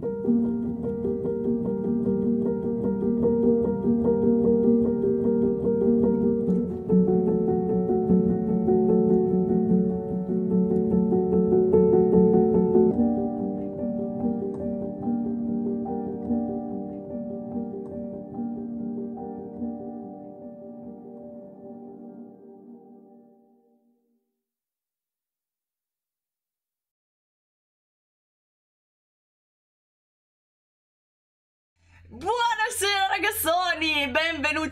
Thank you.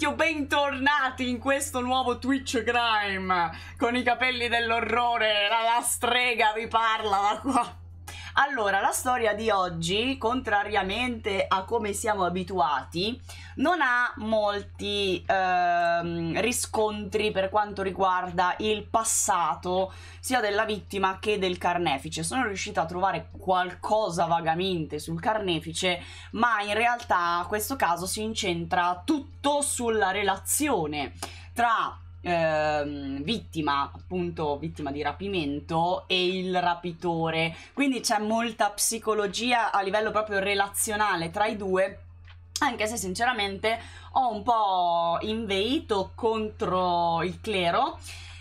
spazio, bentornati in questo nuovo Twitch Crime con i capelli dell'orrore, la, la strega vi parla da qua. Allora, la storia di oggi, contrariamente a come siamo abituati, non ha molti ehm, riscontri per quanto riguarda il passato sia della vittima che del carnefice. Sono riuscita a trovare qualcosa vagamente sul carnefice, ma in realtà questo caso si incentra tutto sulla relazione tra eh, vittima, appunto vittima di rapimento e il rapitore. Quindi c'è molta psicologia a livello proprio relazionale tra i due anche se sinceramente ho un po' inveito contro il clero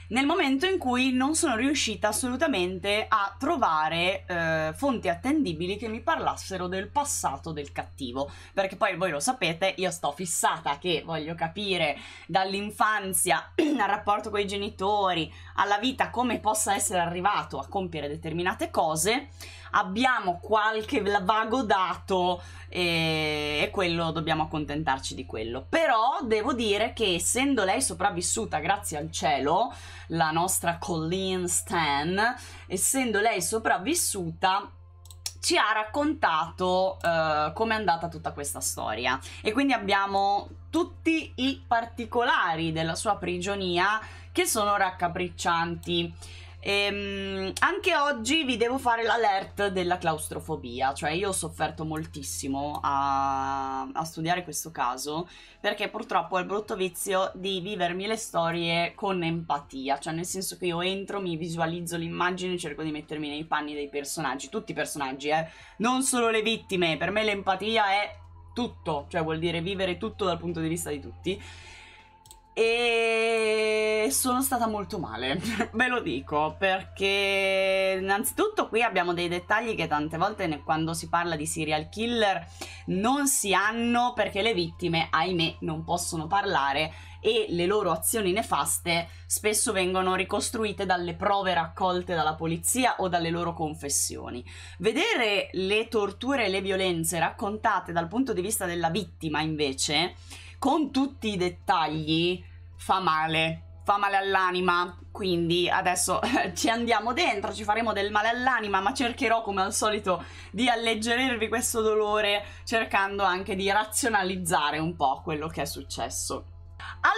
nel momento in cui non sono riuscita assolutamente a trovare eh, fonti attendibili che mi parlassero del passato del cattivo, perché poi voi lo sapete, io sto fissata che voglio capire dall'infanzia al rapporto con i genitori, alla vita come possa essere arrivato a compiere determinate cose abbiamo qualche vago dato e, e quello dobbiamo accontentarci di quello. Però devo dire che essendo lei sopravvissuta, grazie al cielo, la nostra Colleen Stan, essendo lei sopravvissuta, ci ha raccontato uh, eh, come è andata tutta questa storia e quindi abbiamo tutti i particolari della sua prigionia che sono raccapriccianti. Ehm, anche oggi vi devo fare l'alert della claustrofobia, cioè io ho sofferto moltissimo a, a studiare questo caso perché purtroppo ho il brutto vizio di vivermi le storie con empatia, cioè nel senso che io entro, mi visualizzo l'immagine, cerco di mettermi nei panni dei personaggi, tutti i personaggi, eh, non solo le vittime, per me l'empatia è tutto, cioè vuol dire vivere tutto dal punto di vista di tutti e sono stata molto male, ve lo dico, perché innanzitutto qui abbiamo dei dettagli che tante volte quando si parla di serial killer non si hanno perché le vittime, ahimè, non possono parlare e le loro azioni nefaste spesso vengono ricostruite dalle prove raccolte dalla polizia o dalle loro confessioni. Vedere le torture e le violenze raccontate dal punto di vista della vittima, invece, con tutti i dettagli fa male, fa male all'anima, quindi adesso ci andiamo dentro, ci faremo del male all'anima, ma cercherò come al solito di alleggerirvi questo dolore, cercando anche di razionalizzare un po' quello che è successo.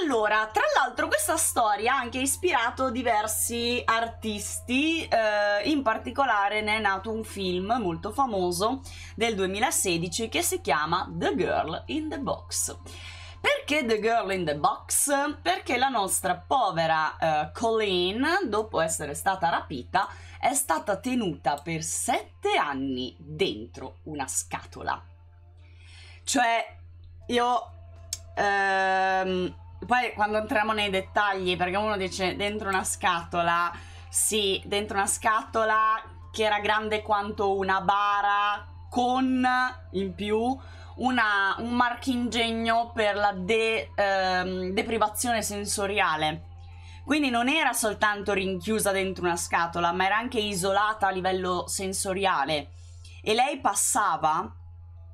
Allora, tra l'altro questa storia ha anche ispirato diversi artisti, eh, in particolare ne è nato un film molto famoso del 2016 che si chiama The Girl in the Box. Perché The Girl in the Box? Perché la nostra povera uh, Colleen, dopo essere stata rapita, è stata tenuta per sette anni dentro una scatola. Cioè, io... Ehm, poi quando entriamo nei dettagli, perché uno dice dentro una scatola, sì, dentro una scatola che era grande quanto una bara, con in più una, un marchingegno per la de, ehm, deprivazione sensoriale. Quindi non era soltanto rinchiusa dentro una scatola, ma era anche isolata a livello sensoriale. E lei passava.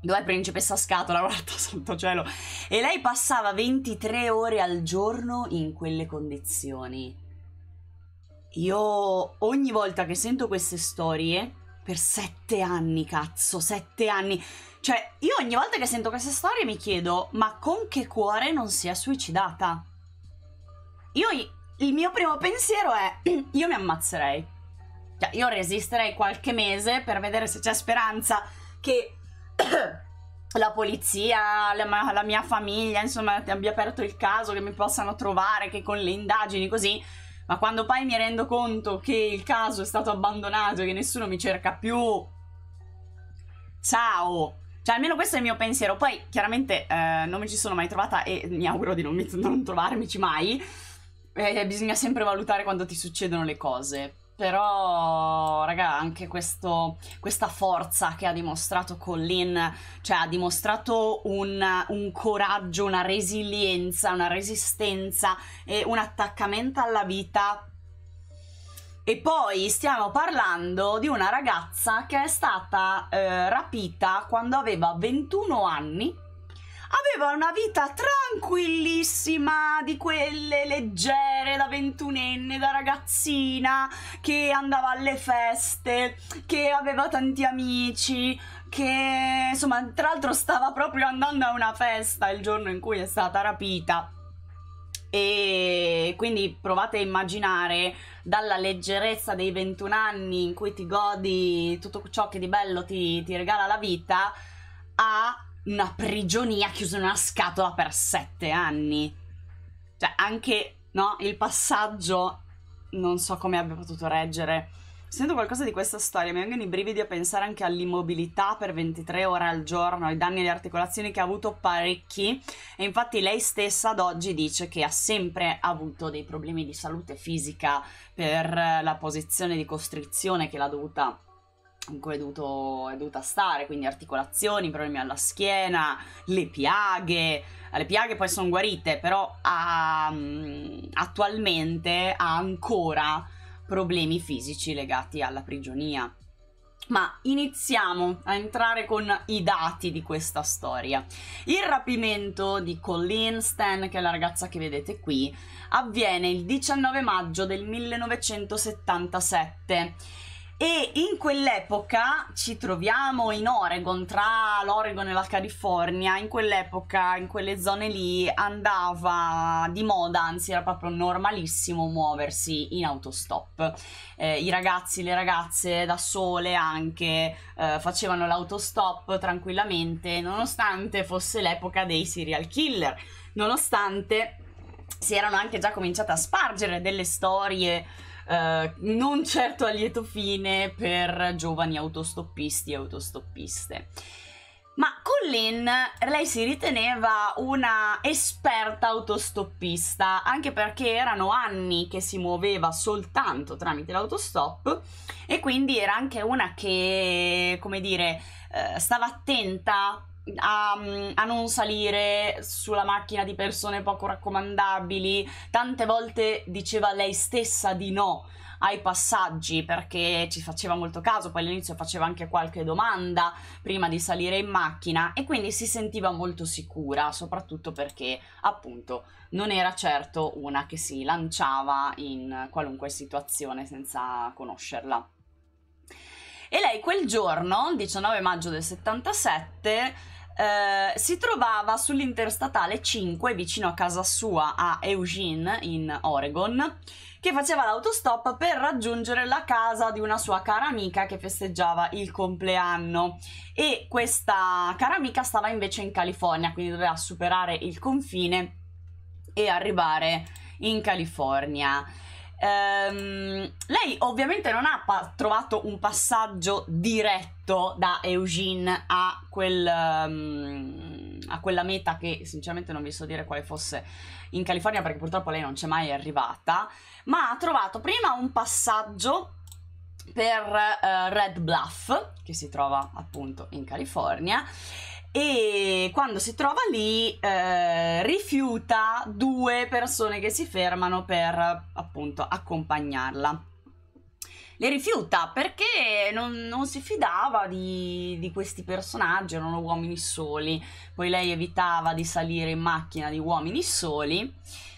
Dov'è principessa scatola? Guarda, santo cielo! E lei passava 23 ore al giorno in quelle condizioni. Io ogni volta che sento queste storie, per sette anni, cazzo, sette anni cioè, io ogni volta che sento queste storie mi chiedo, ma con che cuore non si è suicidata? Io, il mio primo pensiero è, io mi ammazzerei. Cioè, io resisterei qualche mese per vedere se c'è speranza che la polizia, la, la, mia famiglia, insomma, abbia aperto il caso, che mi possano trovare, che con le indagini così. Ma quando poi mi rendo conto che il caso è stato abbandonato e che nessuno mi cerca più, ciao! Cioè, almeno questo è il mio pensiero. Poi, chiaramente, eh, non mi ci sono mai trovata e mi auguro di non, mi, non trovarmici mai. Eh, bisogna sempre valutare quando ti succedono le cose. Però, raga, anche questo, questa forza che ha dimostrato Colin, cioè ha dimostrato un, un, coraggio, una resilienza, una resistenza e un attaccamento alla vita e poi stiamo parlando di una ragazza che è stata eh, rapita quando aveva 21 anni. Aveva una vita tranquillissima, di quelle leggere da ventunenne, da ragazzina, che andava alle feste, che aveva tanti amici, che insomma, tra l'altro stava proprio andando a una festa il giorno in cui è stata rapita e quindi provate a immaginare dalla leggerezza dei 21 anni in cui ti godi tutto ciò che di bello ti, ti regala la vita a una prigionia chiusa in una scatola per 7 anni. Cioè, anche no, il passaggio non so come abbia potuto reggere sento qualcosa di questa storia, mi vengono i brividi a pensare anche all'immobilità per 23 ore al giorno, ai danni alle articolazioni che ha avuto parecchi e infatti lei stessa ad oggi dice che ha sempre avuto dei problemi di salute fisica per la posizione di costrizione che l'ha dovuta in cui è, dovuto, è, dovuta stare, quindi articolazioni, problemi alla schiena, le piaghe. Le piaghe poi sono guarite, però ha, mm, attualmente ha ancora problemi fisici legati alla prigionia. Ma iniziamo a entrare con i dati di questa storia. Il rapimento di Colleen Stan, che è la ragazza che vedete qui, avviene il 19 maggio del 1977 e in quell'epoca ci troviamo in Oregon, tra l'Oregon e la California, in quell'epoca, in quelle zone lì andava di moda, anzi era proprio normalissimo muoversi in autostop. Eh, I ragazzi, e le ragazze da sole anche eh, facevano l'autostop tranquillamente, nonostante fosse l'epoca dei serial killer, nonostante si erano anche già cominciate a spargere delle storie eh, non certo a lieto fine per giovani autostoppisti e autostoppiste. Ma Colleen, lei si riteneva una esperta autostoppista, anche perché erano anni che si muoveva soltanto tramite l'autostop e quindi era anche una che, come dire, eh, stava attenta a, a, non salire sulla macchina di persone poco raccomandabili. Tante volte diceva lei stessa di no ai passaggi perché ci faceva molto caso, poi all'inizio faceva anche qualche domanda prima di salire in macchina e quindi si sentiva molto sicura, soprattutto perché appunto non era certo una che si lanciava in qualunque situazione senza conoscerla. E lei quel giorno, 19 maggio del 77, eh, si trovava sull'interstatale 5 vicino a casa sua a Eugene in Oregon che faceva l'autostop per raggiungere la casa di una sua cara amica che festeggiava il compleanno e questa cara amica stava invece in California quindi doveva superare il confine e arrivare in California Ehm, lei ovviamente non ha pa- trovato un passaggio diretto da Eugene a, quel, um, a quella meta che sinceramente non vi so dire quale fosse in California perché purtroppo lei non c'è mai arrivata, ma ha trovato prima un passaggio per uh, Red Bluff, che si trova appunto in California, e quando si trova lì eh, rifiuta due persone che si fermano per appunto accompagnarla. Le rifiuta perché non, non si fidava di, di, questi personaggi, erano uomini soli, poi lei evitava di salire in macchina di uomini soli,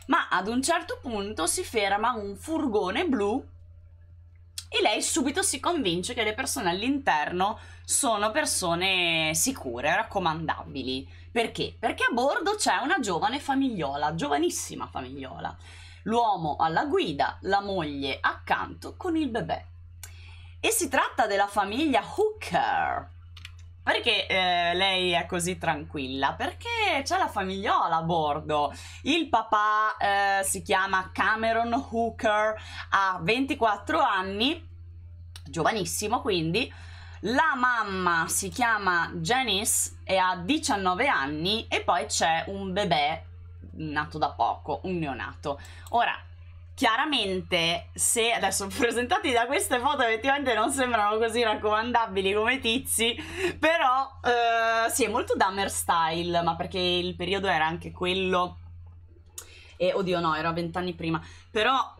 ma ad un certo punto si ferma un furgone blu e lei subito si convince che le persone all'interno sono persone sicure, raccomandabili. Perché? Perché a bordo c'è una giovane famigliola, giovanissima famigliola. L'uomo alla guida, la moglie accanto con il bebè. E si tratta della famiglia Hooker. Perché eh, lei è così tranquilla? Perché c'è la famigliola a bordo. Il papà eh, si chiama Cameron Hooker, ha 24 anni, giovanissimo quindi, la mamma si chiama Janice e ha 19 anni e poi c'è un bebè nato da poco, un neonato. Ora, chiaramente se adesso presentati da queste foto effettivamente non sembrano così raccomandabili come tizi però eh, sì è molto Dahmer style ma perché il periodo era anche quello e oddio no era vent'anni prima però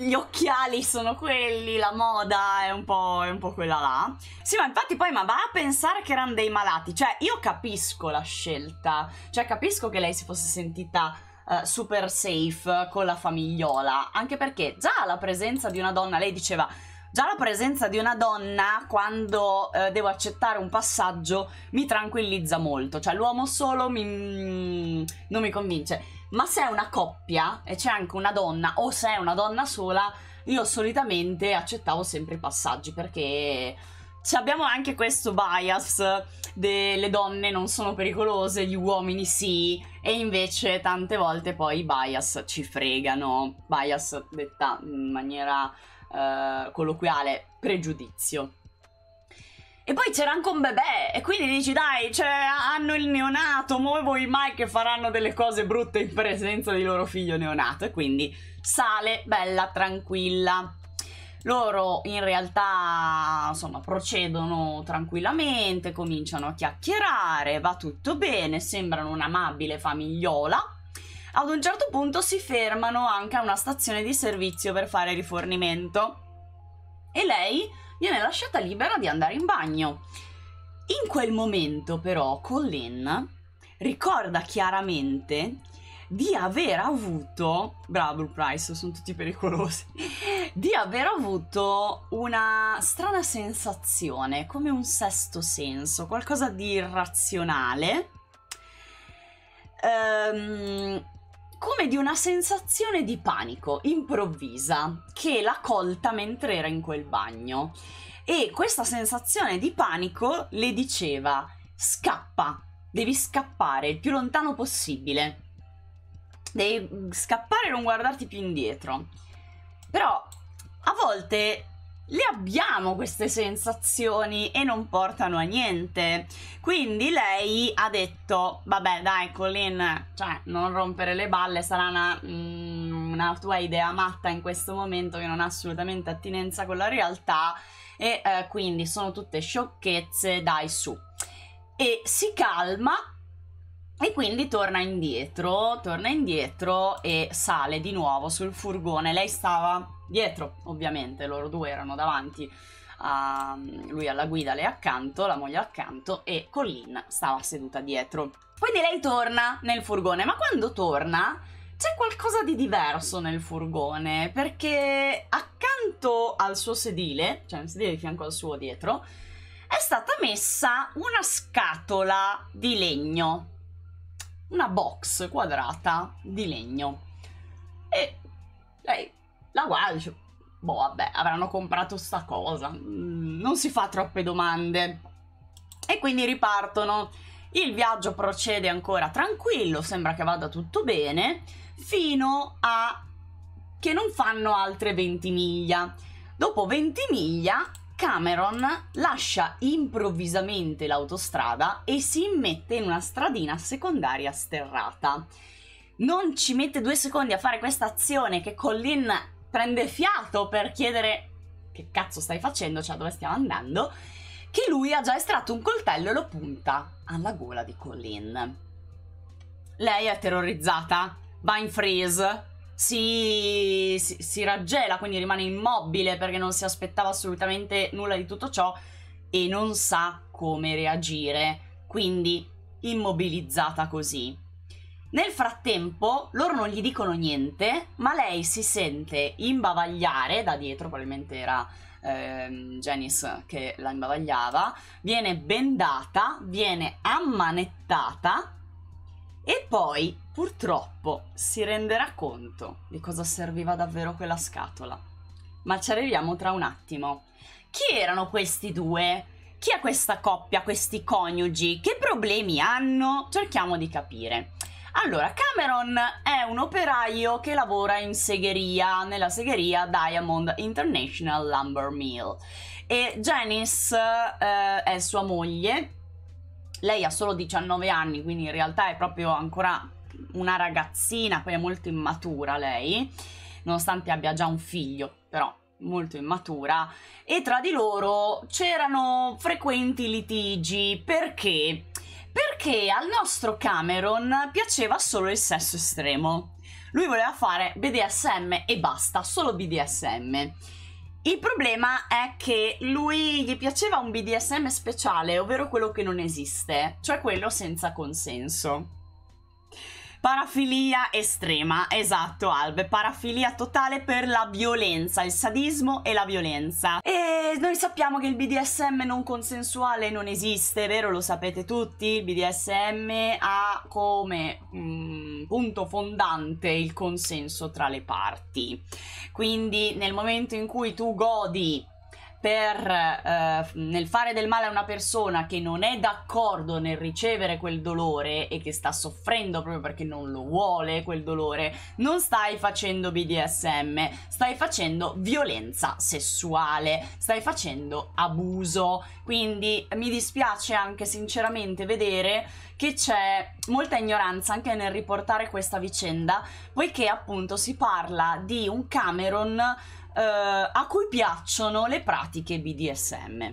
gli occhiali sono quelli, la moda è un po', è un po quella là. Sì, ma infatti poi ma va a pensare che erano dei malati. Cioè, io capisco la scelta. Cioè, capisco che lei si fosse sentita uh, super safe con la famigliola. Anche perché già la presenza di una donna, lei diceva... Già la presenza di una donna quando eh, devo accettare un passaggio mi tranquillizza molto, cioè l'uomo solo mi... non mi convince ma se è una coppia e c'è anche una donna o se è una donna sola, io solitamente accettavo sempre i passaggi perché abbiamo anche questo bias delle donne non sono pericolose, gli uomini sì, e invece tante volte poi i bias ci fregano, bias detta in maniera eh, colloquiale, pregiudizio. E poi c'era anche un bebè, e quindi dici dai, cioè, hanno il neonato, come vuoi mai che faranno delle cose brutte in presenza di loro figlio neonato? E quindi sale bella tranquilla. Loro in realtà, insomma, procedono tranquillamente, cominciano a chiacchierare, va tutto bene, sembrano un'amabile famigliola. Ad un certo punto si fermano anche a una stazione di servizio per fare rifornimento. E lei viene lasciata libera di andare in bagno. In quel momento però Colin ricorda chiaramente di aver avuto, bravo Price, sono tutti pericolosi, di aver avuto una strana sensazione, come un sesto senso, qualcosa di irrazionale. Ehm, come di una sensazione di panico improvvisa che l'ha colta mentre era in quel bagno. E questa sensazione di panico le diceva: scappa, devi scappare il più lontano possibile. Devi scappare e non guardarti più indietro. Però a volte le abbiamo queste sensazioni e non portano a niente. Quindi lei ha detto, vabbè dai Colin, cioè non rompere le balle, sarà una, mm, una tua idea matta in questo momento che non ha assolutamente attinenza con la realtà e eh, quindi sono tutte sciocchezze, dai su. E si calma e quindi torna indietro, torna indietro e sale di nuovo sul furgone. Lei stava dietro, ovviamente, loro due erano davanti, a, lui alla guida, lei accanto, la moglie accanto e Collin stava seduta dietro. Quindi lei torna nel furgone, ma quando torna c'è qualcosa di diverso nel furgone, perché accanto al suo sedile, cioè nel sedile di fianco al suo dietro, è stata messa una scatola di legno, una box quadrata di legno. E lei la guarda e dice, boh vabbè, avranno comprato sta cosa, mm, non si fa troppe domande. E quindi ripartono. Il viaggio procede ancora tranquillo, sembra che vada tutto bene, fino a che non fanno altre 20 miglia. Dopo 20 miglia Cameron lascia improvvisamente l'autostrada e si immette in una stradina secondaria sterrata. Non ci mette due secondi a fare questa azione che Colin prende fiato per chiedere che cazzo stai facendo, cioè dove stiamo andando, che lui ha già estratto un coltello e lo punta alla gola di Colleen. Lei è terrorizzata, va in freeze, si, si, si raggela, quindi rimane immobile perché non si aspettava assolutamente nulla di tutto ciò e non sa come reagire, quindi immobilizzata così. Nel frattempo loro non gli dicono niente, ma lei si sente imbavagliare da dietro, probabilmente era ehm, Janice che la imbavagliava, viene bendata, viene ammanettata e poi purtroppo si renderà conto di cosa serviva davvero quella scatola. Ma ci arriviamo tra un attimo. Chi erano questi due? Chi è questa coppia, questi coniugi? Che problemi hanno? Cerchiamo di capire. Allora, Cameron è un operaio che lavora in segheria, nella segheria Diamond International Lumber Mill. E Janice eh, è sua moglie. Lei ha solo 19 anni, quindi in realtà è proprio ancora una ragazzina, poi è molto immatura lei, nonostante abbia già un figlio, però molto immatura. E tra di loro c'erano frequenti litigi perché perché al nostro Cameron piaceva solo il sesso estremo. Lui voleva fare BDSM e basta, solo BDSM. Il problema è che lui gli piaceva un BDSM speciale, ovvero quello che non esiste, cioè quello senza consenso. Parafilia estrema, esatto Albe, parafilia totale per la violenza, il sadismo e la violenza. E noi sappiamo che il BDSM non consensuale non esiste, vero? Lo sapete tutti, il BDSM ha come mm, punto fondante il consenso tra le parti. Quindi nel momento in cui tu godi per, eh, nel fare del male a una persona che non è d'accordo nel ricevere quel dolore e che sta soffrendo proprio perché non lo vuole quel dolore, non stai facendo BDSM, stai facendo violenza sessuale, stai facendo abuso. Quindi mi dispiace anche sinceramente vedere che c'è molta ignoranza anche nel riportare questa vicenda, poiché appunto si parla di un Cameron eh, a cui piacciono le pratiche BDSM.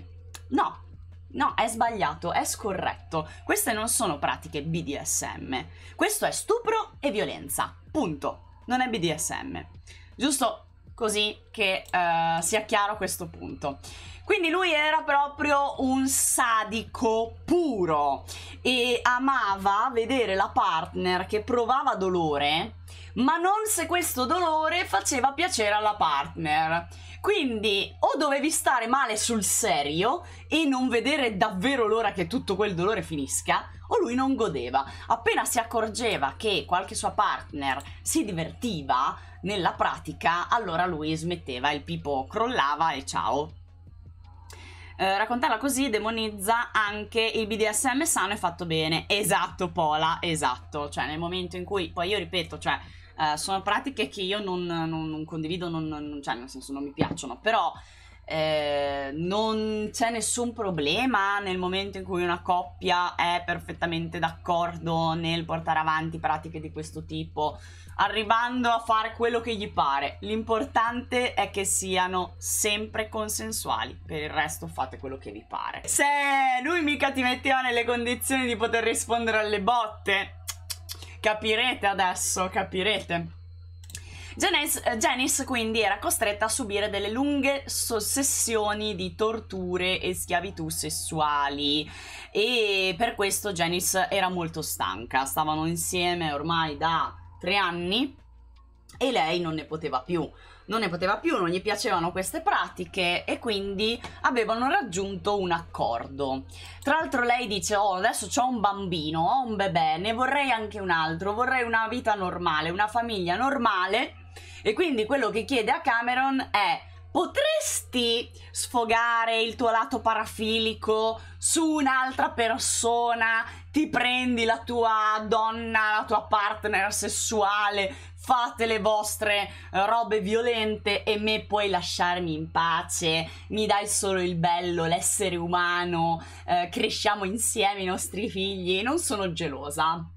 No, No, è sbagliato, è scorretto. Queste non sono pratiche BDSM. Questo è stupro e violenza. Punto. Non è BDSM. Giusto così che uh, sia chiaro questo punto. Quindi lui era proprio un sadico puro e amava vedere la partner che provava dolore ma non se questo dolore faceva piacere alla partner. Quindi o dovevi stare male sul serio e non vedere davvero l'ora che tutto quel dolore finisca, o lui non godeva. Appena si accorgeva che qualche sua partner si divertiva nella pratica, allora lui smetteva, il pipo crollava e ciao. Eh, raccontarla così demonizza anche il BDSM sano e fatto bene. Esatto, Pola, esatto. Cioè, nel momento in cui, poi io ripeto, cioè, Uh, sono pratiche che io non, non, non condivido, non, non, cioè nel senso non mi piacciono, però eh, non c'è nessun problema nel momento in cui una coppia è perfettamente d'accordo nel portare avanti pratiche di questo tipo, arrivando a fare quello che gli pare. L'importante è che siano sempre consensuali, per il resto fate quello che vi pare. Se lui mica ti metteva nelle condizioni di poter rispondere alle botte, Capirete adesso, capirete. Janice, eh, Janice, quindi era costretta a subire delle lunghe sessioni di torture e schiavitù sessuali e per questo Janice era molto stanca, stavano insieme ormai da tre anni e lei non ne poteva più non ne poteva più, non gli piacevano queste pratiche e quindi avevano raggiunto un accordo. Tra l'altro lei dice oh adesso ho un bambino, ho un bebè, ne vorrei anche un altro, vorrei una vita normale, una famiglia normale e quindi quello che chiede a Cameron è potresti sfogare il tuo lato parafilico su un'altra persona, ti prendi la tua donna, la tua partner sessuale, fate le vostre eh, robe violente e me puoi lasciarmi in pace, mi dai solo il bello, l'essere umano, eh, cresciamo insieme i nostri figli, non sono gelosa.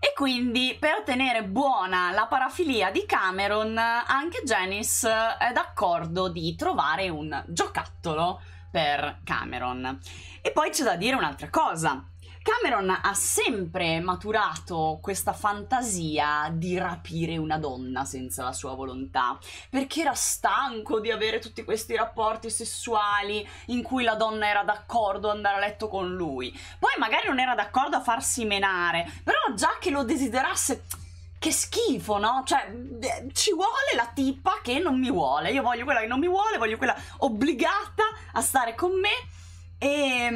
E quindi per tenere buona la parafilia di Cameron, anche Janice è d'accordo di trovare un giocattolo per Cameron. E poi c'è da dire un'altra cosa. Cameron ha sempre maturato questa fantasia di rapire una donna senza la sua volontà, perché era stanco di avere tutti questi rapporti sessuali in cui la donna era d'accordo ad andare a letto con lui. Poi magari non era d'accordo a farsi menare, però già che lo desiderasse che schifo, no? Cioè, eh, ci vuole la tipa che non mi vuole. Io voglio quella che non mi vuole, voglio quella obbligata a stare con me e, ehm,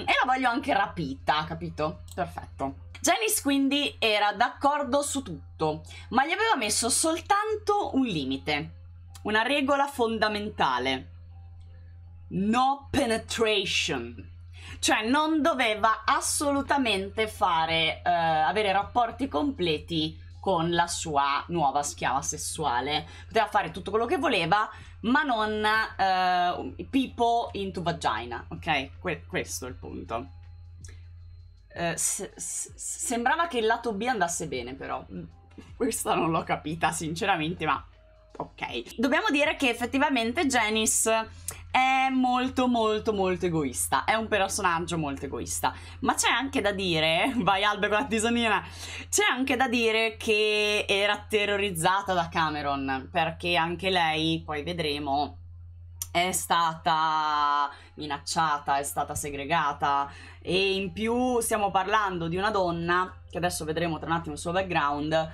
e la voglio anche rapita, capito? Perfetto. Janice quindi era d'accordo su tutto, ma gli aveva messo soltanto un limite, una regola fondamentale. No penetration. Cioè non doveva assolutamente fare, eh, avere rapporti completi con la sua nuova schiava sessuale. Poteva fare tutto quello che voleva, ma non uh, eh, People into Vagina, ok? Que- questo è il punto. Uh, eh, se- se- sembrava che il lato B andasse bene, però. Questa non l'ho capita, sinceramente, ma ok. Dobbiamo dire che effettivamente Janice è molto molto molto egoista, è un personaggio molto egoista, ma c'è anche da dire, vai Albe con la tisanina, c'è anche da dire che era terrorizzata da Cameron, perché anche lei, poi vedremo, è stata minacciata, è stata segregata e in più stiamo parlando di una donna, che adesso vedremo tra un attimo il suo background,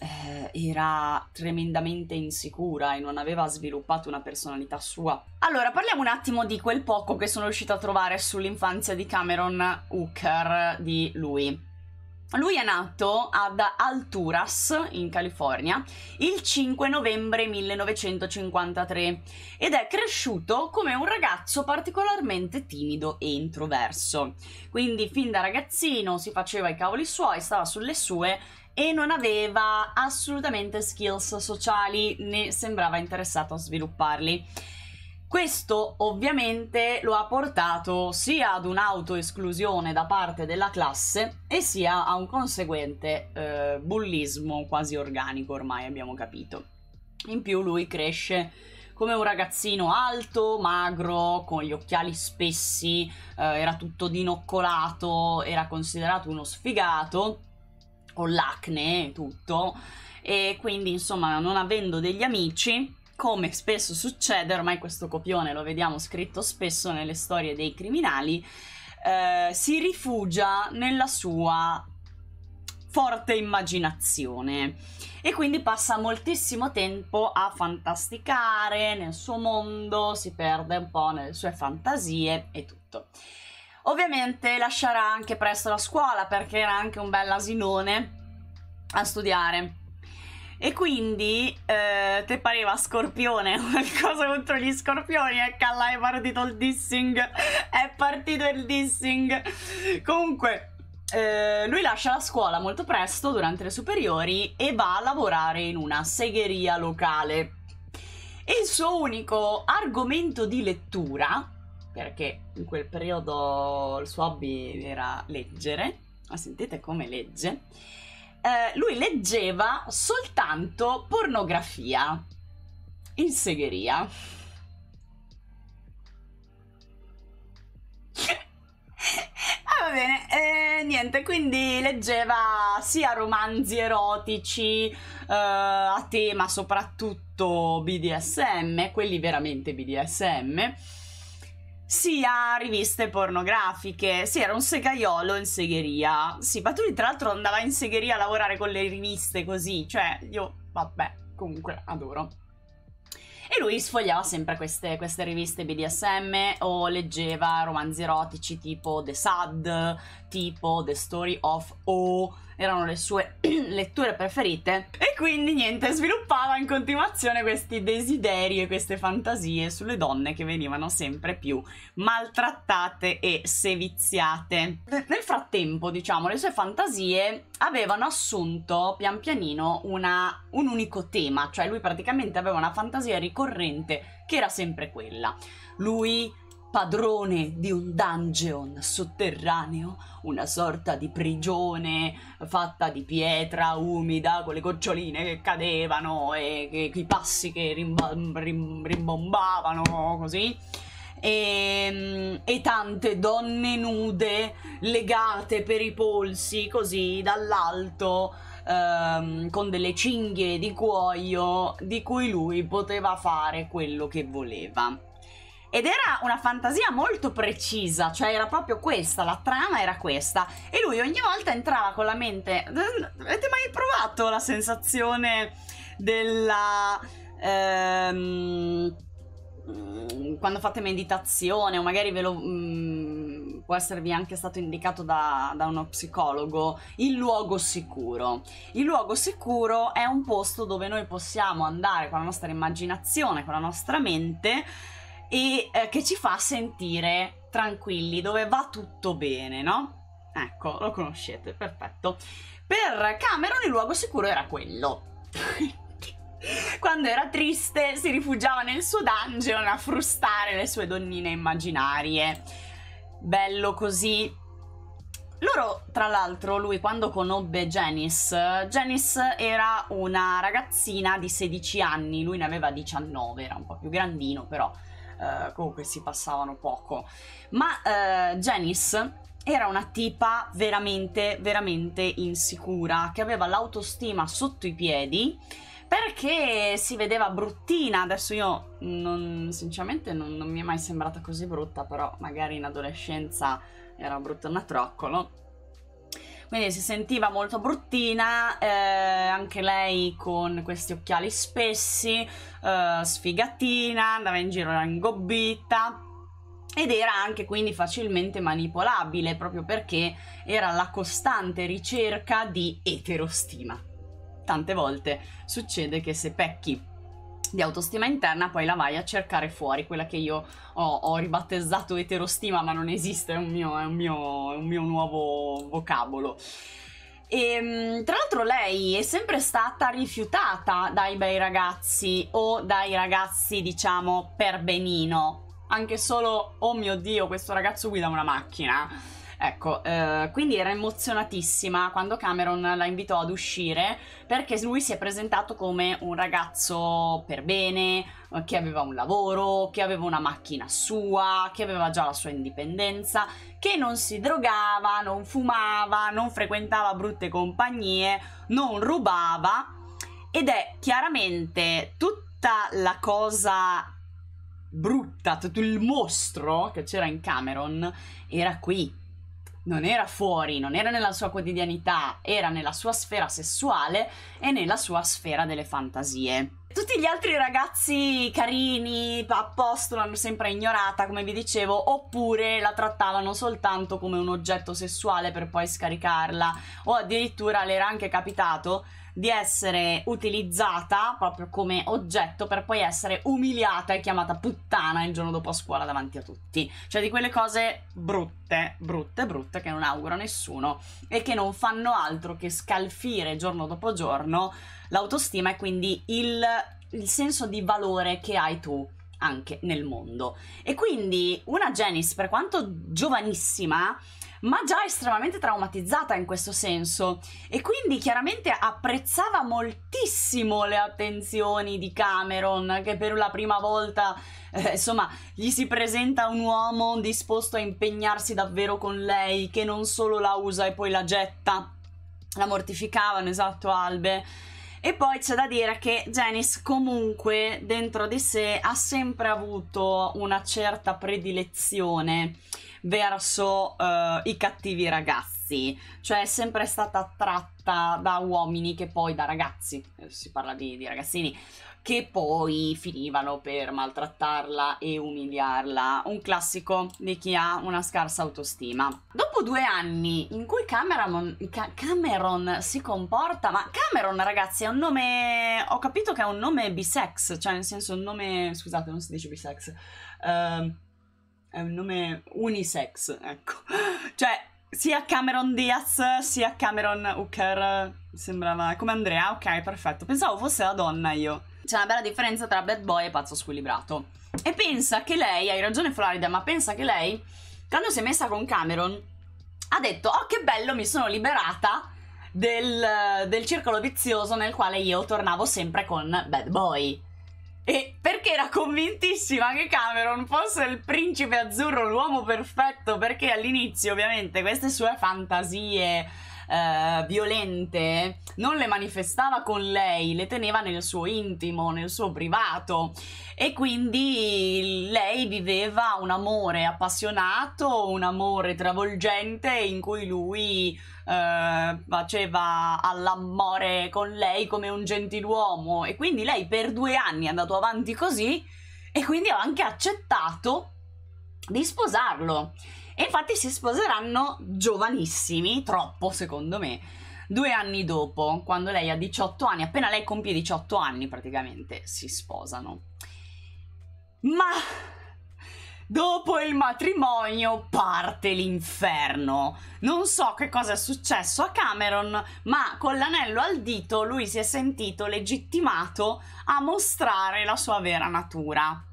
eh, era tremendamente insicura e non aveva sviluppato una personalità sua. Allora, parliamo un attimo di quel poco che sono riuscita a trovare sull'infanzia di Cameron Hooker di lui. Lui è nato ad Alturas, in California, il 5 novembre 1953 ed è cresciuto come un ragazzo particolarmente timido e introverso. Quindi fin da ragazzino si faceva i cavoli suoi, stava sulle sue e non aveva assolutamente skills sociali né sembrava interessato a svilupparli. Questo ovviamente lo ha portato sia ad un'autoesclusione da parte della classe e sia a un conseguente eh, bullismo quasi organico ormai abbiamo capito. In più lui cresce come un ragazzino alto, magro, con gli occhiali spessi, eh, era tutto dinoccolato, era considerato uno sfigato ho l'acne e tutto e quindi insomma non avendo degli amici come spesso succede, ormai questo copione lo vediamo scritto spesso nelle storie dei criminali, eh, si rifugia nella sua forte immaginazione e quindi passa moltissimo tempo a fantasticare nel suo mondo, si perde un po' nelle sue fantasie e tutto. Ovviamente lascerà anche presto la scuola perché era anche un bel asinone a studiare. E quindi eh, te pareva scorpione, qualcosa contro gli scorpioni, ecco là è partito il dissing, è partito il dissing. Comunque, eh, lui lascia la scuola molto presto durante le superiori e va a lavorare in una segheria locale. E il suo unico argomento di lettura perché in quel periodo il suo hobby era leggere, ma sentite come legge, eh, lui leggeva soltanto pornografia in segheria. Ah, va bene, eh, niente, quindi leggeva sia romanzi erotici eh, a tema soprattutto BDSM, quelli veramente BDSM, sia riviste pornografiche. Sì, era un segaiolo in segheria. Sì, ma tu tra l'altro andava in segheria a lavorare con le riviste così, cioè io, vabbè, comunque adoro. E lui sfogliava sempre queste, queste riviste BDSM o leggeva romanzi erotici tipo The Sad, tipo The Story of O erano le sue letture preferite e quindi niente, sviluppava in continuazione questi desideri e queste fantasie sulle donne che venivano sempre più maltrattate e seviziate. Nel frattempo, diciamo, le sue fantasie avevano assunto pian pianino una, un unico tema, cioè lui praticamente aveva una fantasia ricorrente che era sempre quella. Lui padrone di un dungeon sotterraneo, una sorta di prigione fatta di pietra umida con le goccioline che cadevano e, e, i passi che rimba, rim, rimbombavano così. E, ehm, e, tante donne nude legate per i polsi così dall'alto ehm, con delle cinghie di cuoio di cui lui poteva fare quello che voleva. Ed era una fantasia molto precisa, cioè era proprio questa, la trama era questa. E lui ogni volta entrava con la mente. Avete mai provato la sensazione della. Ehm, mm, quando fate meditazione, o magari ve lo. Mh, mm, può esservi anche stato indicato da, da uno psicologo, il luogo sicuro. Il luogo sicuro è un posto dove noi possiamo andare con la nostra immaginazione, con la nostra mente e eh, che ci fa sentire tranquilli, dove va tutto bene, no? Ecco, lo conoscete, perfetto. Per Cameron il luogo sicuro era quello. Quando era triste si rifugiava nel suo dungeon a frustare le sue donnine immaginarie. Bello così. Loro, tra l'altro, lui quando conobbe Janice, Janice era una ragazzina di 16 anni, lui ne aveva 19, era un po' più grandino però eh, comunque si passavano poco. Ma eh, Janice era una tipa veramente, veramente insicura, che aveva l'autostima sotto i piedi perché si vedeva bruttina. Adesso io non, sinceramente non, non mi è mai sembrata così brutta, però magari in adolescenza era brutta una troccolo quindi si sentiva molto bruttina, eh, anche lei con questi occhiali spessi, eh, sfigatina, andava in giro ingobbita ed era anche quindi facilmente manipolabile proprio perché era la costante ricerca di eterostima. Tante volte succede che se pecchi di autostima interna, poi la vai a cercare fuori, quella che io ho, ho ribattezzato eterostima, ma non esiste, è un mio, è un mio, è un mio nuovo vocabolo. E, ehm, tra l'altro lei è sempre stata rifiutata dai bei ragazzi o dai ragazzi diciamo per benino, anche solo oh mio dio questo ragazzo guida una macchina Ecco, eh, quindi era emozionatissima quando Cameron la invitò ad uscire perché lui si è presentato come un ragazzo per bene, eh, che aveva un lavoro, che aveva una macchina sua, che aveva già la sua indipendenza, che non si drogava, non fumava, non frequentava brutte compagnie, non rubava ed è chiaramente tutta la cosa brutta, tutto il mostro che c'era in Cameron era qui non era fuori, non era nella sua quotidianità, era nella sua sfera sessuale e nella sua sfera delle fantasie. Tutti gli altri ragazzi carini a posto l'hanno sempre ignorata, come vi dicevo, oppure la trattavano soltanto come un oggetto sessuale per poi scaricarla, o addirittura le era anche capitato di essere utilizzata proprio come oggetto per poi essere umiliata e chiamata puttana il giorno dopo a scuola davanti a tutti. Cioè di quelle cose brutte, brutte, brutte che non augura nessuno e che non fanno altro che scalfire giorno dopo giorno l'autostima e quindi il, il senso di valore che hai tu anche nel mondo. E quindi una Janice, per quanto giovanissima, ma già estremamente traumatizzata in questo senso e quindi chiaramente apprezzava moltissimo le attenzioni di Cameron che per la prima volta eh, insomma gli si presenta un uomo disposto a impegnarsi davvero con lei che non solo la usa e poi la getta la mortificavano esatto Albe e poi c'è da dire che Janice comunque dentro di sé ha sempre avuto una certa predilezione verso uh, eh, i cattivi ragazzi, cioè è sempre stata attratta da uomini che poi da ragazzi, eh, si parla di, di ragazzini, che poi finivano per maltrattarla e umiliarla, un classico di chi ha una scarsa autostima. Dopo due anni in cui Cameron, Ca Cameron, si comporta, ma Cameron ragazzi è un nome, ho capito che è un nome bisex, cioè nel senso un nome, scusate non si dice bisex, uh, è un nome unisex, ecco. Cioè, sia Cameron Diaz sia Cameron Hooker sembrava come Andrea, ok, perfetto. Pensavo fosse la donna io. C'è una bella differenza tra bad boy e pazzo squilibrato. E pensa che lei, hai ragione Florida, ma pensa che lei, quando si è messa con Cameron, ha detto, oh che bello, mi sono liberata del, del circolo vizioso nel quale io tornavo sempre con bad boy. E perché era convintissima che Cameron fosse il principe azzurro, l'uomo perfetto, perché all'inizio ovviamente queste sue fantasie eh, violente non le manifestava con lei, le teneva nel suo intimo, nel suo privato e quindi lei viveva un amore appassionato, un amore travolgente in cui lui eh, faceva all'amore con lei come un gentiluomo e quindi lei per due anni è andato avanti così e quindi ha anche accettato di sposarlo. E infatti si sposeranno giovanissimi, troppo secondo me. Due anni dopo, quando lei ha 18 anni, appena lei compie 18 anni praticamente, si sposano. Ma Dopo il matrimonio parte l'inferno. Non so che cosa è successo a Cameron, ma con l'anello al dito lui si è sentito legittimato a mostrare la sua vera natura.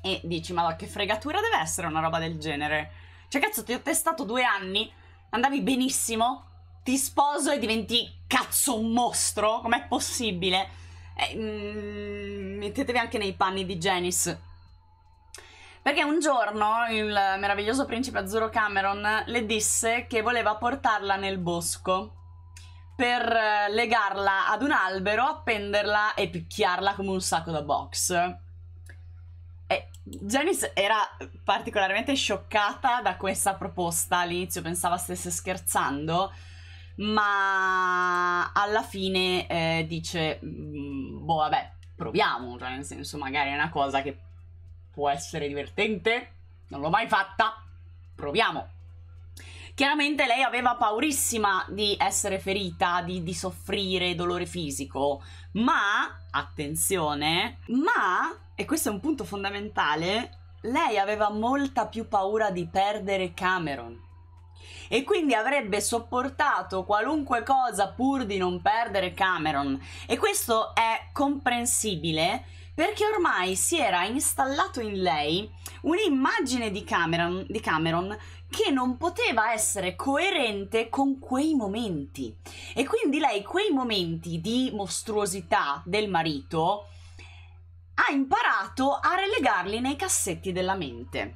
E dici, ma che fregatura deve essere una roba del genere? Cioè, cazzo, ti ho testato due anni, andavi benissimo, ti sposo e diventi cazzo un mostro? Com'è possibile? Eh, mm, mettetevi anche nei panni di Janice perché un giorno il meraviglioso principe azzurro Cameron le disse che voleva portarla nel bosco per eh, legarla ad un albero, appenderla e picchiarla come un sacco da box. E Janice era particolarmente scioccata da questa proposta, all'inizio pensava stesse scherzando, ma alla fine eh, dice, mm, boh vabbè, proviamo, cioè nel senso magari è una cosa che può essere divertente. Non l'ho mai fatta. Proviamo. Chiaramente lei aveva paurissima di essere ferita, di, di soffrire dolore fisico, ma, attenzione, ma, e questo è un punto fondamentale, lei aveva molta più paura di perdere Cameron e quindi avrebbe sopportato qualunque cosa pur di non perdere Cameron. E questo è comprensibile perché ormai si era installato in lei un'immagine di Cameron, di Cameron che non poteva essere coerente con quei momenti. E quindi lei quei momenti di mostruosità del marito ha imparato a relegarli nei cassetti della mente.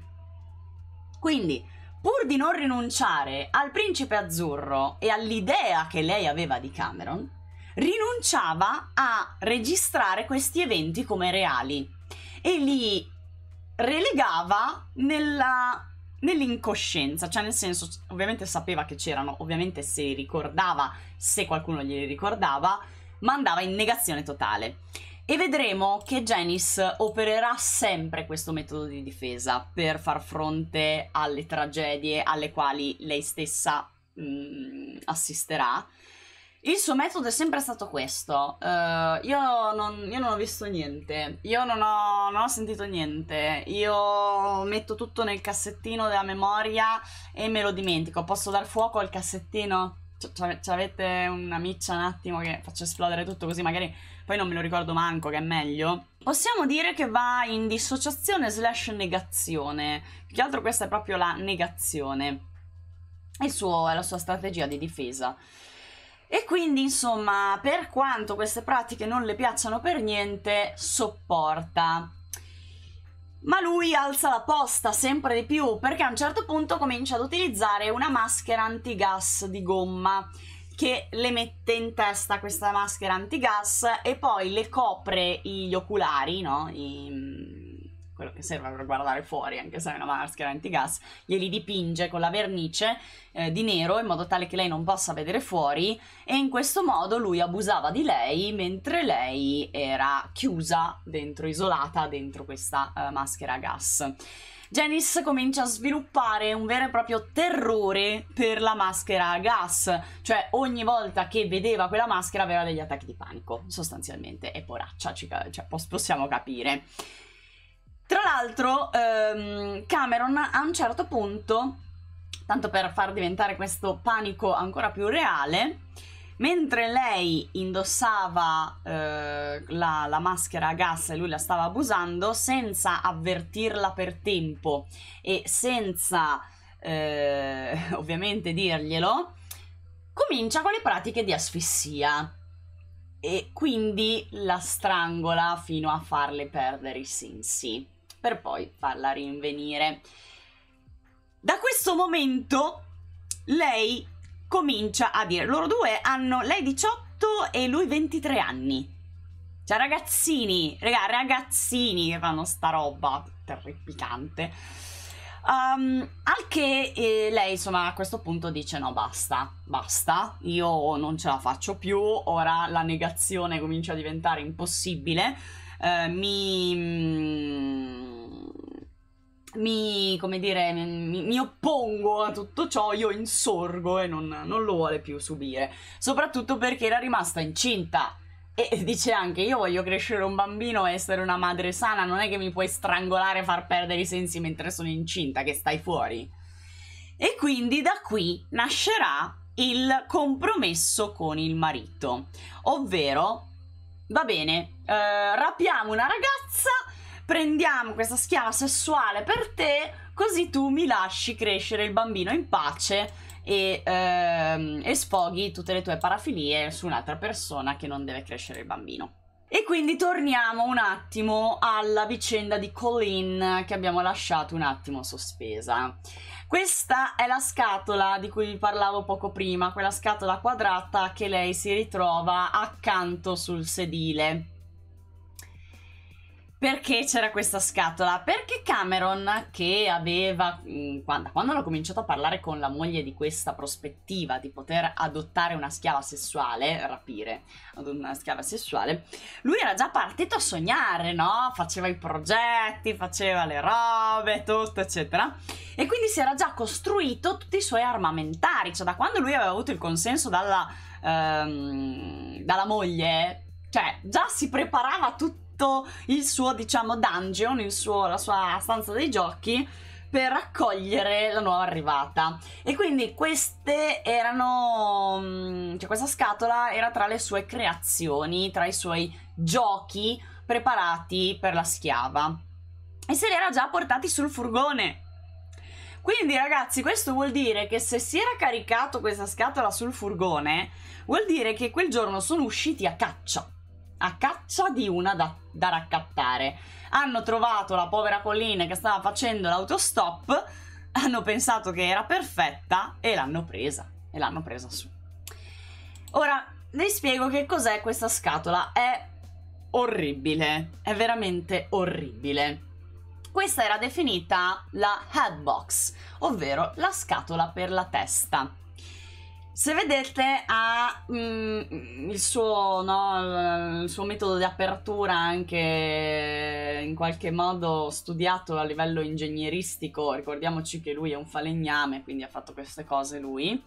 Quindi, pur di non rinunciare al principe azzurro e all'idea che lei aveva di Cameron, rinunciava a registrare questi eventi come reali e li relegava nella, nell'incoscienza, cioè nel senso ovviamente sapeva che c'erano, ovviamente se ricordava, se qualcuno glieli ricordava, ma andava in negazione totale. E vedremo che Janice opererà sempre questo metodo di difesa per far fronte alle tragedie alle quali lei stessa mh, mm, assisterà il suo metodo è sempre stato questo. Uh, io, non, io, non, ho visto niente, io non ho, non ho, sentito niente, io metto tutto nel cassettino della memoria e me lo dimentico. Posso dar fuoco al cassettino? Ci avete una miccia un attimo che faccio esplodere tutto così magari poi non me lo ricordo manco che è meglio. Possiamo dire che va in dissociazione slash negazione. Più che altro questa è proprio la negazione. Suo, è la sua strategia di difesa. E quindi, insomma, per quanto queste pratiche non le piacciono per niente, sopporta. Ma lui alza la posta sempre di più perché a un certo punto comincia ad utilizzare una maschera antigas di gomma che le mette in testa questa maschera antigas e poi le copre gli oculari, no? I, quello che serve per guardare fuori, anche se è una maschera antigas, glieli dipinge con la vernice eh, di nero in modo tale che lei non possa vedere fuori e in questo modo lui abusava di lei mentre lei era chiusa dentro, isolata dentro questa eh, maschera a gas. Janice comincia a sviluppare un vero e proprio terrore per la maschera a gas, cioè ogni volta che vedeva quella maschera aveva degli attacchi di panico, sostanzialmente, è poraccia, cioè possiamo capire. Tra l'altro, ehm, Cameron a un certo punto, tanto per far diventare questo panico ancora più reale, mentre lei indossava eh, la, la, maschera a gas e lui la stava abusando, senza avvertirla per tempo e senza eh, ovviamente dirglielo, comincia con le pratiche di asfissia e quindi la strangola fino a farle perdere i sensi per poi farla rinvenire. Da questo momento lei comincia a dire, loro due hanno, lei 18 e lui 23 anni. Cioè ragazzini, raga, ragazzini che fanno sta roba terrificante. Um, al che eh, lei insomma a questo punto dice no basta, basta, io non ce la faccio più, ora la negazione comincia a diventare impossibile, eh, mi mm, mi, come dire, mi, mi, oppongo a tutto ciò, io insorgo e non, non, lo vuole più subire. Soprattutto perché era rimasta incinta. E dice anche: Io voglio crescere un bambino e essere una madre sana. Non è che mi puoi strangolare e far perdere i sensi mentre sono incinta, che stai fuori. E quindi da qui nascerà il compromesso con il marito. Ovvero, va bene, eh, rapiamo una ragazza prendiamo questa schiava sessuale per te, così tu mi lasci crescere il bambino in pace e, ehm, e sfoghi tutte le tue parafilie su un'altra persona che non deve crescere il bambino. E quindi torniamo un attimo alla vicenda di Colleen che abbiamo lasciato un attimo sospesa. Questa è la scatola di cui vi parlavo poco prima, quella scatola quadrata che lei si ritrova accanto sul sedile perché c'era questa scatola? Perché Cameron, che aveva, mm, quando, quando hanno cominciato a parlare con la moglie di questa prospettiva di poter adottare una schiava sessuale, rapire una schiava sessuale, lui era già partito a sognare, no? Faceva i progetti, faceva le robe, tutto, eccetera. E quindi si era già costruito tutti i suoi armamentari, cioè da quando lui aveva avuto il consenso dalla, ehm, dalla moglie, cioè già si preparava tutto tutto il suo, diciamo, dungeon, il suo, la sua stanza dei giochi per raccogliere la nuova arrivata. E quindi queste erano. Mm, cioè, questa scatola era tra le sue creazioni, tra i suoi giochi preparati per la schiava. E se li era già portati sul furgone. Quindi, ragazzi, questo vuol dire che se si era caricato questa scatola sul furgone, vuol dire che quel giorno sono usciti a caccia a caccia di una da, da raccattare. Hanno trovato la povera Colline che stava facendo l'autostop, hanno pensato che era perfetta e l'hanno presa. E l'hanno presa su. Ora, vi spiego che cos'è questa scatola. È orribile, è veramente orribile. Questa era definita la headbox, ovvero la scatola per la testa se vedete ha mm, il, suo, no, il, suo, metodo di apertura anche in qualche modo studiato a livello ingegneristico, ricordiamoci che lui è un falegname, quindi ha fatto queste cose lui,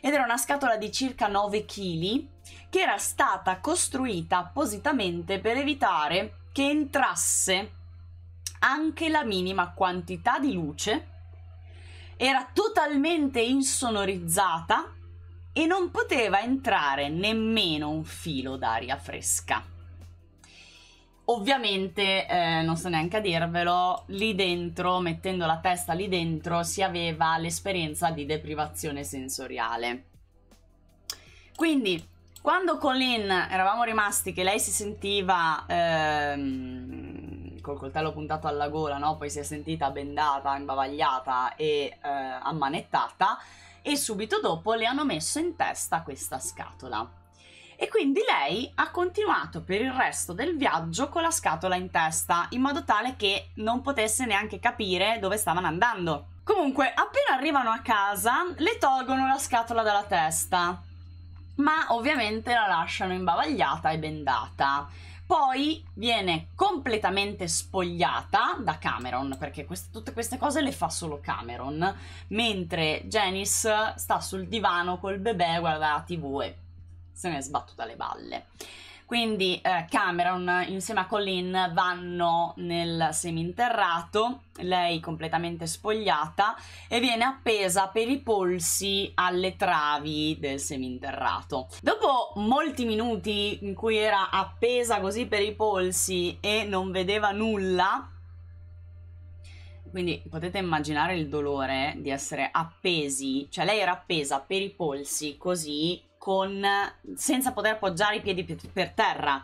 ed era una scatola di circa 9 kg che era stata costruita appositamente per evitare che entrasse anche la minima quantità di luce, era totalmente insonorizzata e non poteva entrare nemmeno un filo d'aria fresca. Ovviamente, eh, non so neanche a dirvelo, lì dentro, mettendo la testa lì dentro, si aveva l'esperienza di deprivazione sensoriale. Quindi, quando Colin eravamo rimasti che lei si sentiva ehm, col coltello puntato alla gola, no? poi si è sentita bendata, imbavagliata e eh, ammanettata, e subito dopo le hanno messo in testa questa scatola. E quindi lei ha continuato per il resto del viaggio con la scatola in testa, in modo tale che non potesse neanche capire dove stavano andando. Comunque, appena arrivano a casa, le tolgono la scatola dalla testa, ma ovviamente la lasciano imbavagliata e bendata poi viene completamente spogliata da Cameron, perché queste, tutte queste cose le fa solo Cameron, mentre Janice sta sul divano col bebè, guarda la tv e se ne è sbattuta le balle. Quindi eh, Cameron insieme a Colleen vanno nel seminterrato, lei completamente spogliata e viene appesa per i polsi alle travi del seminterrato. Dopo molti minuti in cui era appesa così per i polsi e non vedeva nulla, quindi potete immaginare il dolore di essere appesi, cioè lei era appesa per i polsi così con, senza poter appoggiare i piedi per terra.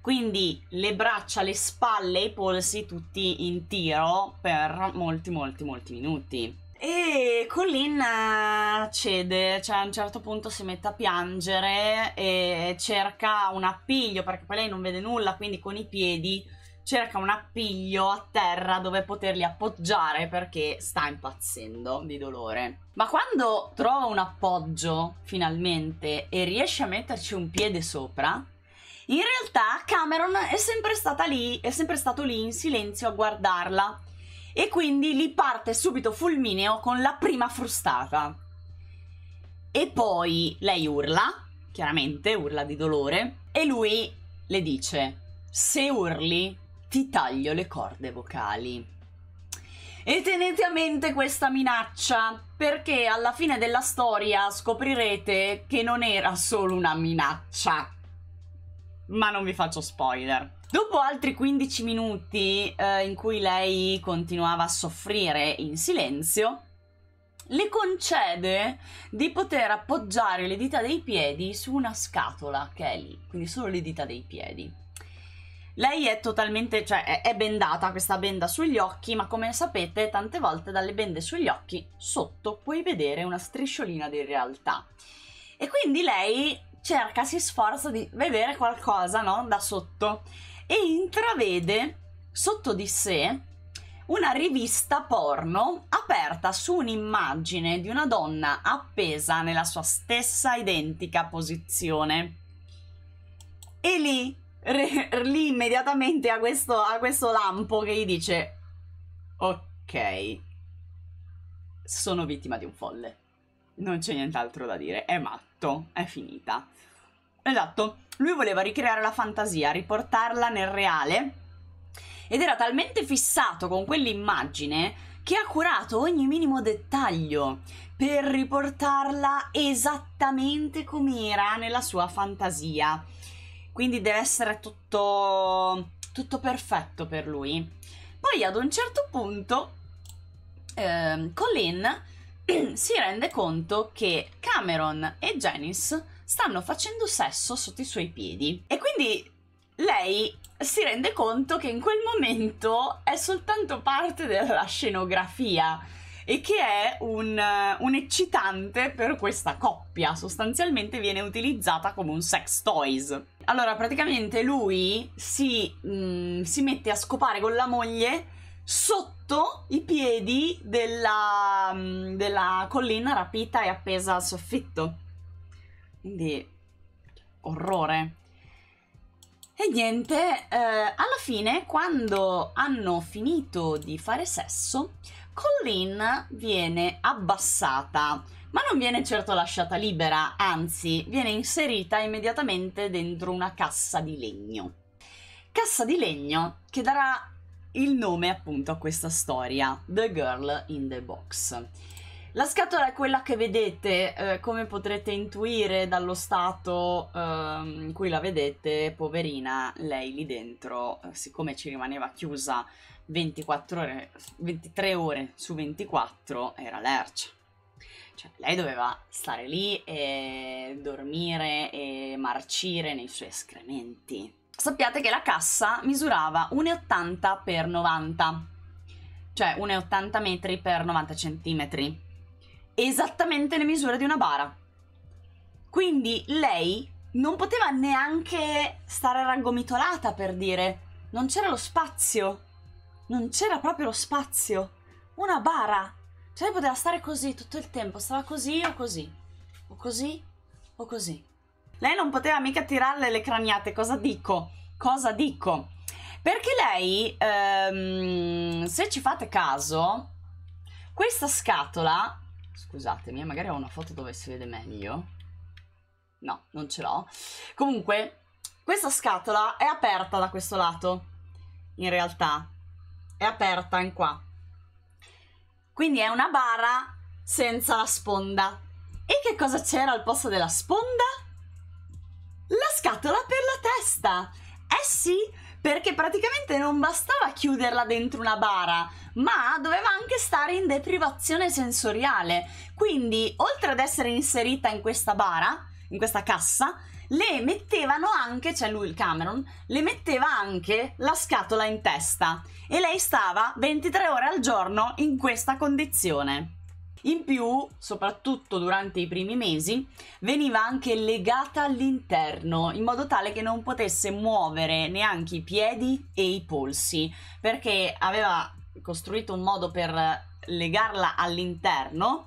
Quindi le braccia, le spalle e i polsi tutti in tiro per molti, molti, molti minuti. E Colin eh, cede, cioè a un certo punto si mette a piangere e cerca un appiglio perché poi lei non vede nulla, quindi con i piedi cerca un appiglio a terra dove poterli appoggiare perché sta impazzendo di dolore. Ma quando trova un appoggio finalmente e riesce a metterci un piede sopra, in realtà Cameron è sempre stata lì, è sempre stato lì in silenzio a guardarla e quindi lì parte subito fulmineo con la prima frustata. E poi lei urla, chiaramente urla di dolore, e lui le dice: Se urli, ti taglio le corde vocali. E tenete a mente questa minaccia, perché alla fine della storia scoprirete che non era solo una minaccia. Ma non vi faccio spoiler. Dopo altri 15 minuti eh, in cui lei continuava a soffrire in silenzio, le concede di poter appoggiare le dita dei piedi su una scatola che è lì, quindi solo le dita dei piedi. Lei è totalmente, cioè è bendata questa benda sugli occhi, ma come sapete tante volte dalle bende sugli occhi sotto puoi vedere una strisciolina di realtà. E quindi lei cerca, si sforza di vedere qualcosa, no? Da sotto e intravede sotto di sé una rivista porno aperta su un'immagine di una donna appesa nella sua stessa identica posizione. E lì re, lì immediatamente a questo, a questo lampo che gli dice: Ok, sono vittima di un folle. Non c'è nient'altro da dire. È matto, è finita. Esatto, lui voleva ricreare la fantasia, riportarla nel reale ed era talmente fissato con quell'immagine che ha curato ogni minimo dettaglio per riportarla esattamente come era nella sua fantasia quindi deve essere tutto, tutto perfetto per lui. Poi ad un certo punto eh, Colin si rende conto che Cameron e Janice stanno facendo sesso sotto i suoi piedi e quindi lei si rende conto che in quel momento è soltanto parte della scenografia e che è un, eh, un eccitante per questa coppia, sostanzialmente viene utilizzata come un sex toys. Allora, praticamente lui si, mh, mm, si mette a scopare con la moglie sotto i piedi della, mh, mm, della collina rapita e appesa al soffitto. Quindi, orrore. E niente, eh, alla fine, quando hanno finito di fare sesso, Colleen viene abbassata, ma non viene certo lasciata libera, anzi viene inserita immediatamente dentro una cassa di legno. Cassa di legno che darà il nome appunto a questa storia, The Girl in the Box. La scatola è quella che vedete, eh, come potrete intuire dallo stato eh, in cui la vedete, poverina, lei lì dentro, eh, siccome ci rimaneva chiusa 24 ore, 23 ore su 24 era lercia. Cioè, lei doveva stare lì e dormire e marcire nei suoi escrementi. Sappiate che la cassa misurava 1,80 x 90, cioè 1,80 metri per 90 centimetri, esattamente le misure di una bara. Quindi lei non poteva neanche stare raggomitolata per dire, non c'era lo spazio non c'era proprio lo spazio. Una bara. Cioè lei poteva stare così tutto il tempo, stava così o così. O così o così. Lei non poteva mica tirarle le craniate, cosa dico? Cosa dico? Perché lei, ehm, se ci fate caso, questa scatola, scusatemi, eh, magari ho una foto dove si vede meglio. No, non ce l'ho. Comunque, questa scatola è aperta da questo lato, in realtà è aperta in qua. Quindi è una bara senza la sponda. E che cosa c'era al posto della sponda? La scatola per la testa. Eh sì, perché praticamente non bastava chiuderla dentro una bara, ma doveva anche stare in deprivazione sensoriale. Quindi, oltre ad essere inserita in questa bara, in questa cassa, le mettevano anche, cioè lui il Cameron, le metteva anche la scatola in testa e lei stava 23 ore al giorno in questa condizione. In più, soprattutto durante i primi mesi, veniva anche legata all'interno in modo tale che non potesse muovere neanche i piedi e i polsi, perché aveva costruito un modo per legarla all'interno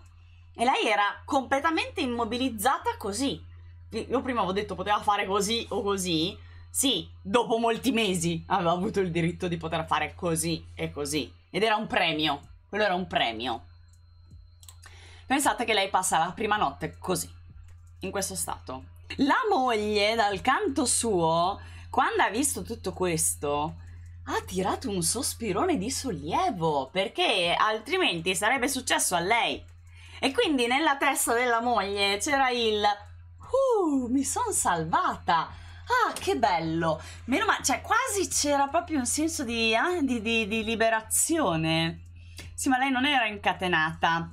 e lei era completamente immobilizzata così. Io prima avevo detto poteva fare così o così, sì, dopo molti mesi aveva avuto il diritto di poter fare così e così. Ed era un premio. Quello era un premio. Pensate che lei passa la prima notte così, in questo stato. La moglie, dal canto suo, quando ha visto tutto questo, ha tirato un sospirone di sollievo, perché altrimenti sarebbe successo a lei. E quindi nella testa della moglie c'era il Uh, mi sono salvata! ah che bello, meno male, cioè quasi c'era proprio un senso di, eh, di, di, di liberazione. Sì, ma lei non era incatenata.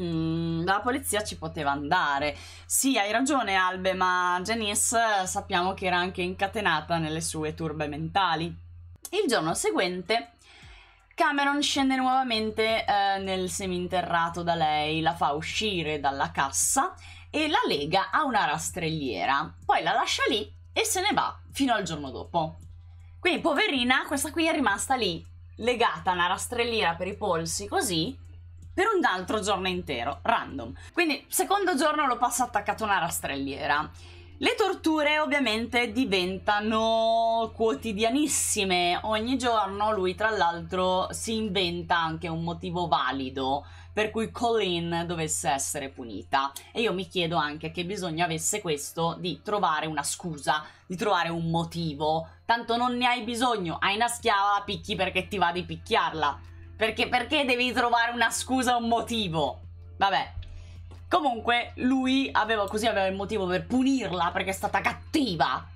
Mm, la polizia ci poteva andare. Sì, hai ragione Albe, ma Janice sappiamo che era anche incatenata nelle sue turbe mentali. Il giorno seguente Cameron scende nuovamente eh, nel seminterrato da lei, la fa uscire dalla cassa e la lega a una rastrelliera, poi la lascia lì e se ne va fino al giorno dopo. Quindi poverina, questa qui è rimasta lì, legata a una rastrelliera per i polsi, così, per un altro giorno intero, random. Quindi secondo giorno lo passa attaccato a una rastrelliera. Le torture ovviamente diventano quotidianissime, ogni giorno lui tra l'altro si inventa anche un motivo valido per cui Colleen dovesse essere punita. E io mi chiedo anche che bisogno avesse questo di trovare una scusa, di trovare un motivo. Tanto non ne hai bisogno, hai una schiava, la picchi perché ti va di picchiarla. Perché, perché devi trovare una scusa, un motivo? Vabbè, Comunque lui aveva così aveva il motivo per punirla perché è stata cattiva.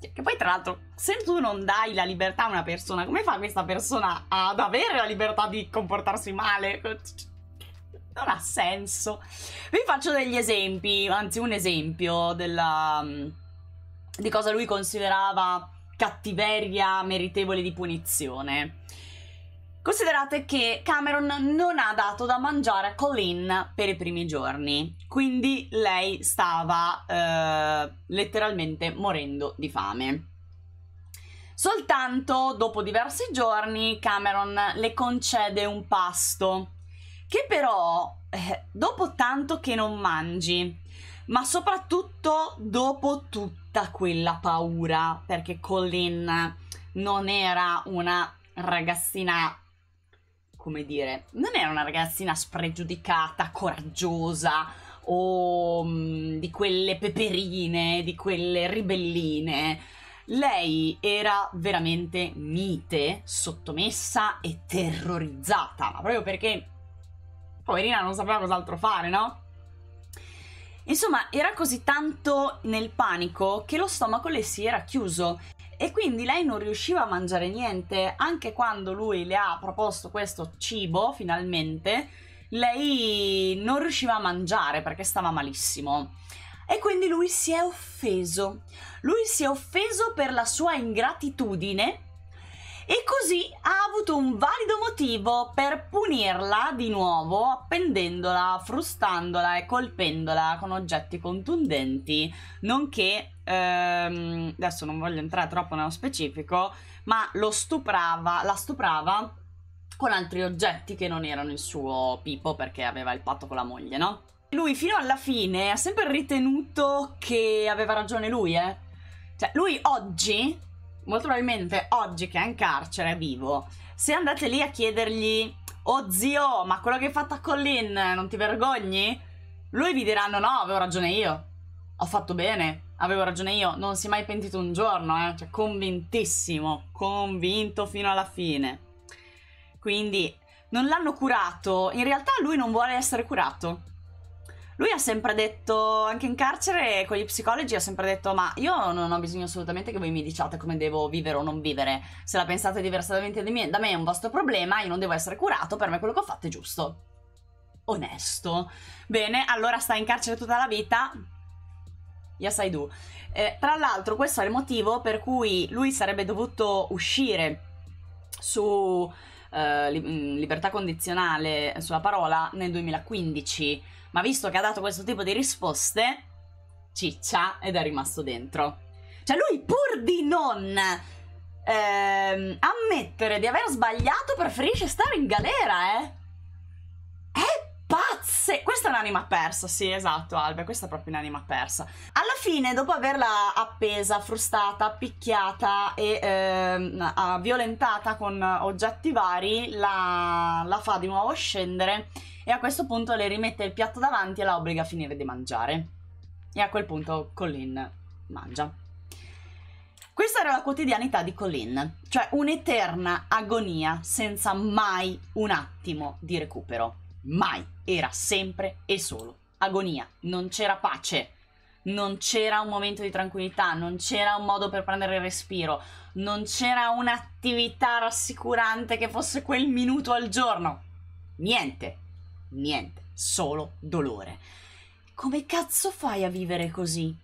Cioè, che poi, tra l'altro, se tu non dai la libertà a una persona, come fa questa persona ad avere la libertà di comportarsi male? Non ha senso. Vi faccio degli esempi, anzi, un esempio della, di cosa lui considerava cattiveria meritevole di punizione. Considerate che Cameron non ha dato da mangiare a Colleen per i primi giorni, quindi lei stava eh, letteralmente morendo di fame. Soltanto dopo diversi giorni Cameron le concede un pasto, che però eh, dopo tanto che non mangi, ma soprattutto dopo tutta quella paura, perché Colleen non era una ragazzina come dire, non era una ragazzina spregiudicata, coraggiosa o mh, mm, di quelle peperine, di quelle ribelline. Lei era veramente mite, sottomessa e terrorizzata, ma proprio perché poverina non sapeva cos'altro fare, no? Insomma, era così tanto nel panico che lo stomaco le si era chiuso e quindi lei non riusciva a mangiare niente, anche quando lui le ha proposto questo cibo finalmente, lei non riusciva a mangiare perché stava malissimo. E quindi lui si è offeso. Lui si è offeso per la sua ingratitudine e così ha avuto un valido motivo per punirla di nuovo appendendola, frustandola e colpendola con oggetti contundenti, nonché ehm, adesso non voglio entrare troppo nello specifico, ma lo stuprava, la stuprava con altri oggetti che non erano il suo pipo perché aveva il patto con la moglie, no? Lui fino alla fine ha sempre ritenuto che aveva ragione lui, eh. Cioè, lui oggi molto probabilmente oggi che è in carcere, vivo, se andate lì a chiedergli, oh zio, ma quello che hai fatto a Collin, non ti vergogni? Lui vi dirà, no, no, avevo ragione io, ho fatto bene, avevo ragione io, non si è mai pentito un giorno, eh? cioè convintissimo, convinto fino alla fine. Quindi non l'hanno curato, in realtà lui non vuole essere curato, lui ha sempre detto, anche in carcere con gli psicologi, ha sempre detto ma io non ho bisogno assolutamente che voi mi diciate come devo vivere o non vivere. Se la pensate diversamente da me, da me è un vostro problema, io non devo essere curato, per me quello che ho fatto è giusto. Onesto. Bene, allora sta in carcere tutta la vita, Yes I do. Eh, tra l'altro questo è il motivo per cui lui sarebbe dovuto uscire su eh, li mm, libertà condizionale, sulla parola, nel 2015 ma visto che ha dato questo tipo di risposte, ciccia ed è rimasto dentro. Cioè lui pur di non ehm, ammettere di aver sbagliato preferisce stare in galera, eh? È pazze! Questa è un'anima persa, sì, esatto, Alba, questa è proprio un'anima persa. Alla fine, dopo averla appesa, frustata, picchiata e ehm, violentata con oggetti vari, la, la fa di nuovo scendere e a questo punto le rimette il piatto davanti e la obbliga a finire di mangiare. E a quel punto Colleen mangia. Questa era la quotidianità di Colleen, cioè un'eterna agonia senza mai un attimo di recupero. Mai, era sempre e solo agonia, non c'era pace, non c'era un momento di tranquillità, non c'era un modo per prendere il respiro, non c'era un'attività rassicurante che fosse quel minuto al giorno. Niente niente, solo dolore. Come cazzo fai a vivere così?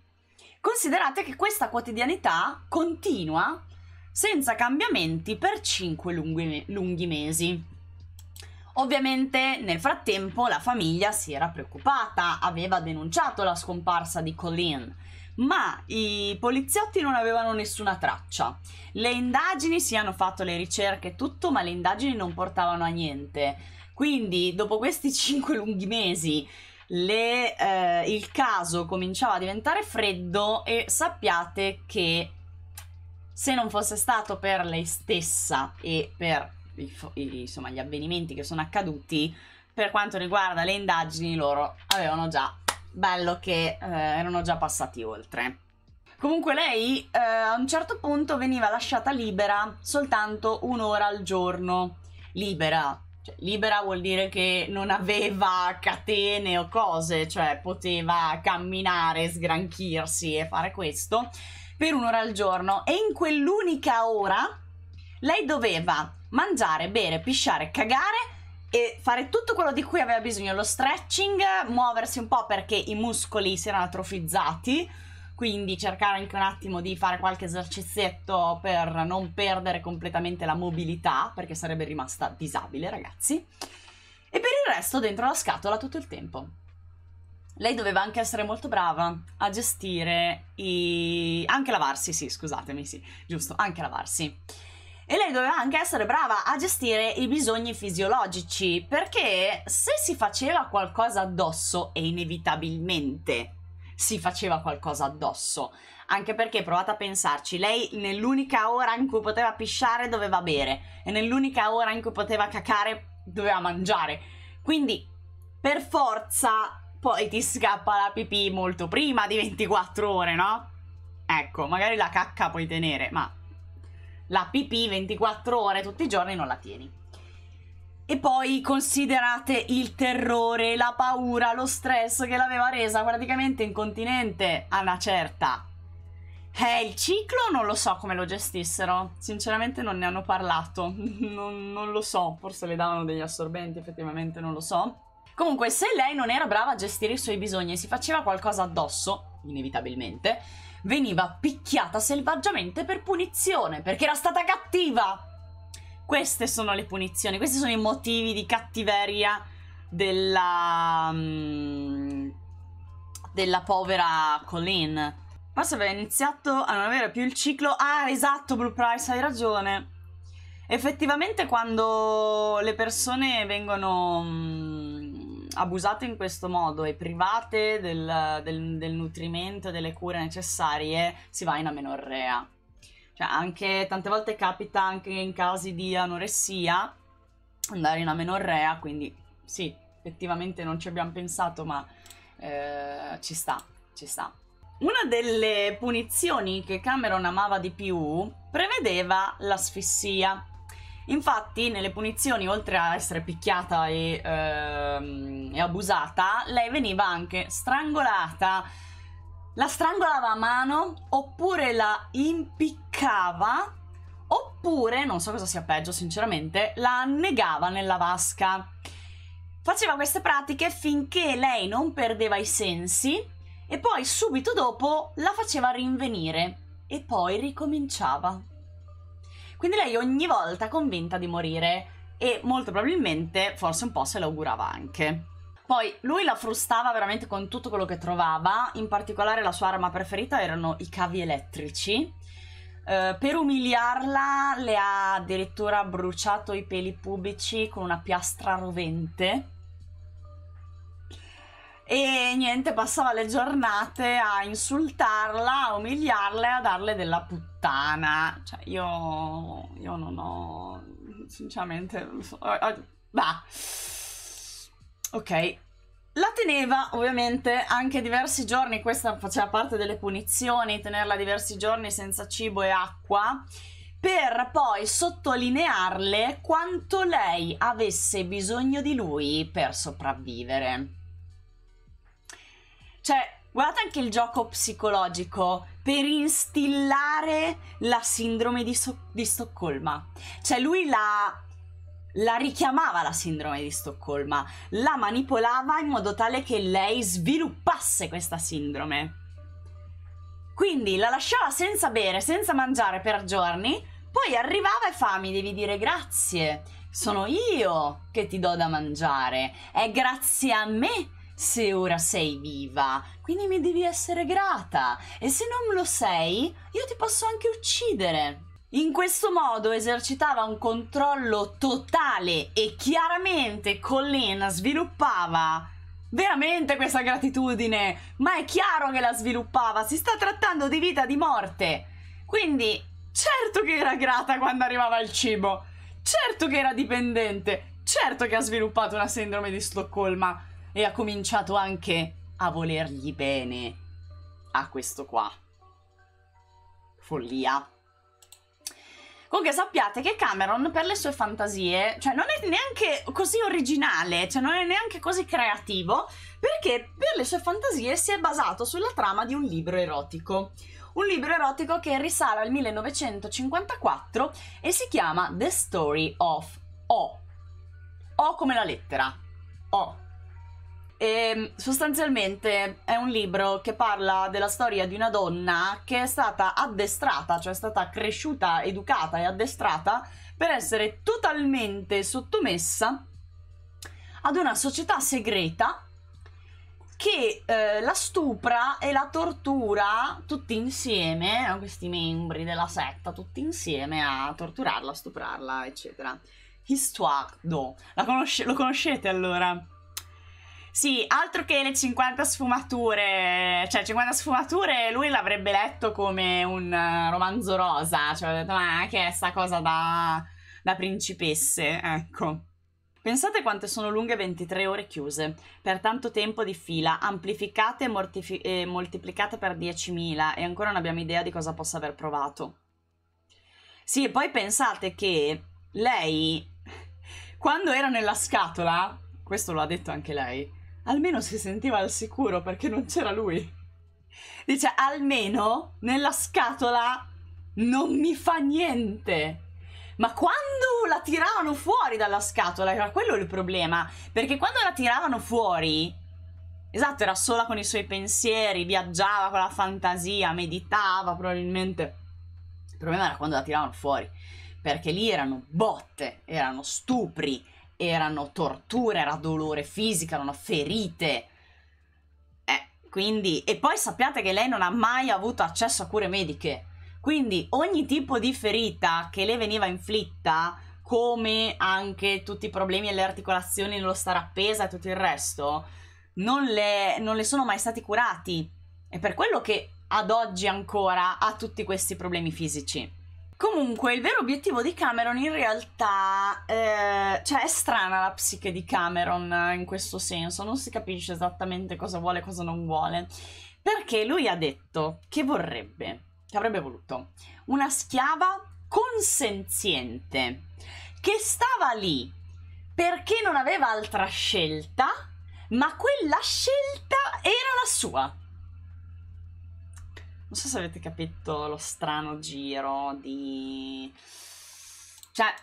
Considerate che questa quotidianità continua senza cambiamenti per 5 lunghi, lunghi mesi. Ovviamente nel frattempo la famiglia si era preoccupata, aveva denunciato la scomparsa di Colleen, ma i poliziotti non avevano nessuna traccia. Le indagini si hanno fatto le ricerche e tutto, ma le indagini non portavano a niente. Quindi, dopo questi cinque lunghi mesi, le, eh, il caso cominciava a diventare freddo e sappiate che se non fosse stato per lei stessa e per i, insomma, gli avvenimenti che sono accaduti, per quanto riguarda le indagini, loro avevano già bello che eh, erano già passati oltre. Comunque lei eh, a un certo punto veniva lasciata libera soltanto un'ora al giorno. Libera cioè, libera vuol dire che non aveva catene o cose, cioè poteva camminare, sgranchirsi e fare questo per un'ora al giorno e in quell'unica ora lei doveva mangiare, bere, pisciare, cagare e fare tutto quello di cui aveva bisogno, lo stretching, muoversi un po' perché i muscoli si erano atrofizzati quindi cercare anche un attimo di fare qualche esercizietto per non perdere completamente la mobilità, perché sarebbe rimasta disabile, ragazzi. E per il resto dentro la scatola tutto il tempo. Lei doveva anche essere molto brava a gestire i... anche lavarsi, sì, scusatemi, sì, giusto, anche lavarsi. E lei doveva anche essere brava a gestire i bisogni fisiologici, perché se si faceva qualcosa addosso e inevitabilmente si faceva qualcosa addosso. Anche perché provate a pensarci, lei nell'unica ora in cui poteva pisciare doveva bere e nell'unica ora in cui poteva cacare doveva mangiare. Quindi per forza poi ti scappa la pipì molto prima di 24 ore, no? Ecco, magari la cacca puoi tenere, ma la pipì 24 ore tutti i giorni non la tieni. E poi considerate il terrore, la paura, lo stress che l'aveva resa praticamente incontinente a una certa. Eh, il ciclo non lo so come lo gestissero, sinceramente non ne hanno parlato, non, non lo so, forse le davano degli assorbenti, effettivamente non lo so. Comunque, se lei non era brava a gestire i suoi bisogni e si faceva qualcosa addosso, inevitabilmente, veniva picchiata selvaggiamente per punizione, perché era stata cattiva! Queste sono le punizioni, questi sono i motivi di cattiveria della... Mm, della povera Colleen. Forse aveva iniziato a non avere più il ciclo... Ah, esatto, Blue Price, hai ragione. Effettivamente quando le persone vengono mm, abusate in questo modo e private del, del, del nutrimento e delle cure necessarie, si va in amenorrea. Cioè, anche tante volte capita anche in casi di anoressia andare in amenorrea, quindi sì, effettivamente non ci abbiamo pensato, ma eh, ci sta, ci sta. Una delle punizioni che Cameron amava di più prevedeva l'asfissia. Infatti, nelle punizioni, oltre a essere picchiata e, ehm, e abusata, lei veniva anche strangolata la strangolava a mano oppure la impiccava oppure, non so cosa sia peggio sinceramente, la annegava nella vasca. Faceva queste pratiche finché lei non perdeva i sensi e poi subito dopo la faceva rinvenire e poi ricominciava. Quindi lei ogni volta convinta di morire e molto probabilmente forse un po' se l'augurava anche. Poi lui la frustava veramente con tutto quello che trovava, in particolare la sua arma preferita erano i cavi elettrici. Uh, per umiliarla le ha addirittura bruciato i peli pubici con una piastra rovente. E niente, passava le giornate a insultarla, a umiliarla e a darle della puttana. Cioè, io, io non ho, sinceramente, non so, eh, eh, bah. Ok, la teneva ovviamente anche diversi giorni, questa faceva parte delle punizioni, tenerla diversi giorni senza cibo e acqua, per poi sottolinearle quanto lei avesse bisogno di lui per sopravvivere. Cioè, guardate anche il gioco psicologico per instillare la sindrome di, so di Stoccolma. Cioè, lui la la richiamava la sindrome di Stoccolma, la manipolava in modo tale che lei sviluppasse questa sindrome. Quindi la lasciava senza bere, senza mangiare per giorni, poi arrivava e fa mi devi dire grazie, sono io che ti do da mangiare, è grazie a me se ora sei viva, quindi mi devi essere grata e se non lo sei io ti posso anche uccidere. In questo modo esercitava un controllo totale e chiaramente Collina sviluppava veramente questa gratitudine, ma è chiaro che la sviluppava, si sta trattando di vita di morte. Quindi certo che era grata quando arrivava il cibo, certo che era dipendente, certo che ha sviluppato una sindrome di Stoccolma e ha cominciato anche a volergli bene a questo qua. Follia. Comunque sappiate che Cameron per le sue fantasie, cioè non è neanche così originale, cioè non è neanche così creativo, perché per le sue fantasie si è basato sulla trama di un libro erotico. Un libro erotico che risale al 1954 e si chiama The Story of O. O come la lettera. O. E ehm, sostanzialmente è un libro che parla della storia di una donna che è stata addestrata, cioè è stata cresciuta, educata e addestrata per essere totalmente sottomessa ad una società segreta che eh, la stupra e la tortura tutti insieme, eh, questi membri della setta tutti insieme a torturarla, stuprarla, eccetera. Histoire do. Conosce- lo conoscete allora? Sì, altro che le 50 sfumature, cioè 50 sfumature lui l'avrebbe letto come un eh, romanzo rosa, cioè avrebbe detto ma che è sta cosa da, da principesse, ecco. Pensate quante sono lunghe 23 ore chiuse, per tanto tempo di fila, amplificate e, mortifi- e moltiplicate per 10.000 e ancora non abbiamo idea di cosa possa aver provato. Sì, e poi pensate che lei, quando era nella scatola, questo lo ha detto anche lei, almeno si sentiva al sicuro perché non c'era lui. Dice, almeno nella scatola non mi fa niente. Ma quando la tiravano fuori dalla scatola, era quello il problema. Perché quando la tiravano fuori, esatto, era sola con i suoi pensieri, viaggiava con la fantasia, meditava probabilmente. Il problema era quando la tiravano fuori. Perché lì erano botte, erano stupri, erano torture, era dolore fisico, erano ferite. Eh, quindi... E poi sappiate che lei non ha mai avuto accesso a cure mediche. Quindi ogni tipo di ferita che le veniva inflitta, come anche tutti i problemi alle articolazioni, nello stare appesa e tutto il resto, non le, non le sono mai stati curati. È per quello che ad oggi ancora ha tutti questi problemi fisici. Comunque, il vero obiettivo di Cameron in realtà. Eh, cioè, è strana la psiche di Cameron eh, in questo senso, non si capisce esattamente cosa vuole e cosa non vuole. Perché lui ha detto che vorrebbe, che avrebbe voluto, una schiava consenziente che stava lì perché non aveva altra scelta, ma quella scelta era la sua. Non so se avete capito lo strano giro di... Cioè,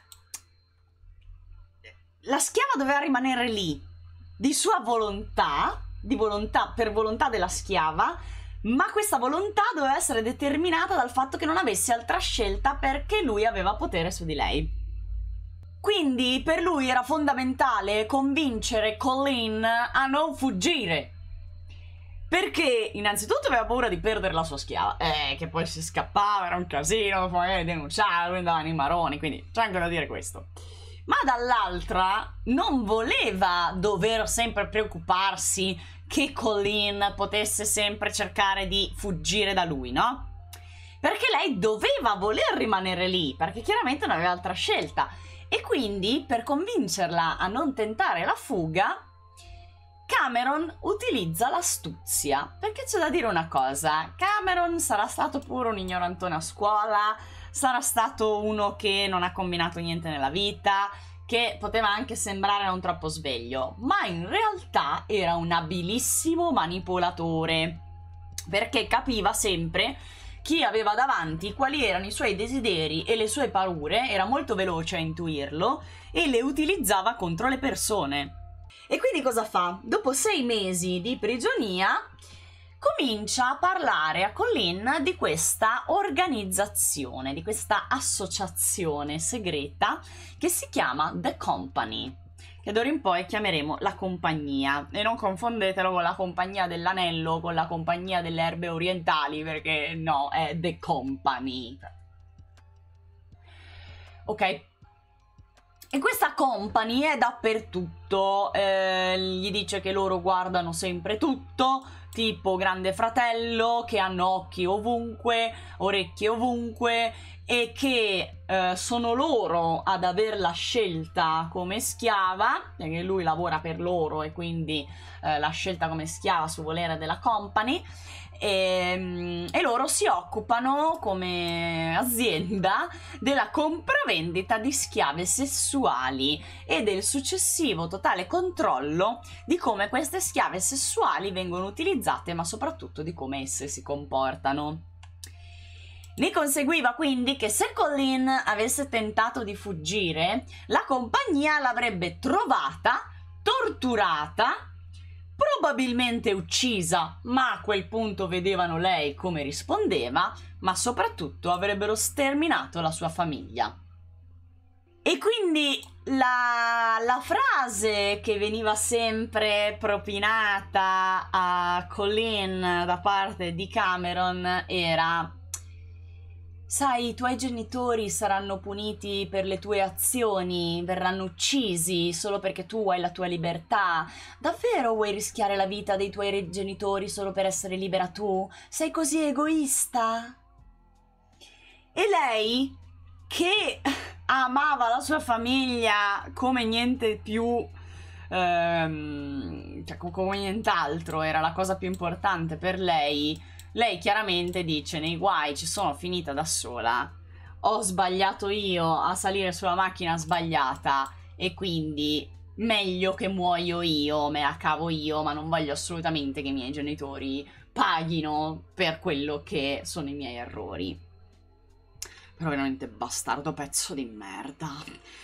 la schiava doveva rimanere lì, di sua volontà, di volontà per volontà della schiava, ma questa volontà doveva essere determinata dal fatto che non avesse altra scelta perché lui aveva potere su di lei. Quindi per lui era fondamentale convincere Colleen a non fuggire perché innanzitutto aveva paura di perdere la sua schiava, eh, che poi si scappava, era un casino, poi eh, denunciava, andava nei maroni, quindi c'è anche da dire questo. Ma dall'altra non voleva dover sempre preoccuparsi che Colleen potesse sempre cercare di fuggire da lui, no? perché lei doveva voler rimanere lì, perché chiaramente non aveva altra scelta. E quindi, per convincerla a non tentare la fuga, Cameron utilizza l'astuzia, perché c'è da dire una cosa, Cameron sarà stato pure un ignorantone a scuola, sarà stato uno che non ha combinato niente nella vita, che poteva anche sembrare non troppo sveglio, ma in realtà era un abilissimo manipolatore, perché capiva sempre chi aveva davanti quali erano i suoi desideri e le sue paure, era molto veloce a intuirlo e le utilizzava contro le persone. E quindi cosa fa? Dopo sei mesi di prigionia comincia a parlare a Colin di questa organizzazione, di questa associazione segreta che si chiama The Company che d'ora in poi chiameremo la compagnia. E non confondetelo con la compagnia dell'anello, con la compagnia delle erbe orientali, perché no, è The Company. Ok, e questa company è dappertutto, eh, gli dice che loro guardano sempre tutto, tipo Grande Fratello, che hanno occhi ovunque, orecchie ovunque e che eh, sono loro ad averla scelta come schiava, perché lui lavora per loro e quindi eh, la scelta come schiava su volere della company e, ehm, e loro si occupano come azienda della compravendita di schiave sessuali e del successivo totale controllo di come queste schiave sessuali vengono utilizzate ma soprattutto di come esse si comportano. Ne conseguiva quindi che se Colleen avesse tentato di fuggire, la compagnia l'avrebbe trovata, torturata probabilmente uccisa, ma a quel punto vedevano lei come rispondeva, ma soprattutto avrebbero sterminato la sua famiglia. E quindi la, la, frase che veniva sempre propinata a Colleen da parte di Cameron era sai, i tuoi genitori saranno puniti per le tue azioni, verranno uccisi solo perché tu hai la tua libertà. Davvero vuoi rischiare la vita dei tuoi genitori solo per essere libera tu? Sei così egoista? E lei, che amava la sua famiglia come niente più... Ehm, cioè, come nient'altro, era la cosa più importante per lei lei chiaramente dice nei guai ci sono finita da sola, ho sbagliato io a salire sulla macchina sbagliata e quindi meglio che muoio io, me la cavo io, ma non voglio assolutamente che i miei genitori paghino per quello che sono i miei errori. Però veramente bastardo pezzo di merda.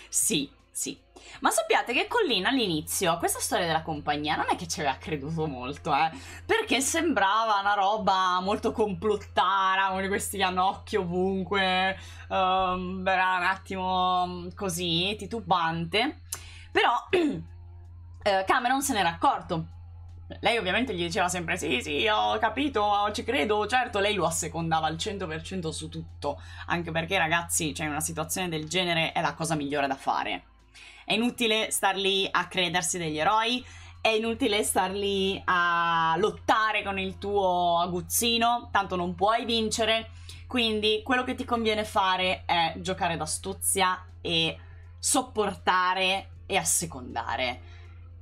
Sì, sì, ma sappiate che Collina all'inizio a questa storia della compagnia non è che ci aveva creduto molto, eh, perché sembrava una roba molto complottara, uno di questi canocchi ovunque, um, era un attimo mm, così, titubante. Però eh, Cameron se n'era accorto. Lei ovviamente gli diceva sempre sì, sì, ho capito, ci credo, certo, lei lo assecondava al 100% su tutto, anche perché ragazzi, cioè una situazione del genere è la cosa migliore da fare è inutile star lì a credersi degli eroi, è inutile star lì a lottare con il tuo aguzzino, tanto non puoi vincere. Quindi quello che ti conviene fare è giocare d'astuzia e sopportare e assecondare.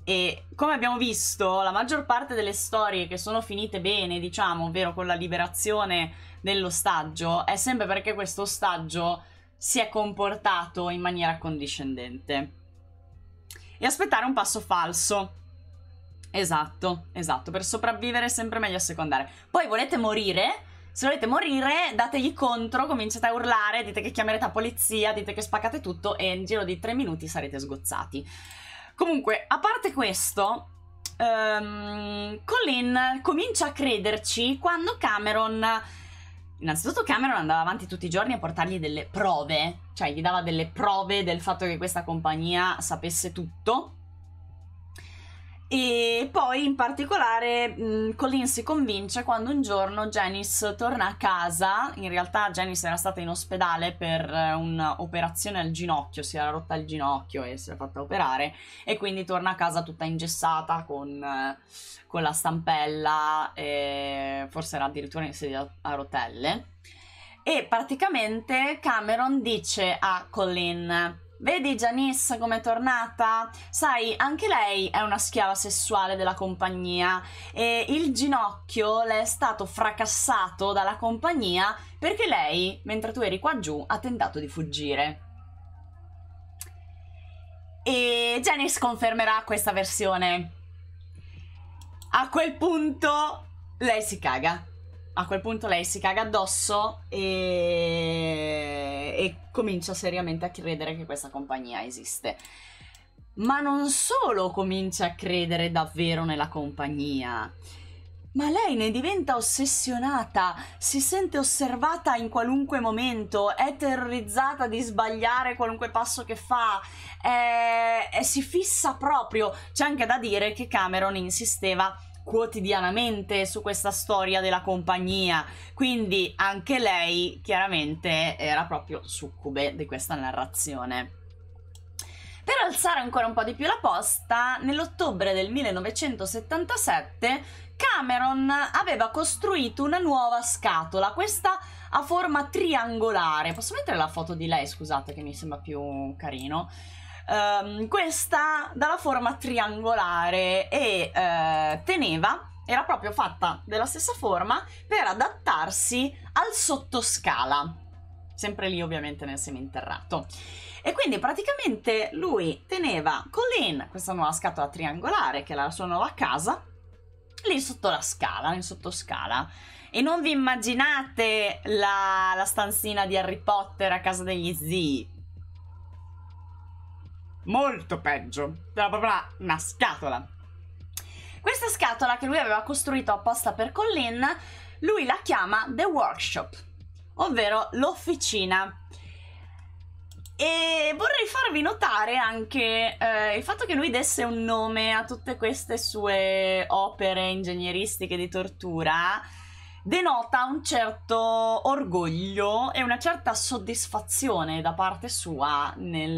E come abbiamo visto, la maggior parte delle storie che sono finite bene, diciamo, ovvero con la liberazione dell'ostaggio, è sempre perché questo ostaggio si è comportato in maniera condiscendente e aspettare un passo falso. Esatto, esatto, per sopravvivere è sempre meglio assecondare. Poi volete morire? Se volete morire, dategli contro, cominciate a urlare, dite che chiamerete la polizia, dite che spaccate tutto e in giro di tre minuti sarete sgozzati. Comunque, a parte questo, um, Colin comincia a crederci quando Cameron Innanzitutto Cameron andava avanti tutti i giorni a portargli delle prove, cioè gli dava delle prove del fatto che questa compagnia sapesse tutto e poi in particolare mh, Colin si convince quando un giorno Janice torna a casa, in realtà Janice era stata in ospedale per eh, un'operazione al ginocchio, si era rotta il ginocchio e si era fatta operare e quindi torna a casa tutta ingessata con, eh, con la stampella, forse era addirittura in sedia a rotelle. E praticamente Cameron dice a Colin Vedi Janice com'è tornata? Sai, anche lei è una schiava sessuale della compagnia e il ginocchio le è stato fracassato dalla compagnia perché lei, mentre tu eri qua giù, ha tentato di fuggire. E Janice confermerà questa versione. A quel punto lei si caga a quel punto lei si caga addosso e... e, comincia seriamente a credere che questa compagnia esiste. Ma non solo comincia a credere davvero nella compagnia, ma lei ne diventa ossessionata, si sente osservata in qualunque momento, è terrorizzata di sbagliare qualunque passo che fa, è... È... si fissa proprio. C'è anche da dire che Cameron insisteva quotidianamente su questa storia della compagnia. Quindi anche lei chiaramente era proprio succube di questa narrazione. Per alzare ancora un po' di più la posta, nell'ottobre del 1977 Cameron aveva costruito una nuova scatola, questa a forma triangolare. Posso mettere la foto di lei, scusate, che mi sembra più carino. Um, questa dalla forma triangolare e uh, teneva, era proprio fatta della stessa forma per adattarsi al sottoscala, sempre lì ovviamente nel seminterrato. E quindi praticamente lui teneva Colleen, questa nuova scatola triangolare che era la sua nuova casa, lì sotto la scala, in sottoscala. E non vi immaginate la, la stanzina di Harry Potter a casa degli zii, molto peggio. Era proprio una, scatola. Questa scatola che lui aveva costruito apposta per Collin, lui la chiama The Workshop, ovvero l'officina. E vorrei farvi notare anche eh, il fatto che lui desse un nome a tutte queste sue opere ingegneristiche di tortura denota un certo orgoglio e una certa soddisfazione da parte sua nel,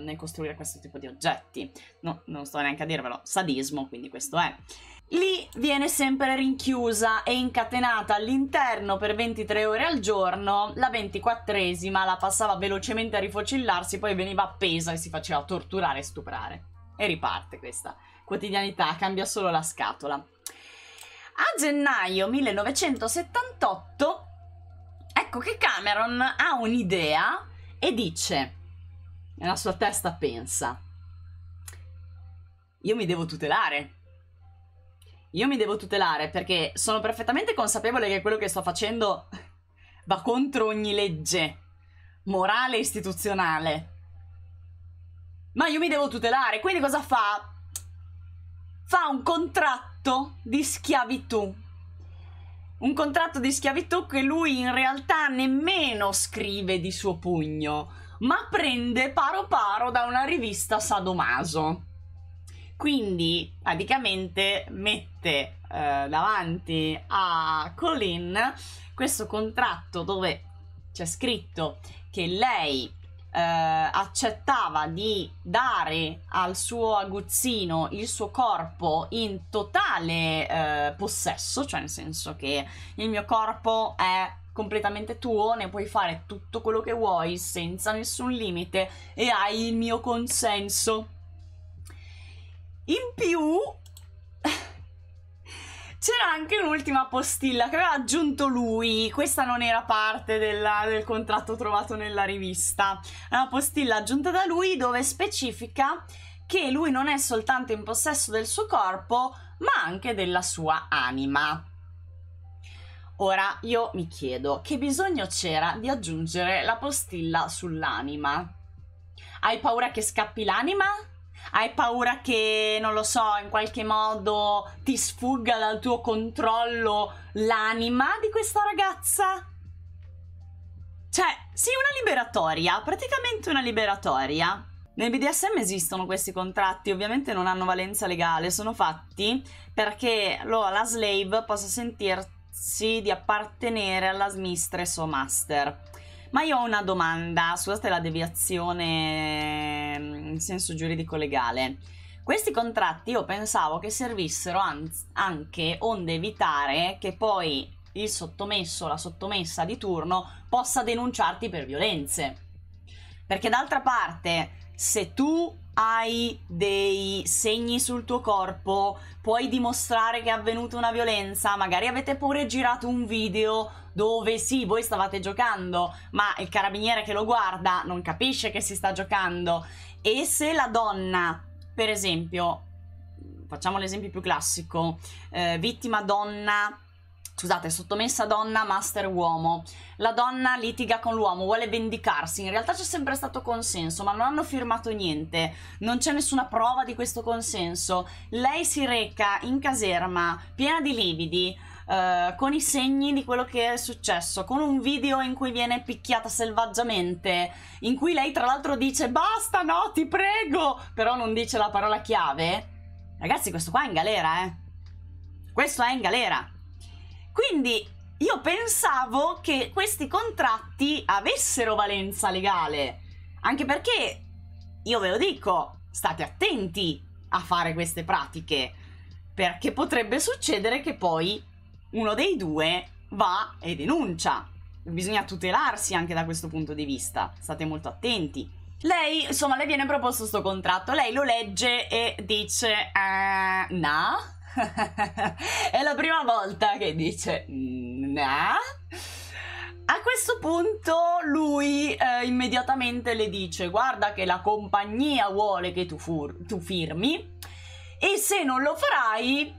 nel costruire questo tipo di oggetti. No, non sto neanche a dirvelo, sadismo, quindi questo è. Lì viene sempre rinchiusa e incatenata all'interno per 23 ore al giorno, la 24esima la passava velocemente a rifocillarsi, poi veniva appesa e si faceva torturare e stuprare. E riparte questa quotidianità, cambia solo la scatola. A gennaio 1978, ecco che Cameron ha un'idea e dice, nella sua testa pensa, io mi devo tutelare. Io mi devo tutelare perché sono perfettamente consapevole che quello che sto facendo va contro ogni legge morale e istituzionale. Ma io mi devo tutelare, quindi cosa fa? Fa un contratto contratto di schiavitù. Un contratto di schiavitù che lui in realtà nemmeno scrive di suo pugno, ma prende paro paro da una rivista sadomaso. Quindi praticamente mette eh, davanti a Colin questo contratto dove c'è scritto che lei eh, accettava di dare al suo aguzzino il suo corpo in totale eh, possesso, cioè nel senso che il mio corpo è completamente tuo, ne puoi fare tutto quello che vuoi senza nessun limite e hai il mio consenso. In più, c'era anche un'ultima postilla che aveva aggiunto lui, questa non era parte della, del contratto trovato nella rivista, è una postilla aggiunta da lui dove specifica che lui non è soltanto in possesso del suo corpo, ma anche della sua anima. Ora io mi chiedo che bisogno c'era di aggiungere la postilla sull'anima. Hai paura che scappi l'anima? hai paura che, non lo so, in qualche modo ti sfugga dal tuo controllo l'anima di questa ragazza? Cioè, sì, una liberatoria, praticamente una liberatoria. Nel BDSM esistono questi contratti, ovviamente non hanno valenza legale, sono fatti perché lo, la slave possa sentirsi di appartenere alla mistress o master. Ma io ho una domanda, scusate la deviazione mm, in senso giuridico-legale. Questi contratti io pensavo che servissero an- anche onde evitare che poi il sottomesso, o la sottomessa di turno possa denunciarti per violenze. Perché d'altra parte, se tu hai dei segni sul tuo corpo, puoi dimostrare che è avvenuta una violenza, magari avete pure girato un video dove sì, voi stavate giocando, ma il carabiniere che lo guarda non capisce che si sta giocando. E se la donna, per esempio, facciamo l'esempio più classico, eh, vittima donna scusate, sottomessa donna, master uomo. La donna litiga con l'uomo, vuole vendicarsi. In realtà c'è sempre stato consenso, ma non hanno firmato niente. Non c'è nessuna prova di questo consenso. Lei si reca in caserma piena di lividi. Uh, con i segni di quello che è successo, con un video in cui viene picchiata selvaggiamente, in cui lei tra l'altro dice basta, no, ti prego, però non dice la parola chiave. Ragazzi, questo qua è in galera, eh. Questo è in galera. Quindi io pensavo che questi contratti avessero valenza legale, anche perché, io ve lo dico, state attenti a fare queste pratiche, perché potrebbe succedere che poi uno dei due va e denuncia. Bisogna tutelarsi anche da questo punto di vista, state molto attenti. Lei, insomma, le viene proposto questo contratto, lei lo legge e dice, eh, no, è la prima volta che dice mm, nah. A questo punto lui eh, immediatamente le dice guarda che la compagnia vuole che tu, tu firmi e se non lo farai,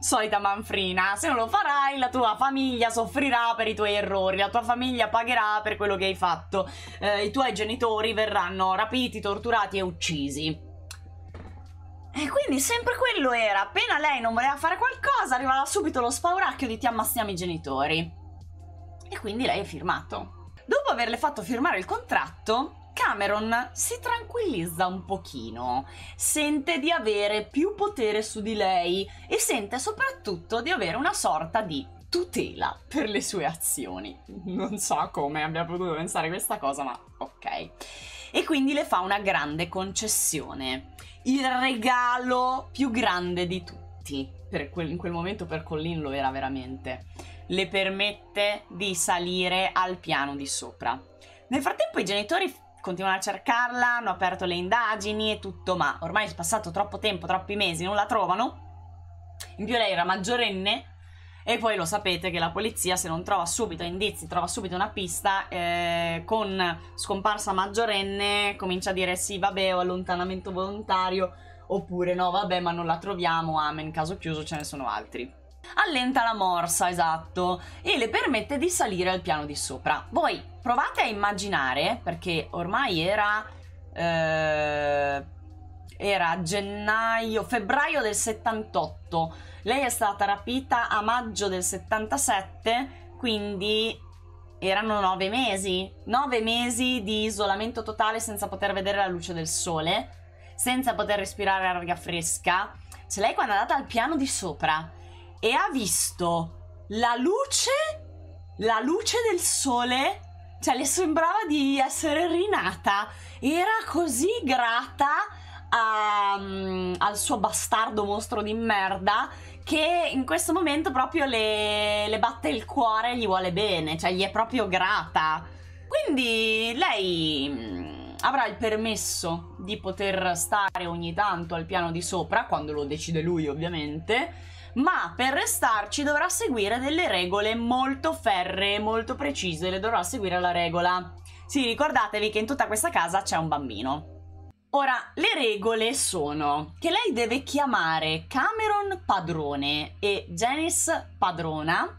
solita manfrina, se non lo farai la tua famiglia soffrirà per i tuoi errori, la tua famiglia pagherà per quello che hai fatto, eh, i tuoi genitori verranno rapiti, torturati e uccisi. E quindi sempre quello era, appena lei non voleva fare qualcosa arrivava subito lo spauracchio di ti ammassiamo i genitori. E quindi lei ha firmato. Dopo averle fatto firmare il contratto, Cameron si tranquillizza un pochino, sente di avere più potere su di lei e sente soprattutto di avere una sorta di tutela per le sue azioni. Non so come abbia potuto pensare questa cosa, ma ok. E quindi le fa una grande concessione il regalo più grande di tutti. Quel, in quel momento per Collin lo era veramente. Le permette di salire al piano di sopra. Nel frattempo i genitori continuano a cercarla, hanno aperto le indagini e tutto, ma ormai è passato troppo tempo, troppi mesi, non la trovano. In più lei era maggiorenne e poi lo sapete che la polizia se non trova subito indizi, trova subito una pista, eh, con scomparsa maggiorenne comincia a dire sì vabbè ho allontanamento volontario oppure no vabbè ma non la troviamo, amen, caso chiuso ce ne sono altri allenta la morsa, esatto, e le permette di salire al piano di sopra. Voi provate a immaginare, perché ormai era... Eh era gennaio, febbraio del 78. Lei è stata rapita a maggio del 77, quindi erano nove mesi. Nove mesi di isolamento totale senza poter vedere la luce del sole, senza poter respirare aria fresca. Se cioè, lei quando è andata al piano di sopra e ha visto la luce, la luce del sole cioè le sembrava di essere rinata, era così grata a, ehm, al suo bastardo mostro di merda che in questo momento proprio le, le batte il cuore, gli vuole bene, cioè gli è proprio grata. Quindi lei mm, avrà il permesso di poter stare ogni tanto al piano di sopra, quando lo decide lui ovviamente, ma per restarci dovrà seguire delle regole molto ferree, molto precise, le dovrà seguire la regola. Sì, ricordatevi che in tutta questa casa c'è un bambino. Ora, le regole sono che lei deve chiamare Cameron padrone e Janice padrona,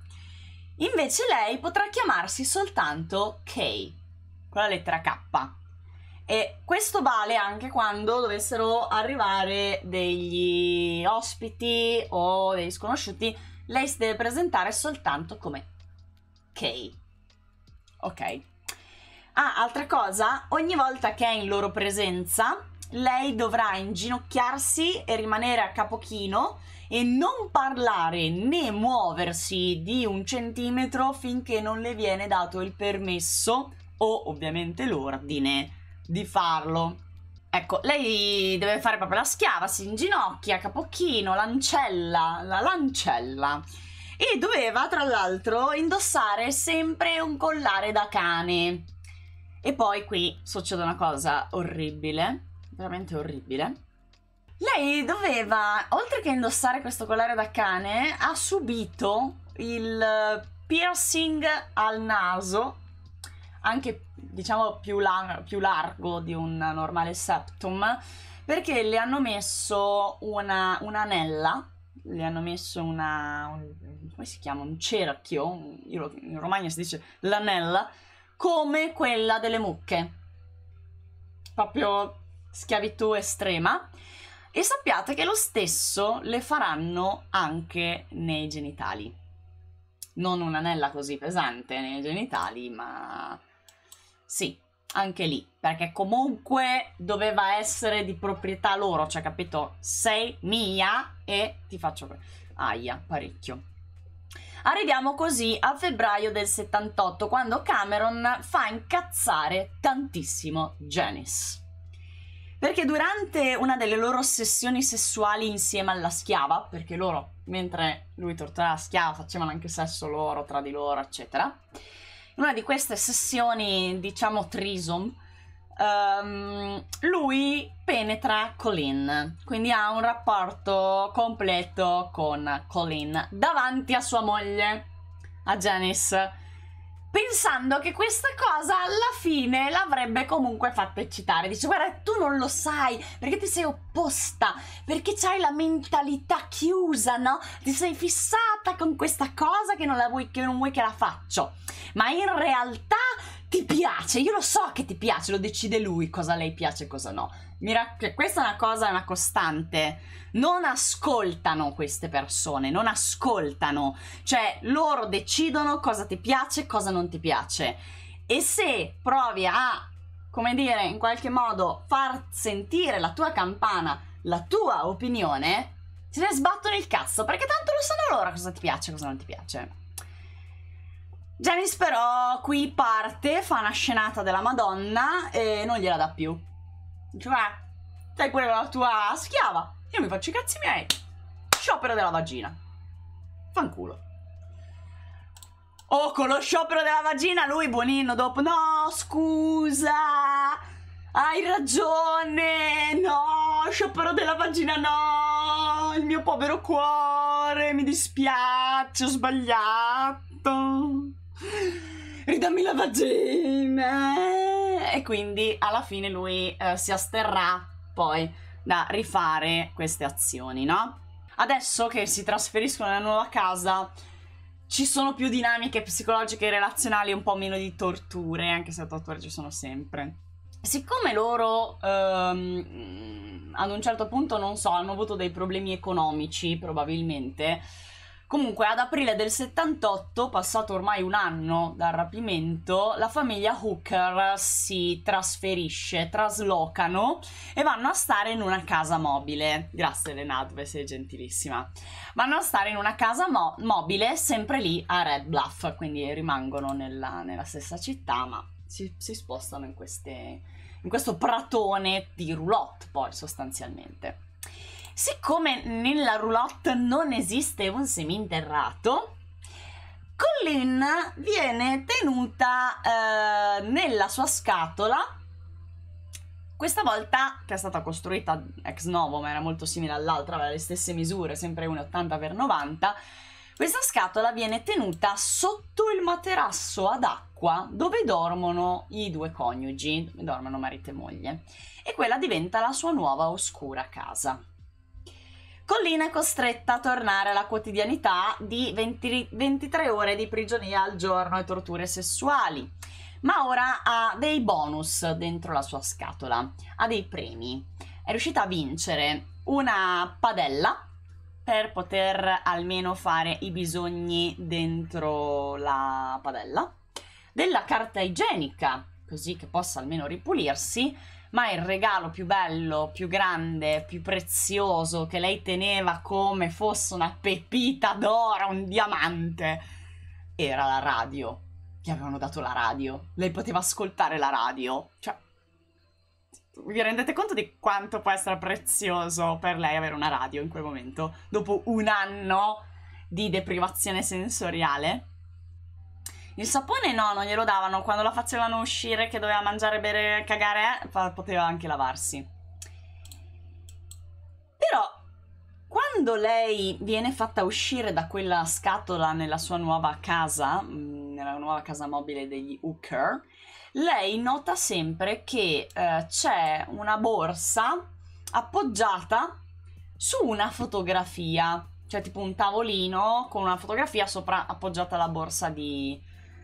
invece lei potrà chiamarsi soltanto Kay, con la lettera K. E questo vale anche quando dovessero arrivare degli ospiti o degli sconosciuti, lei si deve presentare soltanto come Kay. Ok? Ah, altra cosa, ogni volta che è in loro presenza, lei dovrà inginocchiarsi e rimanere a capochino e non parlare né muoversi di un centimetro finché non le viene dato il permesso o ovviamente l'ordine di farlo. Ecco, lei deve fare proprio la schiava, si inginocchia, capochino, l'ancella, la lancella. E doveva, tra l'altro, indossare sempre un collare da cane e poi qui succede una cosa orribile, veramente orribile. Lei doveva, oltre che indossare questo collare da cane, ha subito il piercing al naso, anche diciamo più, lar più largo di un normale septum, perché le hanno messo una, un'anella, le hanno messo una, un, come si chiama, un cerchio, in Romagna si dice l'anella, come quella delle mucche. Proprio schiavitù estrema. E sappiate che lo stesso le faranno anche nei genitali. Non un'anella così pesante nei genitali, ma sì, anche lì, perché comunque doveva essere di proprietà loro, cioè capito? Sei mia e ti faccio... Aia, parecchio. Arriviamo così a febbraio del 78, quando Cameron fa incazzare tantissimo Janice. Perché durante una delle loro sessioni sessuali insieme alla schiava, perché loro, mentre lui torturava la schiava, facevano anche sesso loro, tra di loro, eccetera, in una di queste sessioni, diciamo, trisom, um, lui penetra Colin, quindi ha un rapporto completo con Colin davanti a sua moglie, a Janice, pensando che questa cosa alla fine l'avrebbe comunque fatta eccitare. Dice guarda tu non lo sai perché ti sei opposta, perché hai la mentalità chiusa, no? Ti sei fissata con questa cosa che non, vuoi, che non vuoi che la faccio. Ma in realtà ti piace, io lo so che ti piace, lo decide lui cosa a lei piace e cosa no. Ra- cioè, questa è una cosa, una costante. Non ascoltano queste persone, non ascoltano, cioè loro decidono cosa ti piace e cosa non ti piace. E se provi a, come dire, in qualche modo far sentire la tua campana, la tua opinione, se ne sbattono il cazzo, perché tanto lo sanno loro cosa ti piace e cosa non ti piace. Janice però qui parte, fa una scenata della Madonna e non gliela dà più. Cioè, ma sei pure la tua schiava, io mi faccio i cazzi miei. Sciopero della vagina. Fanculo. Oh, con lo sciopero della vagina lui buonino dopo. No, scusa. Hai ragione. No, sciopero della vagina no. Il mio povero cuore, mi dispiace, ho sbagliato ridammi la vagina! E quindi alla fine lui eh, si asterrà poi da rifare queste azioni, no? Adesso che si trasferiscono nella nuova casa ci sono più dinamiche psicologiche e relazionali, un po' meno di torture, anche se torture ci sono sempre. Siccome loro ehm, ad un certo punto, non so, hanno avuto dei problemi economici probabilmente, Comunque ad aprile del 78, passato ormai un anno dal rapimento, la famiglia Hooker si trasferisce, traslocano e vanno a stare in una casa mobile. Grazie Lenadve, sei gentilissima. Vanno a stare in una casa mo- mobile sempre lì a Red Bluff, quindi rimangono nella, nella stessa città ma si, si spostano in, queste, in questo pratone di roulotte poi sostanzialmente. Siccome nella roulotte non esiste un seminterrato, Collin viene tenuta eh, nella sua scatola, questa volta che è stata costruita ex novo, ma era molto simile all'altra, aveva le stesse misure, sempre 1,80x90, questa scatola viene tenuta sotto il materasso ad acqua dove dormono i due coniugi, dove dormono marito e moglie, e quella diventa la sua nuova oscura casa. Collina è costretta a tornare alla quotidianità di 20, 23 ore di prigionia al giorno e torture sessuali. Ma ora ha dei bonus dentro la sua scatola, ha dei premi. È riuscita a vincere una padella per poter almeno fare i bisogni dentro la padella, della carta igienica, così che possa almeno ripulirsi, ma il regalo più bello, più grande, più prezioso che lei teneva come fosse una pepita d'oro, un diamante, era la radio. Gli avevano dato la radio. Lei poteva ascoltare la radio. Cioè, vi rendete conto di quanto può essere prezioso per lei avere una radio in quel momento? Dopo un anno di deprivazione sensoriale? Il sapone no, non glielo davano. Quando la facevano uscire che doveva mangiare, bere, cagare, poteva anche lavarsi. Però quando lei viene fatta uscire da quella scatola nella sua nuova casa, mm, nella nuova casa mobile degli Hooker, lei nota sempre che eh, c'è una borsa appoggiata su una fotografia, cioè tipo un tavolino con una fotografia sopra appoggiata alla borsa di,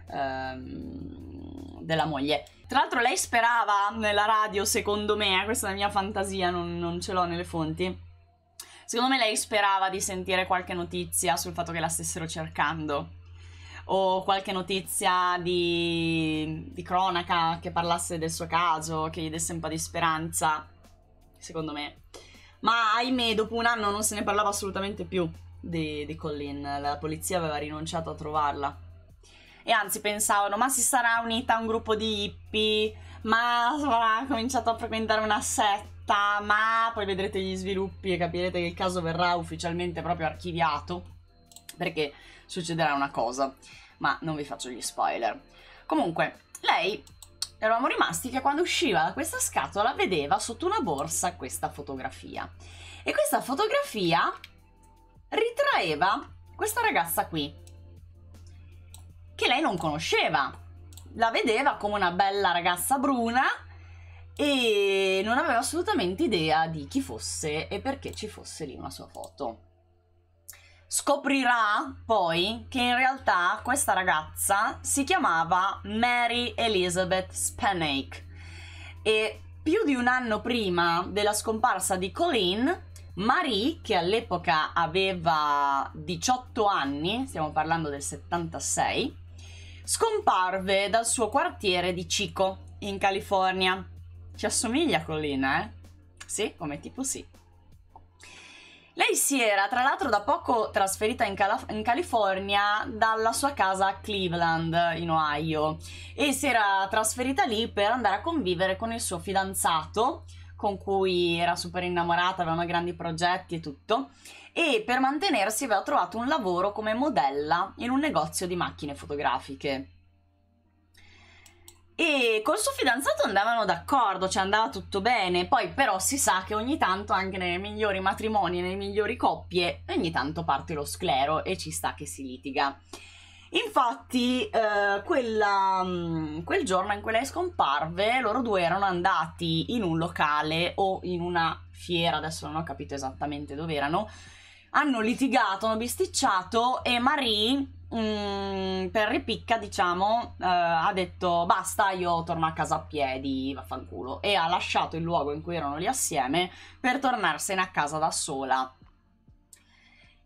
ehm, della moglie. Tra l'altro lei sperava nella radio, secondo me, eh, questa è la mia fantasia, non, non ce l'ho nelle fonti. Secondo me lei sperava di sentire qualche notizia sul fatto che la stessero cercando o qualche notizia di, di, cronaca che parlasse del suo caso, che gli desse un po' di speranza, secondo me. Ma ahimè, dopo un anno non se ne parlava assolutamente più di, di Collin, la polizia aveva rinunciato a trovarla e anzi pensavano ma si sarà unita a un gruppo di hippie, ma ha cominciato a frequentare una setta, ma poi vedrete gli sviluppi e capirete che il caso verrà ufficialmente proprio archiviato perché succederà una cosa, ma non vi faccio gli spoiler. Comunque, lei eravamo rimasti che quando usciva da questa scatola vedeva sotto una borsa questa fotografia. E questa fotografia ritraeva questa ragazza qui, che lei non conosceva. La vedeva come una bella ragazza bruna e non aveva assolutamente idea di chi fosse e perché ci fosse lì una sua foto. Scoprirà poi che in realtà questa ragazza si chiamava Mary Elizabeth Spanake e più di un anno prima della scomparsa di Colleen, Marie, che all'epoca aveva 18 anni, stiamo parlando del 76, scomparve dal suo quartiere di Chico, in California. Ci assomiglia Collina, eh? Sì, come tipo sì. Lei si era tra l'altro da poco trasferita in, Calaf- in, California dalla sua casa a Cleveland, in Ohio, e si era trasferita lì per andare a convivere con il suo fidanzato, con cui era super innamorata, aveva grandi progetti e tutto e per mantenersi aveva trovato un lavoro come modella in un negozio di macchine fotografiche. E col suo fidanzato andavano d'accordo, cioè andava tutto bene, poi però si sa che ogni tanto anche nei migliori matrimoni, nelle migliori coppie, ogni tanto parte lo sclero e ci sta che si litiga. Infatti, eh, quella, mm, quel giorno in cui lei scomparve, loro due erano andati in un locale o in una fiera, adesso non ho capito esattamente dove erano, hanno litigato, hanno bisticciato e Marie Mm, per ripicca, diciamo, eh, ha detto basta, io torno a casa a piedi, vaffanculo, e ha lasciato il luogo in cui erano lì assieme per tornarsene a casa da sola.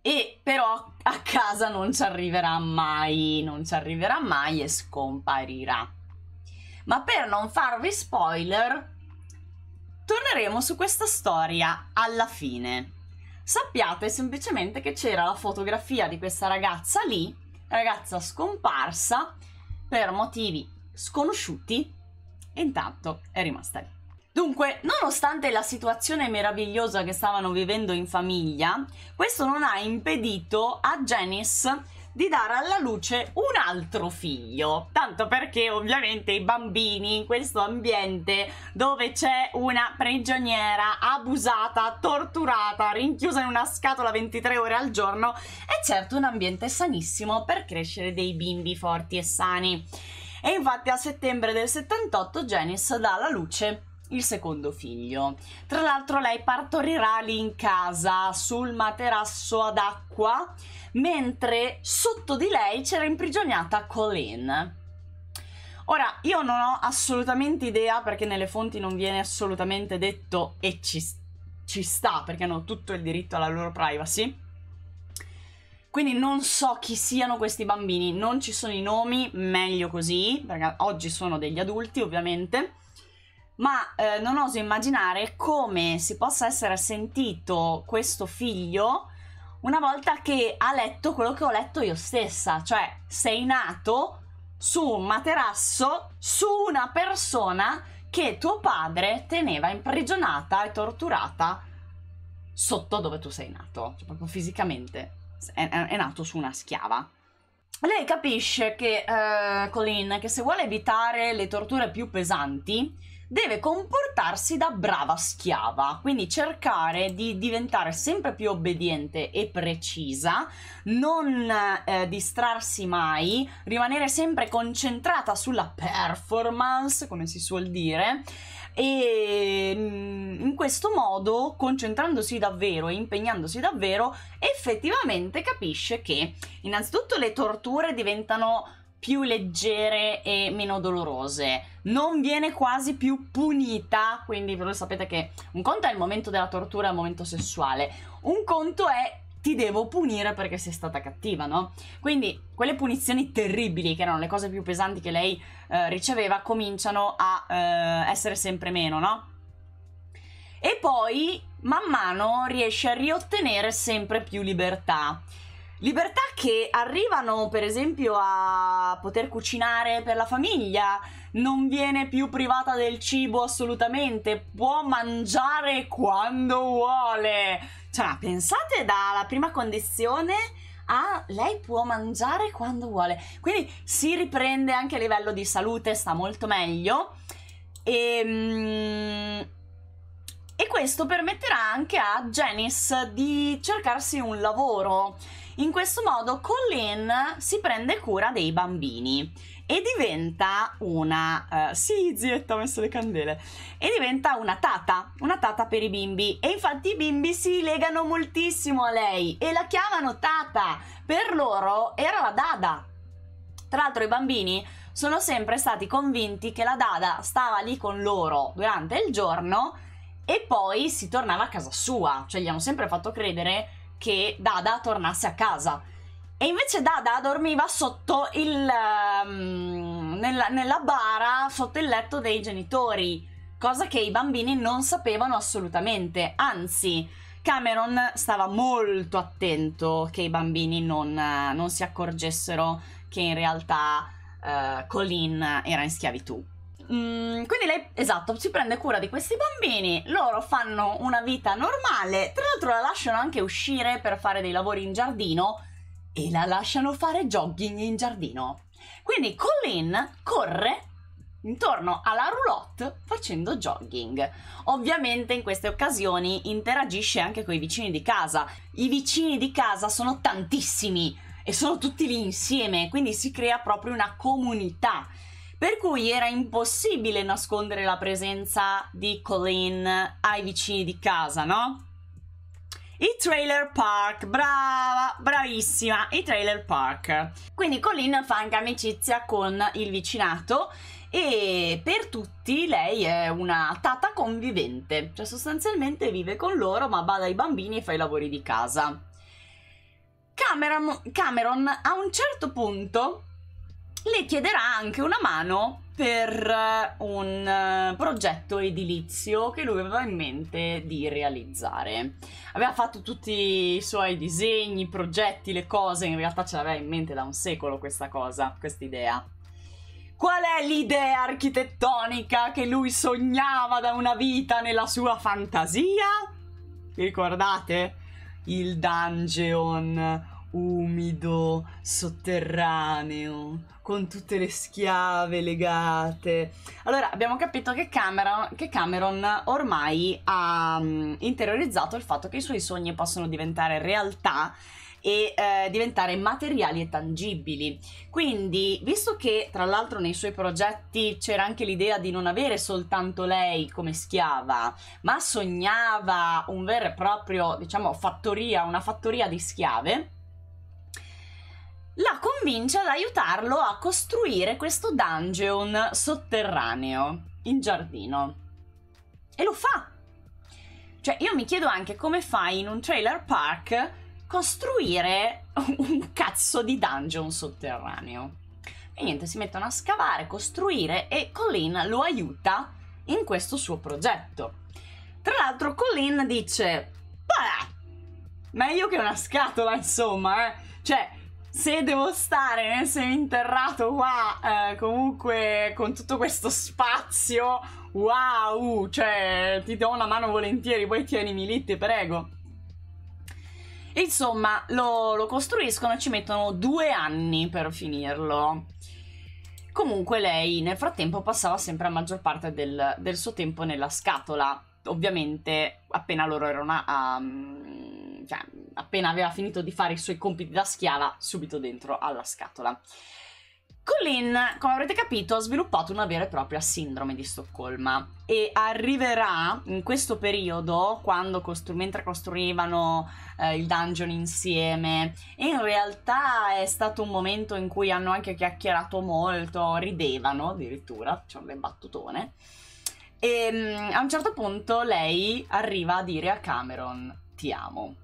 E però a casa non ci arriverà mai, non ci arriverà mai e scomparirà. Ma per non farvi spoiler, torneremo su questa storia alla fine sappiate semplicemente che c'era la fotografia di questa ragazza lì, ragazza scomparsa per motivi sconosciuti e intanto è rimasta lì. Dunque, nonostante la situazione meravigliosa che stavano vivendo in famiglia, questo non ha impedito a Janice di dare alla luce un altro figlio. Tanto perché ovviamente i bambini in questo ambiente dove c'è una prigioniera abusata, torturata, rinchiusa in una scatola 23 ore al giorno, è certo un ambiente sanissimo per crescere dei bimbi forti e sani. E infatti a settembre del 78 Janice dà alla luce il secondo figlio. Tra l'altro lei partorirà lì in casa sul materasso ad acqua mentre sotto di lei c'era imprigionata Colleen. Ora, io non ho assolutamente idea perché nelle fonti non viene assolutamente detto e ci, ci sta perché hanno tutto il diritto alla loro privacy. Quindi non so chi siano questi bambini, non ci sono i nomi, meglio così, perché oggi sono degli adulti ovviamente ma eh, non oso immaginare come si possa essere sentito questo figlio una volta che ha letto quello che ho letto io stessa, cioè sei nato su un materasso, su una persona che tuo padre teneva imprigionata e torturata sotto dove tu sei nato, cioè proprio fisicamente è, è nato su una schiava. Lei capisce che, uh, eh, Colin, che se vuole evitare le torture più pesanti, deve comportarsi da brava schiava, quindi cercare di diventare sempre più obbediente e precisa, non eh, distrarsi mai, rimanere sempre concentrata sulla performance, come si suol dire, e mm, in questo modo, concentrandosi davvero e impegnandosi davvero, effettivamente capisce che innanzitutto le torture diventano più leggere e meno dolorose. Non viene quasi più punita, quindi voi sapete che un conto è il momento della tortura e il momento sessuale, un conto è ti devo punire perché sei stata cattiva, no? Quindi quelle punizioni terribili, che erano le cose più pesanti che lei eh, riceveva, cominciano a eh, essere sempre meno, no? E poi, man mano, riesce a riottenere sempre più libertà. Libertà che arrivano per esempio a poter cucinare per la famiglia, non viene più privata del cibo assolutamente, può mangiare quando vuole. Cioè, pensate dalla prima condizione a lei può mangiare quando vuole. Quindi si riprende anche a livello di salute, sta molto meglio. E, ehm, e questo permetterà anche a Janice di cercarsi un lavoro in questo modo Colleen si prende cura dei bambini e diventa una... Uh, sì, zietta, ho messo le candele. E diventa una tata, una tata per i bimbi. E infatti i bimbi si legano moltissimo a lei e la chiamano tata. Per loro era la dada. Tra l'altro i bambini sono sempre stati convinti che la dada stava lì con loro durante il giorno e poi si tornava a casa sua, cioè gli hanno sempre fatto credere che Dada tornasse a casa. E invece Dada dormiva sotto il. Um, nella, nella bara, sotto il letto dei genitori, cosa che i bambini non sapevano assolutamente. Anzi, Cameron stava molto attento che i bambini non, non si accorgessero che in realtà uh, Colin era in schiavitù. Mm, quindi lei, esatto, si prende cura di questi bambini, loro fanno una vita normale, tra l'altro la lasciano anche uscire per fare dei lavori in giardino e la lasciano fare jogging in giardino. Quindi Colin corre intorno alla roulotte facendo jogging. Ovviamente in queste occasioni interagisce anche con i vicini di casa. I vicini di casa sono tantissimi e sono tutti lì insieme, quindi si crea proprio una comunità per cui era impossibile nascondere la presenza di Colleen ai vicini di casa, no? I trailer park, brava, bravissima, i trailer park. Quindi Colleen fa anche amicizia con il vicinato e per tutti lei è una tata convivente, cioè sostanzialmente vive con loro ma bada ai bambini e fa i lavori di casa. Cameron, Cameron a un certo punto le chiederà anche una mano per eh, un eh, progetto edilizio che lui aveva in mente di realizzare. Aveva fatto tutti i suoi disegni, progetti, le cose, in realtà ce l'aveva in mente da un secolo questa cosa, questa idea. Qual è l'idea architettonica che lui sognava da una vita nella sua fantasia? Vi ricordate? Il dungeon umido, sotterraneo, con tutte le schiave legate. Allora abbiamo capito che Cameron, che Cameron ormai ha um, interiorizzato il fatto che i suoi sogni possono diventare realtà e eh, diventare materiali e tangibili. Quindi, visto che tra l'altro nei suoi progetti c'era anche l'idea di non avere soltanto lei come schiava, ma sognava un vero e proprio, diciamo, fattoria, una fattoria di schiave, la convince ad aiutarlo a costruire questo dungeon sotterraneo in giardino. E lo fa! Cioè, io mi chiedo anche come fai in un trailer park costruire un cazzo di dungeon sotterraneo. E niente, si mettono a scavare, costruire e Colin lo aiuta in questo suo progetto. Tra l'altro Colin dice, beh, meglio che una scatola, insomma, eh. Cioè, se devo stare nel seminterrato qua, eh, comunque con tutto questo spazio, wow, cioè ti do una mano volentieri, poi tienimi lì, ti prego. Insomma, lo, lo costruiscono e ci mettono due anni per finirlo. Comunque lei nel frattempo passava sempre la maggior parte del, del suo tempo nella scatola. Ovviamente appena loro erano... A, a, mm, cioè, appena aveva finito di fare i suoi compiti da schiava, subito dentro alla scatola. Colin, come avrete capito, ha sviluppato una vera e propria sindrome di Stoccolma e arriverà in questo periodo, quando costru- mentre costruivano eh, il dungeon insieme, e in realtà è stato un momento in cui hanno anche chiacchierato molto, ridevano addirittura, c'erano le battutone, e ehm, a un certo punto lei arriva a dire a Cameron ti amo.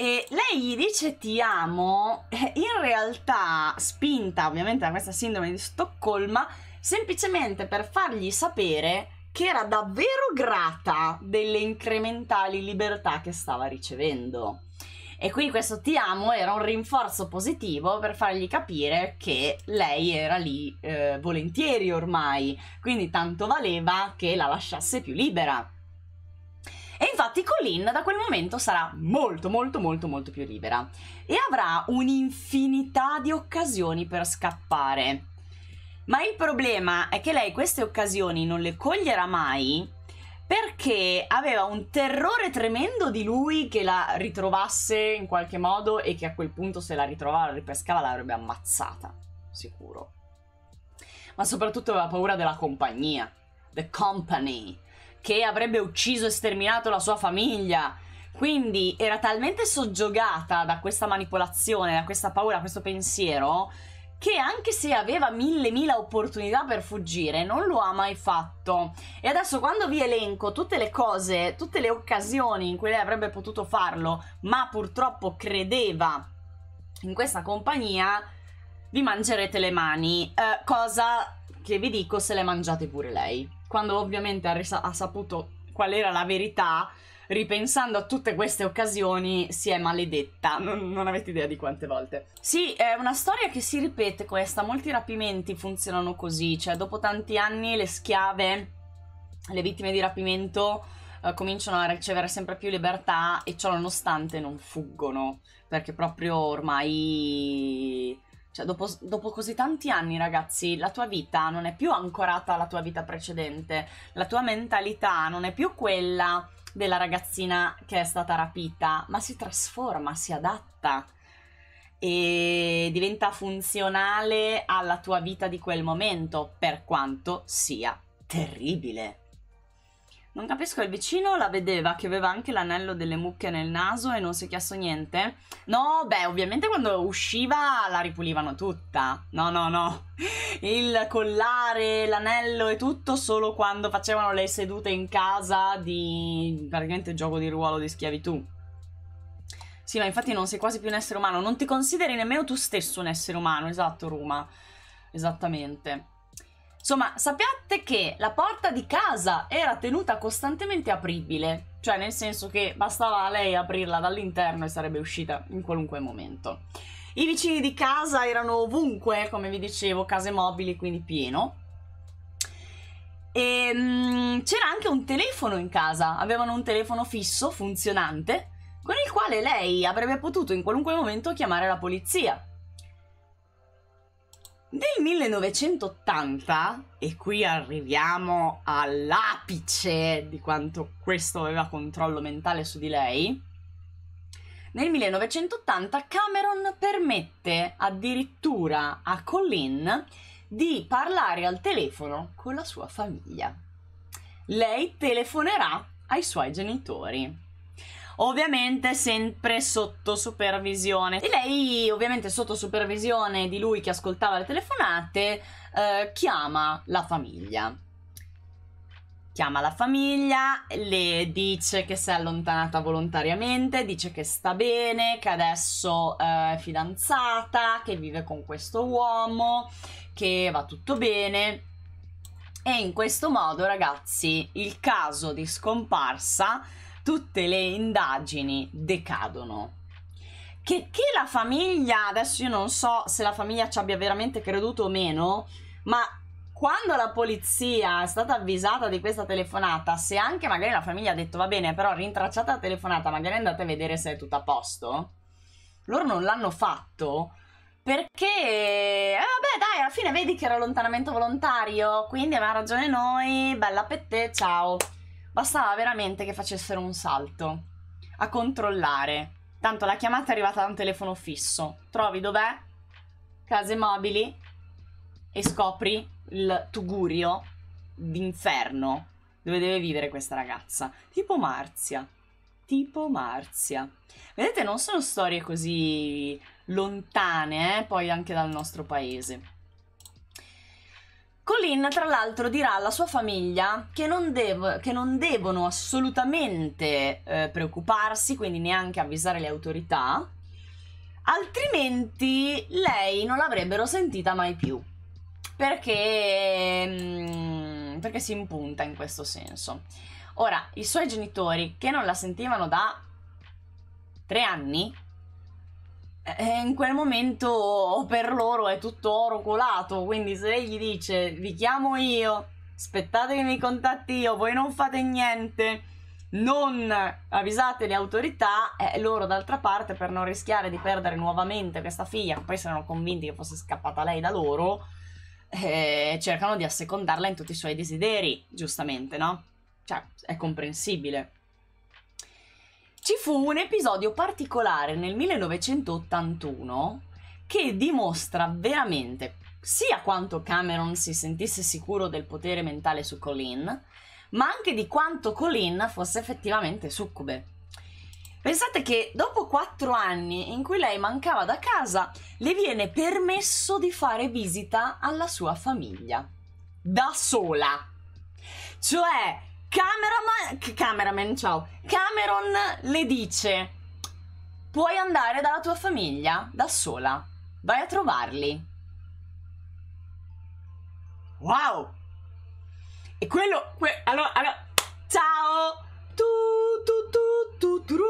E lei gli dice ti amo, in realtà spinta ovviamente da questa sindrome di Stoccolma, semplicemente per fargli sapere che era davvero grata delle incrementali libertà che stava ricevendo. E quindi questo ti amo era un rinforzo positivo per fargli capire che lei era lì eh, volentieri ormai, quindi tanto valeva che la lasciasse più libera. E infatti Colin da quel momento sarà molto molto molto molto più libera e avrà un'infinità di occasioni per scappare. Ma il problema è che lei queste occasioni non le coglierà mai perché aveva un terrore tremendo di lui che la ritrovasse in qualche modo e che a quel punto se la ritrovava, la ripescava, l'avrebbe ammazzata, sicuro. Ma soprattutto aveva paura della compagnia, the company, che avrebbe ucciso e sterminato la sua famiglia. Quindi era talmente soggiogata da questa manipolazione, da questa paura, da questo pensiero, che anche se aveva mille mila opportunità per fuggire, non lo ha mai fatto. E adesso quando vi elenco tutte le cose, tutte le occasioni in cui lei avrebbe potuto farlo, ma purtroppo credeva in questa compagnia, vi mangerete le mani, eh, cosa che vi dico se le mangiate pure lei quando ovviamente ha, resa- ha saputo qual era la verità, ripensando a tutte queste occasioni, si è maledetta. Non, non, avete idea di quante volte. Sì, è una storia che si ripete questa. Molti rapimenti funzionano così. Cioè, dopo tanti anni le schiave, le vittime di rapimento, eh, cominciano a ricevere sempre più libertà e ciò nonostante non fuggono. Perché proprio ormai cioè, dopo, dopo, così tanti anni, ragazzi, la tua vita non è più ancorata alla tua vita precedente, la tua mentalità non è più quella della ragazzina che è stata rapita, ma si trasforma, si adatta e diventa funzionale alla tua vita di quel momento, per quanto sia terribile. Non capisco, il vicino la vedeva che aveva anche l'anello delle mucche nel naso e non si è chiesto niente? No, beh, ovviamente quando usciva la ripulivano tutta. No, no, no. Il collare, l'anello e tutto solo quando facevano le sedute in casa di praticamente gioco di ruolo di schiavitù. Sì, ma infatti non sei quasi più un essere umano. Non ti consideri nemmeno tu stesso un essere umano. Esatto, Roma. Esattamente. Insomma, sappiate che la porta di casa era tenuta costantemente apribile, cioè nel senso che bastava a lei aprirla dall'interno e sarebbe uscita in qualunque momento. I vicini di casa erano ovunque, come vi dicevo, case mobili, quindi pieno. E ehm, c'era anche un telefono in casa, avevano un telefono fisso, funzionante, con il quale lei avrebbe potuto in qualunque momento chiamare la polizia. Nel 1980, e qui arriviamo all'apice di quanto questo aveva controllo mentale su di lei, nel 1980 Cameron permette addirittura a Colleen di parlare al telefono con la sua famiglia. Lei telefonerà ai suoi genitori ovviamente sempre sotto supervisione. E lei, ovviamente sotto supervisione di lui che ascoltava le telefonate, eh, chiama la famiglia. Chiama la famiglia, le dice che si è allontanata volontariamente, dice che sta bene, che adesso eh, è fidanzata, che vive con questo uomo, che va tutto bene. E in questo modo, ragazzi, il caso di scomparsa tutte le indagini decadono. Che, che la famiglia, adesso io non so se la famiglia ci abbia veramente creduto o meno, ma quando la polizia è stata avvisata di questa telefonata, se anche magari la famiglia ha detto va bene, però rintracciata la telefonata, magari andate a vedere se è tutto a posto, loro non l'hanno fatto perché, eh, vabbè dai, alla fine vedi che era allontanamento volontario, quindi aveva ragione noi, bella per te, ciao. Bastava veramente che facessero un salto. A controllare. Tanto la chiamata è arrivata da un telefono fisso. Trovi dov'è? Case mobili. E scopri il tugurio d'inferno dove deve vivere questa ragazza. Tipo Marzia. Tipo Marzia. Vedete, non sono storie così lontane, eh? poi anche dal nostro paese. Colin, tra l'altro, dirà alla sua famiglia che non, dev- che non devono assolutamente eh, preoccuparsi, quindi neanche avvisare le autorità, altrimenti lei non l'avrebbero sentita mai più. Perché, mm, perché si impunta in questo senso. Ora, i suoi genitori, che non la sentivano da tre anni, eh, in quel momento per loro è tutto oro colato, quindi se lei gli dice vi chiamo io, aspettate che mi contatti io, voi non fate niente, non avvisate le autorità, eh, loro d'altra parte per non rischiare di perdere nuovamente questa figlia, che poi saranno convinti che fosse scappata lei da loro, eh, cercano di assecondarla in tutti i suoi desideri, giustamente, no? Cioè, è comprensibile. Ci fu un episodio particolare nel 1981 che dimostra veramente sia quanto Cameron si sentisse sicuro del potere mentale su Colleen, ma anche di quanto Colleen fosse effettivamente succube. Pensate che dopo quattro anni in cui lei mancava da casa, le viene permesso di fare visita alla sua famiglia. Da sola. Cioè, Cameraman, cameraman, ciao. Cameron le dice: Puoi andare dalla tua famiglia da sola. Vai a trovarli. Wow! E quello. Que, allora, allora, ciao! Tu, tu, tu, tu, tu, tu.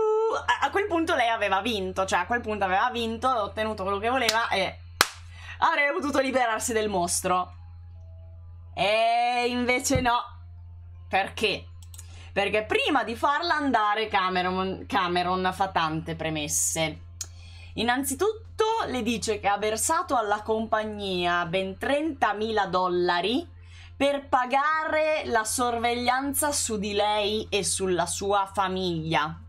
A, a quel punto lei aveva vinto, cioè a quel punto aveva vinto, ha ottenuto quello che voleva e avrebbe potuto liberarsi del mostro. E invece no, perché? Perché prima di farla andare Cameron, Cameron fa tante premesse. Innanzitutto le dice che ha versato alla compagnia ben 30.000 dollari per pagare la sorveglianza su di lei e sulla sua famiglia.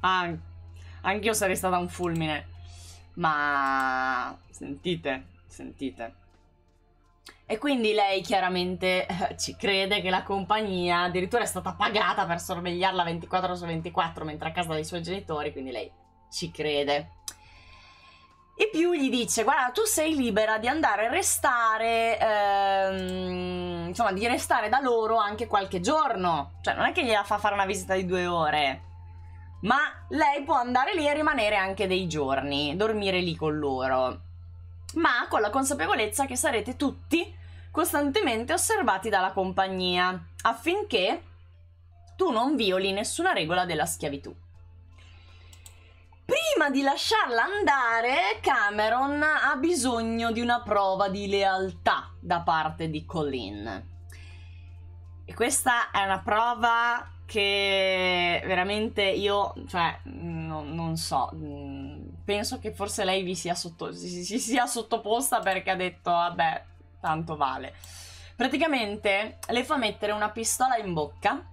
Ah, anch'io sarei stata un fulmine. Ma sentite, sentite. E quindi lei chiaramente eh, ci crede che la compagnia addirittura è stata pagata per sorvegliarla 24 su 24 mentre a casa dei suoi genitori, quindi lei ci crede. E più gli dice: Guarda, tu sei libera di andare a restare, ehm, insomma, di restare da loro anche qualche giorno. Cioè, non è che gliela fa fare una visita di due ore, ma lei può andare lì e rimanere anche dei giorni, dormire lì con loro ma con la consapevolezza che sarete tutti costantemente osservati dalla compagnia, affinché tu non violi nessuna regola della schiavitù. Prima di lasciarla andare, Cameron ha bisogno di una prova di lealtà da parte di Colleen. E questa è una prova che veramente io, cioè, no, non so, penso che forse lei vi sia sotto, si, si sia sottoposta perché ha detto vabbè, tanto vale. Praticamente le fa mettere una pistola in bocca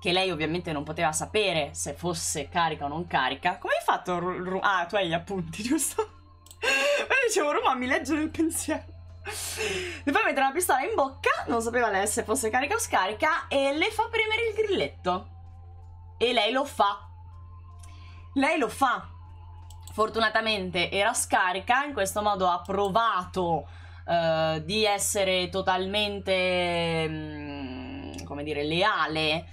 che lei ovviamente non poteva sapere se fosse carica o non carica. Come hai fatto? Ru Ru ah, tu hai gli appunti, giusto? Ma dicevo, Roma mi legge nel pensiero. Le fa mettere una pistola in bocca, non sapeva lei se fosse carica o scarica, e le fa premere il grilletto. E lei lo fa. Lei lo fa fortunatamente era scarica, in questo modo ha provato eh, di essere totalmente, mh, mm, come dire, leale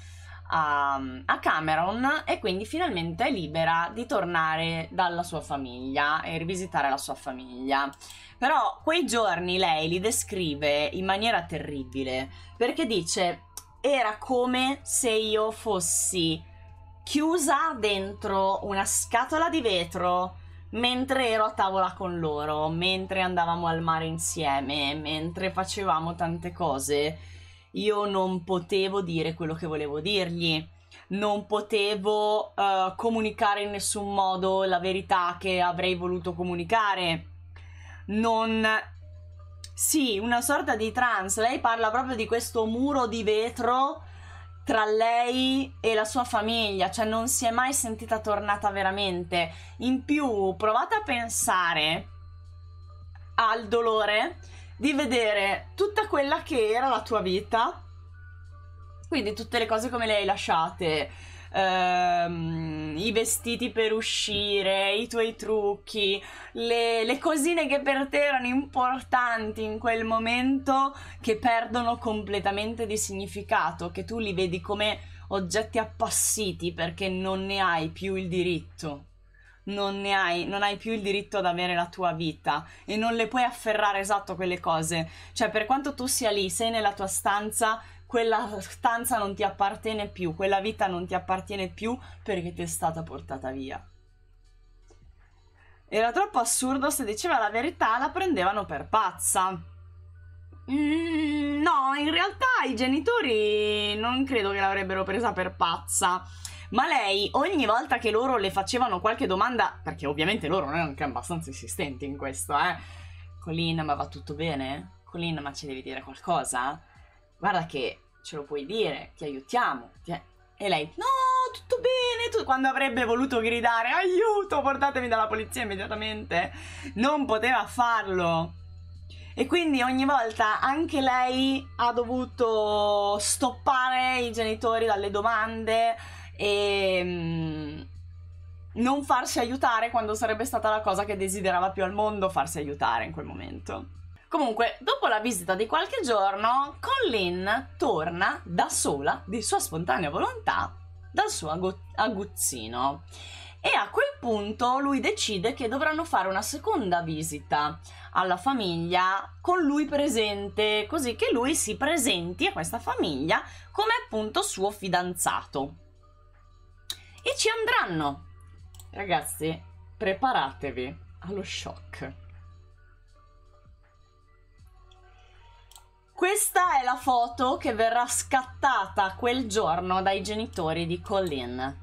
a, a, Cameron e quindi finalmente è libera di tornare dalla sua famiglia e rivisitare la sua famiglia. Però quei giorni lei li descrive in maniera terribile perché dice era come se io fossi chiusa dentro una scatola di vetro mentre ero a tavola con loro, mentre andavamo al mare insieme, mentre facevamo tante cose. Io non potevo dire quello che volevo dirgli non potevo uh, comunicare in nessun modo la verità che avrei voluto comunicare. Non. Sì, una sorta di trans. Lei parla proprio di questo muro di vetro tra lei e la sua famiglia, cioè non si è mai sentita tornata veramente. In più, provate a pensare al dolore di vedere tutta quella che era la tua vita, quindi tutte le cose come le hai lasciate, ehm, i vestiti per uscire, i tuoi trucchi, le, le cosine che per te erano importanti in quel momento che perdono completamente di significato, che tu li vedi come oggetti appassiti perché non ne hai più il diritto. Non, ne hai, non hai più il diritto ad avere la tua vita e non le puoi afferrare esatto quelle cose. Cioè, per quanto tu sia lì, sei nella tua stanza quella stanza non ti appartiene più, quella vita non ti appartiene più perché ti è stata portata via. Era troppo assurdo, se diceva la verità la prendevano per pazza. Mm, no, in realtà i genitori non credo che l'avrebbero presa per pazza. Ma lei, ogni volta che loro le facevano qualche domanda, perché ovviamente loro non erano anche abbastanza insistenti in questo, eh. Colina, ma va tutto bene? Colina, ma ci devi dire qualcosa? guarda che ce lo puoi dire, ti aiutiamo. Ti E lei, no, tutto bene, tu... quando avrebbe voluto gridare, aiuto, portatemi dalla polizia immediatamente, non poteva farlo. E quindi ogni volta anche lei ha dovuto stoppare i genitori dalle domande e mm, non farsi aiutare quando sarebbe stata la cosa che desiderava più al mondo, farsi aiutare in quel momento. Comunque, dopo la visita di qualche giorno, Colleen torna da sola, di sua spontanea volontà, dal suo agu- aguzzino. E a quel punto lui decide che dovranno fare una seconda visita alla famiglia con lui presente, così che lui si presenti a questa famiglia come appunto suo fidanzato. E ci andranno. Ragazzi, preparatevi allo shock. Questa è la foto che verrà scattata quel giorno dai genitori di Colin.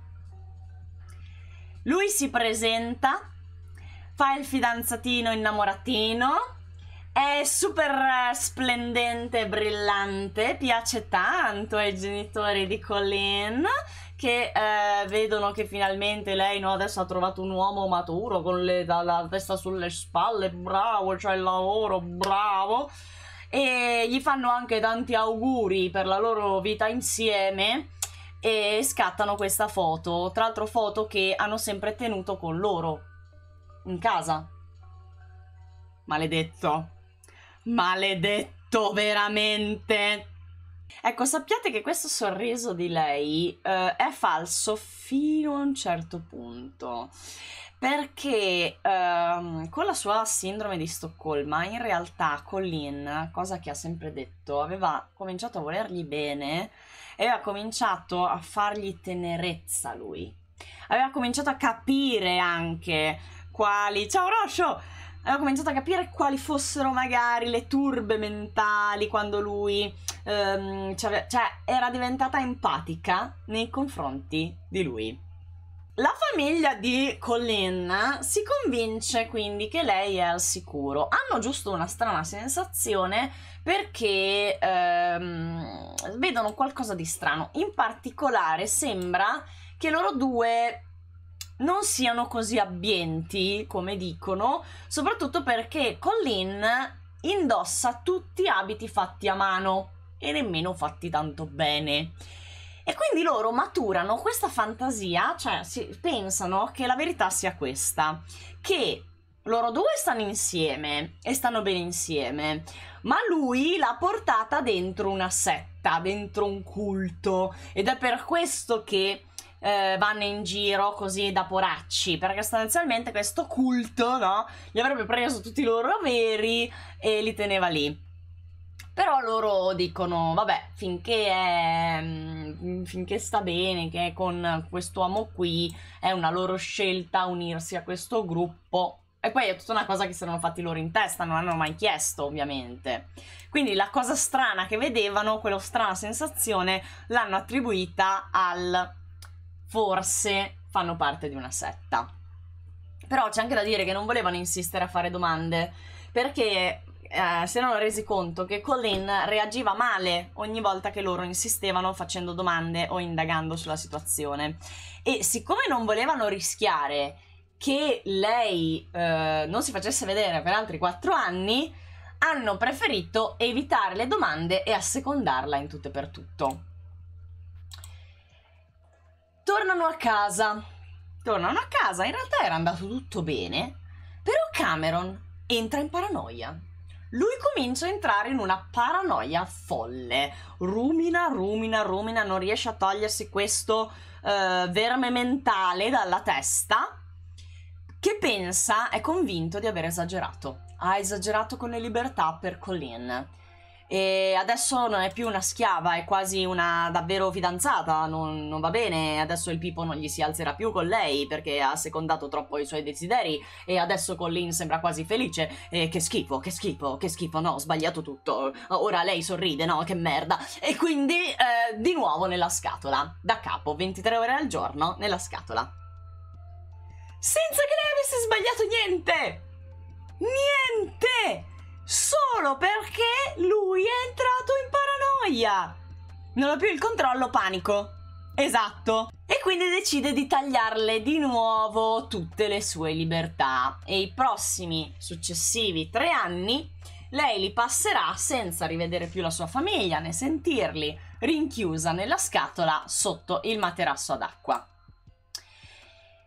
Lui si presenta, fa il fidanzatino innamoratino, è super eh, splendente, brillante, piace tanto ai genitori di Colin che eh, vedono che finalmente lei no, adesso ha trovato un uomo maturo con le, la, la testa sulle spalle, bravo, c'è cioè il lavoro, bravo e gli fanno anche tanti auguri per la loro vita insieme e scattano questa foto, tra l'altro foto che hanno sempre tenuto con loro in casa. Maledetto. Maledetto veramente. Ecco, sappiate che questo sorriso di lei eh, è falso fino a un certo punto perché ehm, con la sua sindrome di Stoccolma in realtà Colin, cosa che ha sempre detto, aveva cominciato a volergli bene e aveva cominciato a fargli tenerezza lui. Aveva cominciato a capire anche quali... Ciao Roscio! Aveva cominciato a capire quali fossero magari le turbe mentali quando lui... Ehm, cioè, cioè era diventata empatica nei confronti di lui. La famiglia di Colin si convince quindi che lei è al sicuro. Hanno giusto una strana sensazione perché ehm, vedono qualcosa di strano. In particolare sembra che loro due non siano così abbienti come dicono, soprattutto perché Colin indossa tutti abiti fatti a mano e nemmeno fatti tanto bene. E quindi loro maturano questa fantasia, cioè si, pensano che la verità sia questa, che loro due stanno insieme e stanno bene insieme, ma lui l'ha portata dentro una setta, dentro un culto ed è per questo che eh, vanno in giro così da poracci, perché sostanzialmente questo culto, no, gli avrebbe preso tutti i loro averi e li teneva lì. Però loro dicono, vabbè, finché, è, mm, finché sta bene, che è con quest'uomo qui, è una loro scelta unirsi a questo gruppo. E poi è tutta una cosa che si erano fatti loro in testa, non hanno mai chiesto, ovviamente. Quindi la cosa strana che vedevano, quella strana sensazione, l'hanno attribuita al forse fanno parte di una setta. Però c'è anche da dire che non volevano insistere a fare domande, perché eh, si erano resi conto che Colin reagiva male ogni volta che loro insistevano facendo domande o indagando sulla situazione. E siccome non volevano rischiare che lei eh, non si facesse vedere per altri quattro anni, hanno preferito evitare le domande e assecondarla in tutto e per tutto. Tornano a casa. Tornano a casa, in realtà era andato tutto bene, però Cameron entra in paranoia lui comincia a entrare in una paranoia folle, rumina, rumina, rumina, non riesce a togliersi questo uh, verme mentale dalla testa, che pensa, è convinto di aver esagerato. Ha esagerato con le libertà per Colleen e adesso non è più una schiava, è quasi una davvero fidanzata, non, non, va bene, adesso il Pippo non gli si alzerà più con lei perché ha secondato troppo i suoi desideri e adesso Colleen sembra quasi felice e che schifo, che schifo, che schifo, no, ho sbagliato tutto, ora lei sorride, no, che merda, e quindi eh, di nuovo nella scatola, da capo, 23 ore al giorno nella scatola. Senza che lei avesse sbagliato niente! Niente! solo perché lui è entrato in paranoia. Non ho più il controllo, panico. Esatto. E quindi decide di tagliarle di nuovo tutte le sue libertà. E i prossimi successivi tre anni lei li passerà senza rivedere più la sua famiglia né sentirli, rinchiusa nella scatola sotto il materasso ad acqua.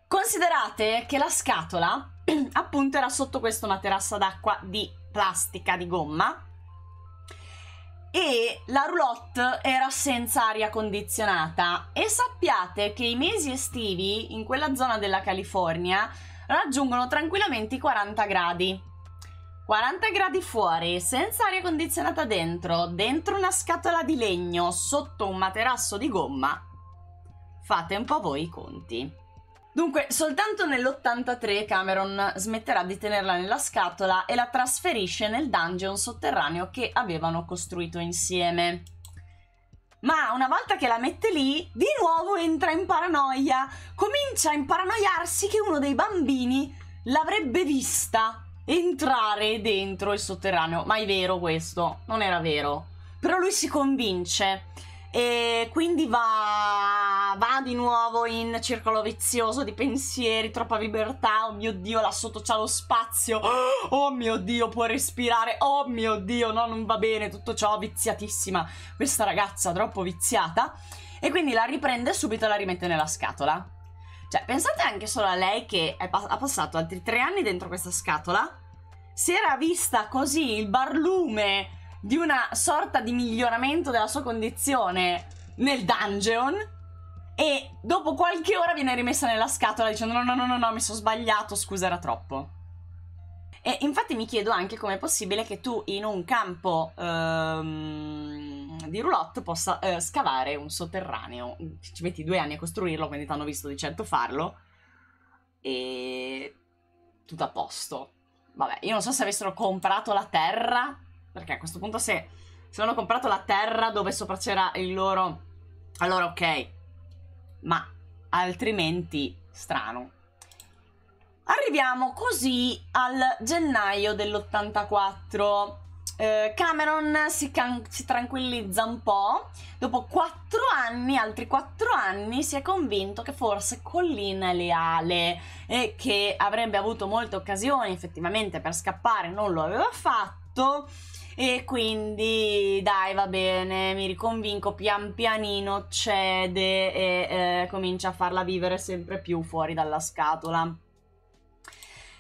Considerate che la scatola appunto era sotto questo materasso d'acqua di plastica di gomma e la roulotte era senza aria condizionata e sappiate che i mesi estivi in quella zona della California raggiungono tranquillamente i 40 gradi. 40 gradi fuori, senza aria condizionata dentro, dentro una scatola di legno, sotto un materasso di gomma. Fate un po' voi i conti. Dunque, soltanto nell'83 Cameron smetterà di tenerla nella scatola e la trasferisce nel dungeon sotterraneo che avevano costruito insieme. Ma una volta che la mette lì, di nuovo entra in paranoia. Comincia a imparanoiarsi che uno dei bambini l'avrebbe vista entrare dentro il sotterraneo. Ma è vero questo? Non era vero. Però lui si convince e quindi va, va, di nuovo in circolo vizioso di pensieri, troppa libertà, oh mio dio là sotto c'è lo spazio, oh mio dio può respirare, oh mio dio no non va bene tutto ciò, viziatissima questa ragazza troppo viziata e quindi la riprende subito e la rimette nella scatola. Cioè pensate anche solo a lei che pa ha passato altri tre anni dentro questa scatola, si era vista così il barlume di una sorta di miglioramento della sua condizione nel dungeon e dopo qualche ora viene rimessa nella scatola dicendo no no no no, no mi sono sbagliato, scusa era troppo. E infatti mi chiedo anche com'è possibile che tu in un campo ehm, di roulotte possa eh, scavare un sotterraneo. Ci metti due anni a costruirlo, quindi ti hanno visto di certo farlo. E tutto a posto. Vabbè, io non so se avessero comprato la terra perché a questo punto se, se non comprato la terra dove sopra c'era il loro... Allora ok. Ma altrimenti strano. Arriviamo così al gennaio dell'84. Eh, Cameron si, si, tranquillizza un po'. Dopo quattro anni, altri quattro anni, si è convinto che forse Collina è leale e che avrebbe avuto molte occasioni effettivamente per scappare, non lo aveva fatto e quindi dai va bene, mi riconvinco pian pianino, cede e eh, comincia a farla vivere sempre più fuori dalla scatola.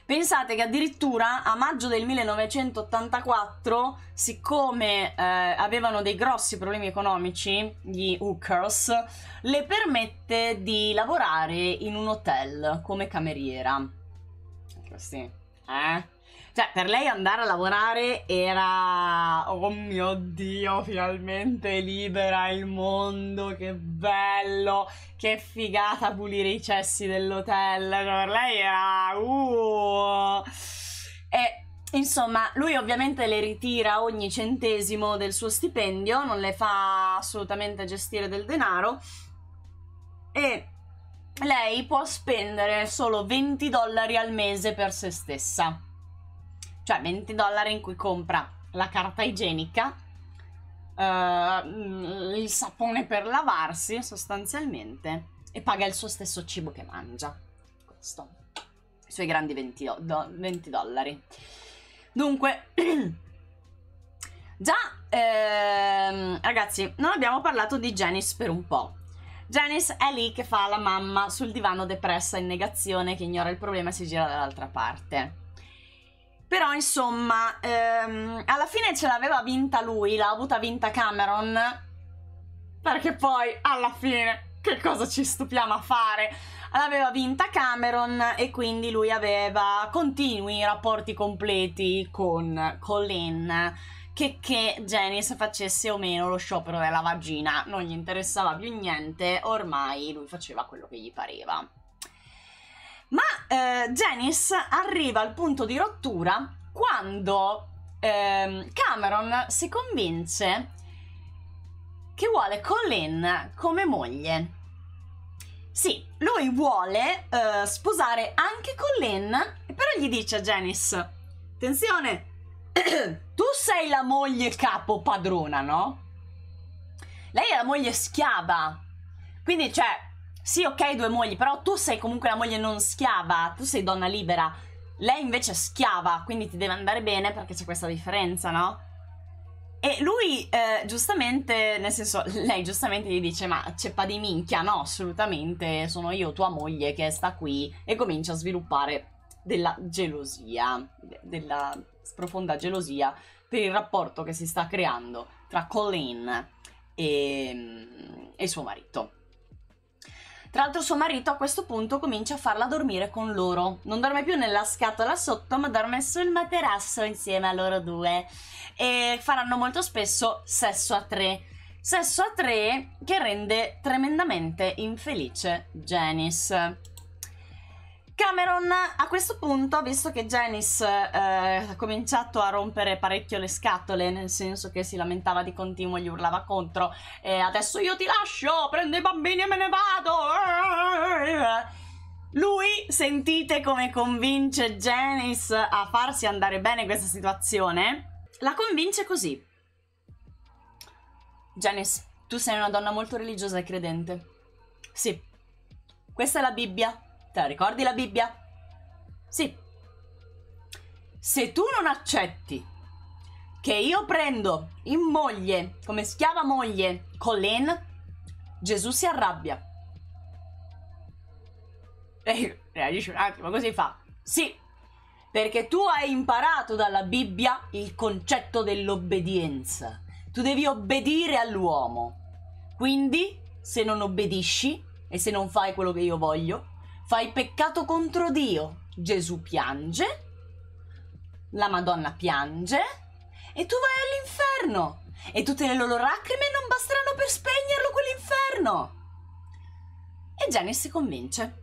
Pensate che addirittura a maggio del 1984, siccome eh, avevano dei grossi problemi economici, gli hookers, le permette di lavorare in un hotel come cameriera. Così, eh? Cioè, per lei andare a lavorare era, oh mio Dio, finalmente libera il mondo, che bello, che figata pulire i cessi dell'hotel. Cioè, per lei era, uh. E Insomma, lui ovviamente le ritira ogni centesimo del suo stipendio, non le fa assolutamente gestire del denaro e lei può spendere solo 20 dollari al mese per se stessa cioè 20 dollari in cui compra la carta igienica, uh, il sapone per lavarsi sostanzialmente e paga il suo stesso cibo che mangia. Questo, i suoi grandi 20, do 20 dollari. Dunque, già ehm, ragazzi, non abbiamo parlato di Janice per un po'. Janice è lì che fa la mamma sul divano depressa in negazione che ignora il problema e si gira dall'altra parte. Però insomma, ehm, alla fine ce l'aveva vinta lui, l'ha avuta vinta Cameron. Perché poi, alla fine, che cosa ci stupiamo a fare? L'aveva vinta Cameron e quindi lui aveva continui rapporti completi con Colin. Che, che Janice facesse o meno lo sciopero della vagina, non gli interessava più niente, ormai lui faceva quello che gli pareva. Ma eh, Janice arriva al punto di rottura quando eh, Cameron si convince che vuole Colleen come moglie. Sì, lui vuole eh, sposare anche Colleen, però gli dice a Janice, attenzione, tu sei la moglie capo padrona, no? Lei è la moglie schiava, quindi cioè sì, ok, due mogli, però tu sei comunque la moglie non schiava, tu sei donna libera. Lei invece è schiava, quindi ti deve andare bene perché c'è questa differenza, no? E lui, eh, giustamente, nel senso, lei giustamente gli dice, ma ceppa di minchia, no, assolutamente, sono io, tua moglie, che sta qui, e comincia a sviluppare della gelosia, della profonda gelosia per il rapporto che si sta creando tra Colleen e, mm, e suo marito. Tra l'altro suo marito a questo punto comincia a farla dormire con loro. Non dorme più nella scatola sotto, ma dorme sul materasso insieme a loro due. E faranno molto spesso sesso a tre. Sesso a tre che rende tremendamente infelice Janice. Cameron a questo punto, visto che Janice eh, ha cominciato a rompere parecchio le scatole, nel senso che si lamentava di continuo, gli urlava contro, e adesso io ti lascio, prendo i bambini e me ne vado. Lui sentite come convince Janice a farsi andare bene questa situazione? La convince così. Janice, tu sei una donna molto religiosa e credente. Sì, questa è la Bibbia Te la ricordi la Bibbia? Sì. Se tu non accetti che io prendo in moglie, come schiava moglie, Colleen, Gesù si arrabbia. E dice un attimo, così fa. Sì, perché tu hai imparato dalla Bibbia il concetto dell'obbedienza. Tu devi obbedire all'uomo. Quindi, se non obbedisci e se non fai quello che io voglio, fai peccato contro Dio. Gesù piange, la Madonna piange e tu vai all'inferno e tutte le loro lacrime non basteranno per spegnerlo quell'inferno. E Jenny si convince.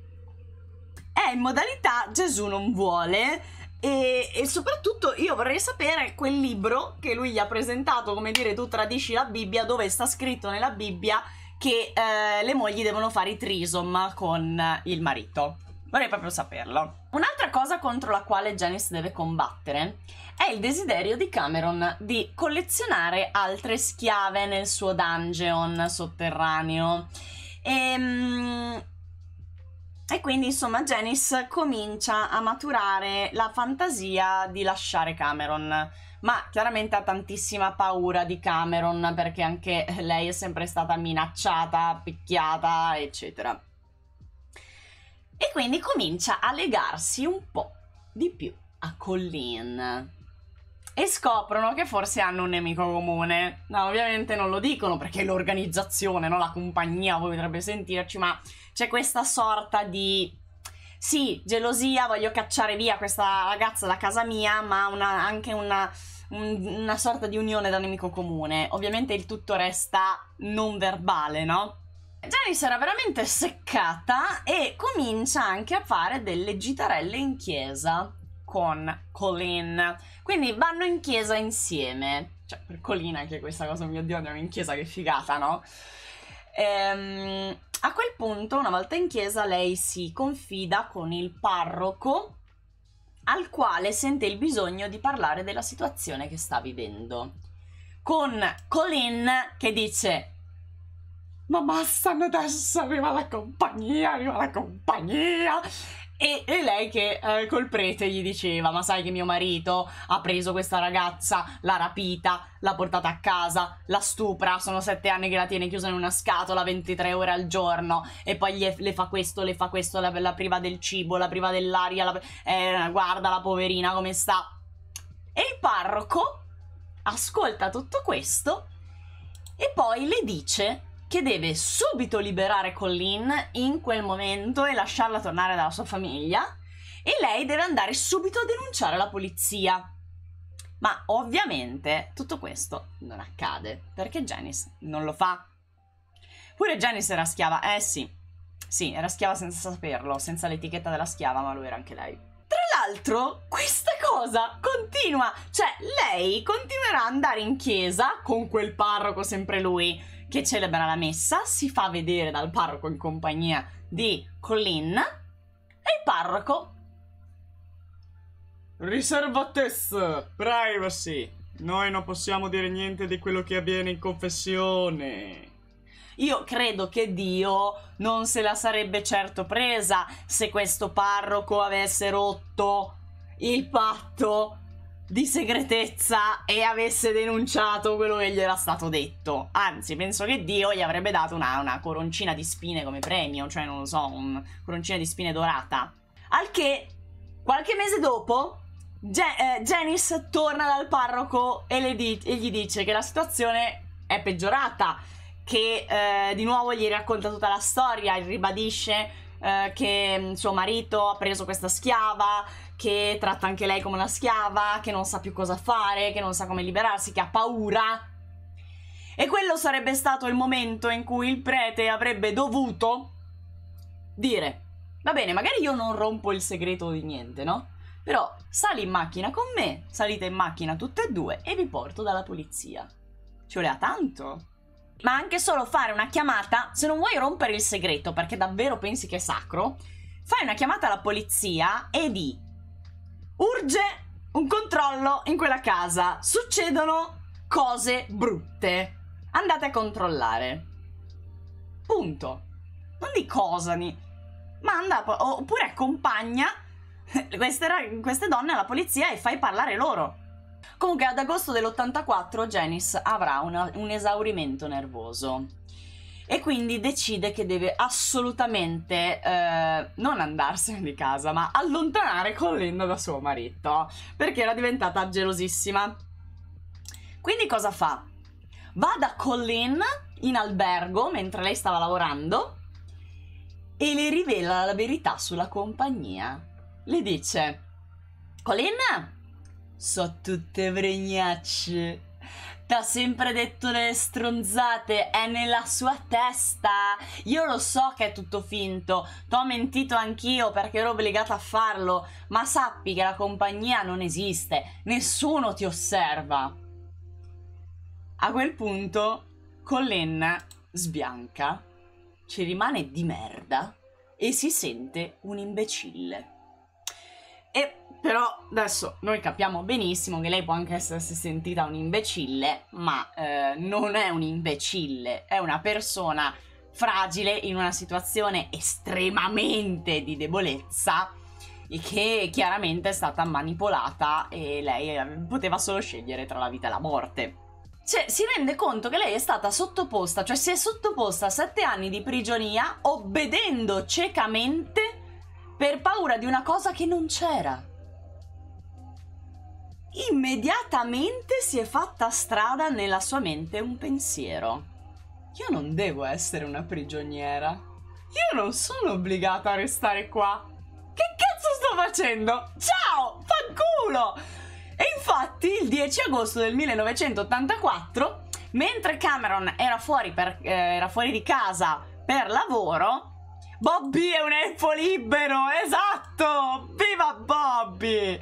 È eh, in modalità Gesù non vuole e, e, soprattutto io vorrei sapere quel libro che lui gli ha presentato, come dire tu tradisci la Bibbia, dove sta scritto nella Bibbia che eh, le mogli devono fare i trisom con eh, il marito. Vorrei proprio saperlo. Un'altra cosa contro la quale Janice deve combattere è il desiderio di Cameron di collezionare altre schiave nel suo dungeon sotterraneo. E, ehm, e quindi insomma Janice comincia a maturare la fantasia di lasciare Cameron ma chiaramente ha tantissima paura di Cameron perché anche lei è sempre stata minacciata, picchiata, eccetera. E quindi comincia a legarsi un po' di più a Colleen. E scoprono che forse hanno un nemico comune. No, ovviamente non lo dicono perché l'organizzazione, no? la compagnia potrebbe sentirci, ma c'è questa sorta di sì, gelosia, voglio cacciare via questa ragazza da casa mia, ma una, anche una un, una sorta di unione da nemico comune. Ovviamente il tutto resta non verbale, no? Janice era veramente seccata e comincia anche a fare delle gitarelle in chiesa con Colin. Quindi vanno in chiesa insieme. Cioè, per Colin anche questa cosa, oh mio Dio, andiamo in chiesa, che figata, no? Ehm, a quel punto, una volta in chiesa, lei si confida con il parroco al quale sente il bisogno di parlare della situazione che sta vivendo. Con Colin che dice: Ma basta adesso, arriva la compagnia, arriva la compagnia! E, e, lei che eh, col prete gli diceva: Ma sai che mio marito ha preso questa ragazza, l'ha rapita, l'ha portata a casa, la stupra. Sono sette anni che la tiene chiusa in una scatola 23 ore al giorno. E poi gli, le fa questo, le fa questo, la, la priva del cibo, la priva dell'aria. La, eh, guarda la poverina come sta. E il parroco ascolta tutto questo e poi le dice che deve subito liberare Colleen in quel momento e lasciarla tornare dalla sua famiglia e lei deve andare subito a denunciare la polizia. Ma ovviamente tutto questo non accade perché Janice non lo fa. Pure Janice era schiava, eh sì, sì, era schiava senza saperlo, senza l'etichetta della schiava, ma lo era anche lei. Tra l'altro, questa cosa continua, cioè lei continuerà ad andare in chiesa con quel parroco sempre lui che celebra la messa, si fa vedere dal parroco in compagnia di Colin e il parroco Riservatezza, privacy. Noi non possiamo dire niente di quello che avviene in confessione. Io credo che Dio non se la sarebbe certo presa se questo parroco avesse rotto il patto di segretezza e avesse denunciato quello che gli era stato detto. Anzi, penso che Dio gli avrebbe dato una, una coroncina di spine come premio, cioè non lo so, una coroncina di spine dorata. Al che, qualche mese dopo, Gen- eh, Janice torna dal parroco e, di- e, gli dice che la situazione è peggiorata, che eh, di nuovo gli racconta tutta la storia e ribadisce eh, che mm, suo marito ha preso questa schiava che tratta anche lei come una schiava, che non sa più cosa fare, che non sa come liberarsi, che ha paura. E quello sarebbe stato il momento in cui il prete avrebbe dovuto dire, va bene, magari io non rompo il segreto di niente, no? Però sali in macchina con me, salite in macchina tutte e due e vi porto dalla polizia. Ci voleva tanto. Ma anche solo fare una chiamata, se non vuoi rompere il segreto perché davvero pensi che è sacro, fai una chiamata alla polizia e di urge un controllo in quella casa, succedono cose brutte, andate a controllare. Punto. Non di cosani, Manda, oppure accompagna queste, queste donne alla polizia e fai parlare loro. Comunque ad agosto dell'84 Janice avrà una, un esaurimento nervoso e quindi decide che deve assolutamente eh, non andarsene di casa, ma allontanare Collinda da suo marito, perché era diventata gelosissima. Quindi cosa fa? Va da Colin in albergo mentre lei stava lavorando e le rivela la verità sulla compagnia. Le dice: Colin, so tutte vregnacce ha sempre detto delle stronzate, è nella sua testa. Io lo so che è tutto finto, ti ho mentito anch'io perché ero obbligata a farlo, ma sappi che la compagnia non esiste, nessuno ti osserva. A quel punto Collenna sbianca, ci rimane di merda e si sente un imbecille. E però adesso noi capiamo benissimo che lei può anche essersi sentita un imbecille, ma eh, non è un imbecille, è una persona fragile in una situazione estremamente di debolezza e che chiaramente è stata manipolata e lei eh, poteva solo scegliere tra la vita e la morte. Cioè, si rende conto che lei è stata sottoposta, cioè si è sottoposta a sette anni di prigionia obbedendo ciecamente per paura di una cosa che non c'era immediatamente si è fatta strada nella sua mente un pensiero. Io non devo essere una prigioniera. Io non sono obbligata a restare qua. Che cazzo sto facendo? Ciao! Fanculo! E infatti il 10 agosto del 1984, mentre Cameron era fuori, per, eh, era fuori di casa per lavoro, Bobby è un elfo libero! Esatto! Viva Bobby!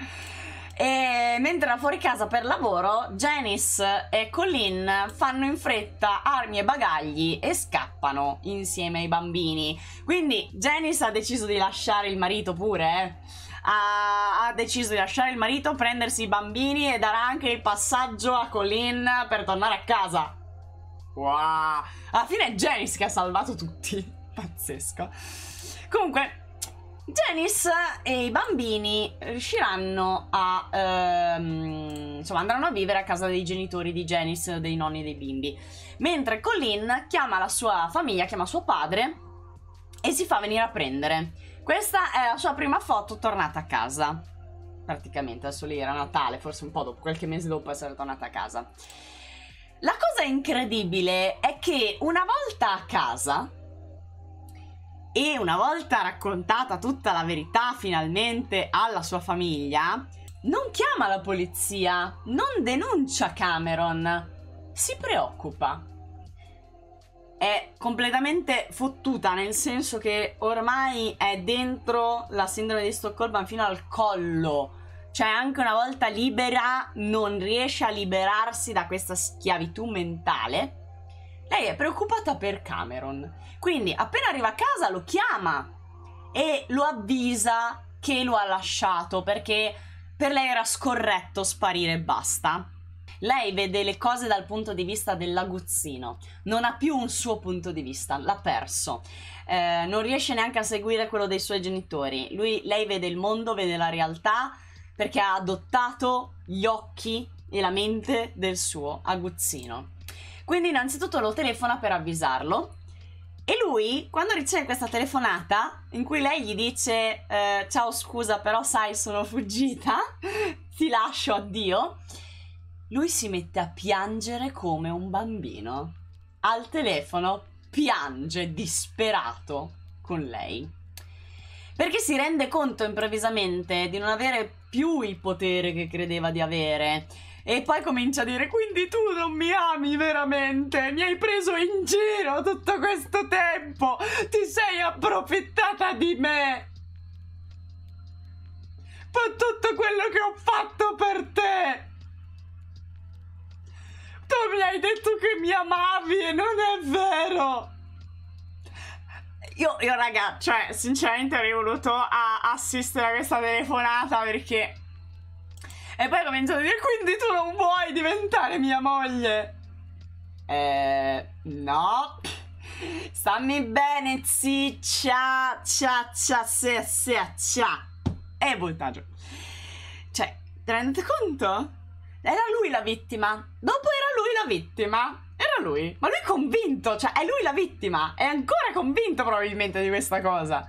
E mentre era fuori casa per lavoro, Janice e Colin fanno in fretta armi e bagagli e scappano insieme ai bambini. Quindi Janice ha deciso di lasciare il marito pure, eh? ha, ha deciso di lasciare il marito, prendersi i bambini e darà anche il passaggio a Colin per tornare a casa. Wow! Alla fine è Janice che ha salvato tutti. Pazzesco. Comunque, Janice e i bambini riusciranno a, ehm, insomma, andranno a vivere a casa dei genitori di Janice, dei nonni e dei bimbi. Mentre Colin chiama la sua famiglia, chiama suo padre e si fa venire a prendere. Questa è la sua prima foto tornata a casa. Praticamente, adesso lì era Natale, forse un po' dopo, qualche mese dopo essere tornata a casa. La cosa incredibile è che una volta a casa, e una volta raccontata tutta la verità finalmente alla sua famiglia, non chiama la polizia, non denuncia Cameron, si preoccupa. È completamente fottuta nel senso che ormai è dentro la sindrome di Stoccolma fino al collo. Cioè anche una volta libera non riesce a liberarsi da questa schiavitù mentale lei è preoccupata per Cameron. Quindi appena arriva a casa lo chiama e lo avvisa che lo ha lasciato perché per lei era scorretto sparire e basta. Lei vede le cose dal punto di vista dell'aguzzino, non ha più un suo punto di vista, l'ha perso. Eh, non riesce neanche a seguire quello dei suoi genitori. Lui, lei vede il mondo, vede la realtà perché ha adottato gli occhi e la mente del suo aguzzino. Quindi innanzitutto lo telefona per avvisarlo e lui, quando riceve questa telefonata, in cui lei gli dice eh, ciao scusa però sai sono fuggita, ti lascio, addio, lui si mette a piangere come un bambino. Al telefono piange disperato con lei. Perché si rende conto improvvisamente di non avere più il potere che credeva di avere e poi comincia a dire, quindi tu non mi ami veramente, mi hai preso in giro tutto questo tempo, ti sei approfittata di me. Per tutto quello che ho fatto per te. Tu mi hai detto che mi amavi e non è vero. Io, io raga, cioè, sinceramente avrei voluto ah, assistere a questa telefonata perché e poi cominciano a dire, quindi tu non vuoi diventare mia moglie? Eh, no. Stammi bene, ciccia, cia, cia, se, se, cia. E voltaggio. Cioè, ti rendi conto? Era lui la vittima. Dopo era lui la vittima. Era lui. Ma lui è convinto, cioè è lui la vittima. È ancora convinto probabilmente di questa cosa.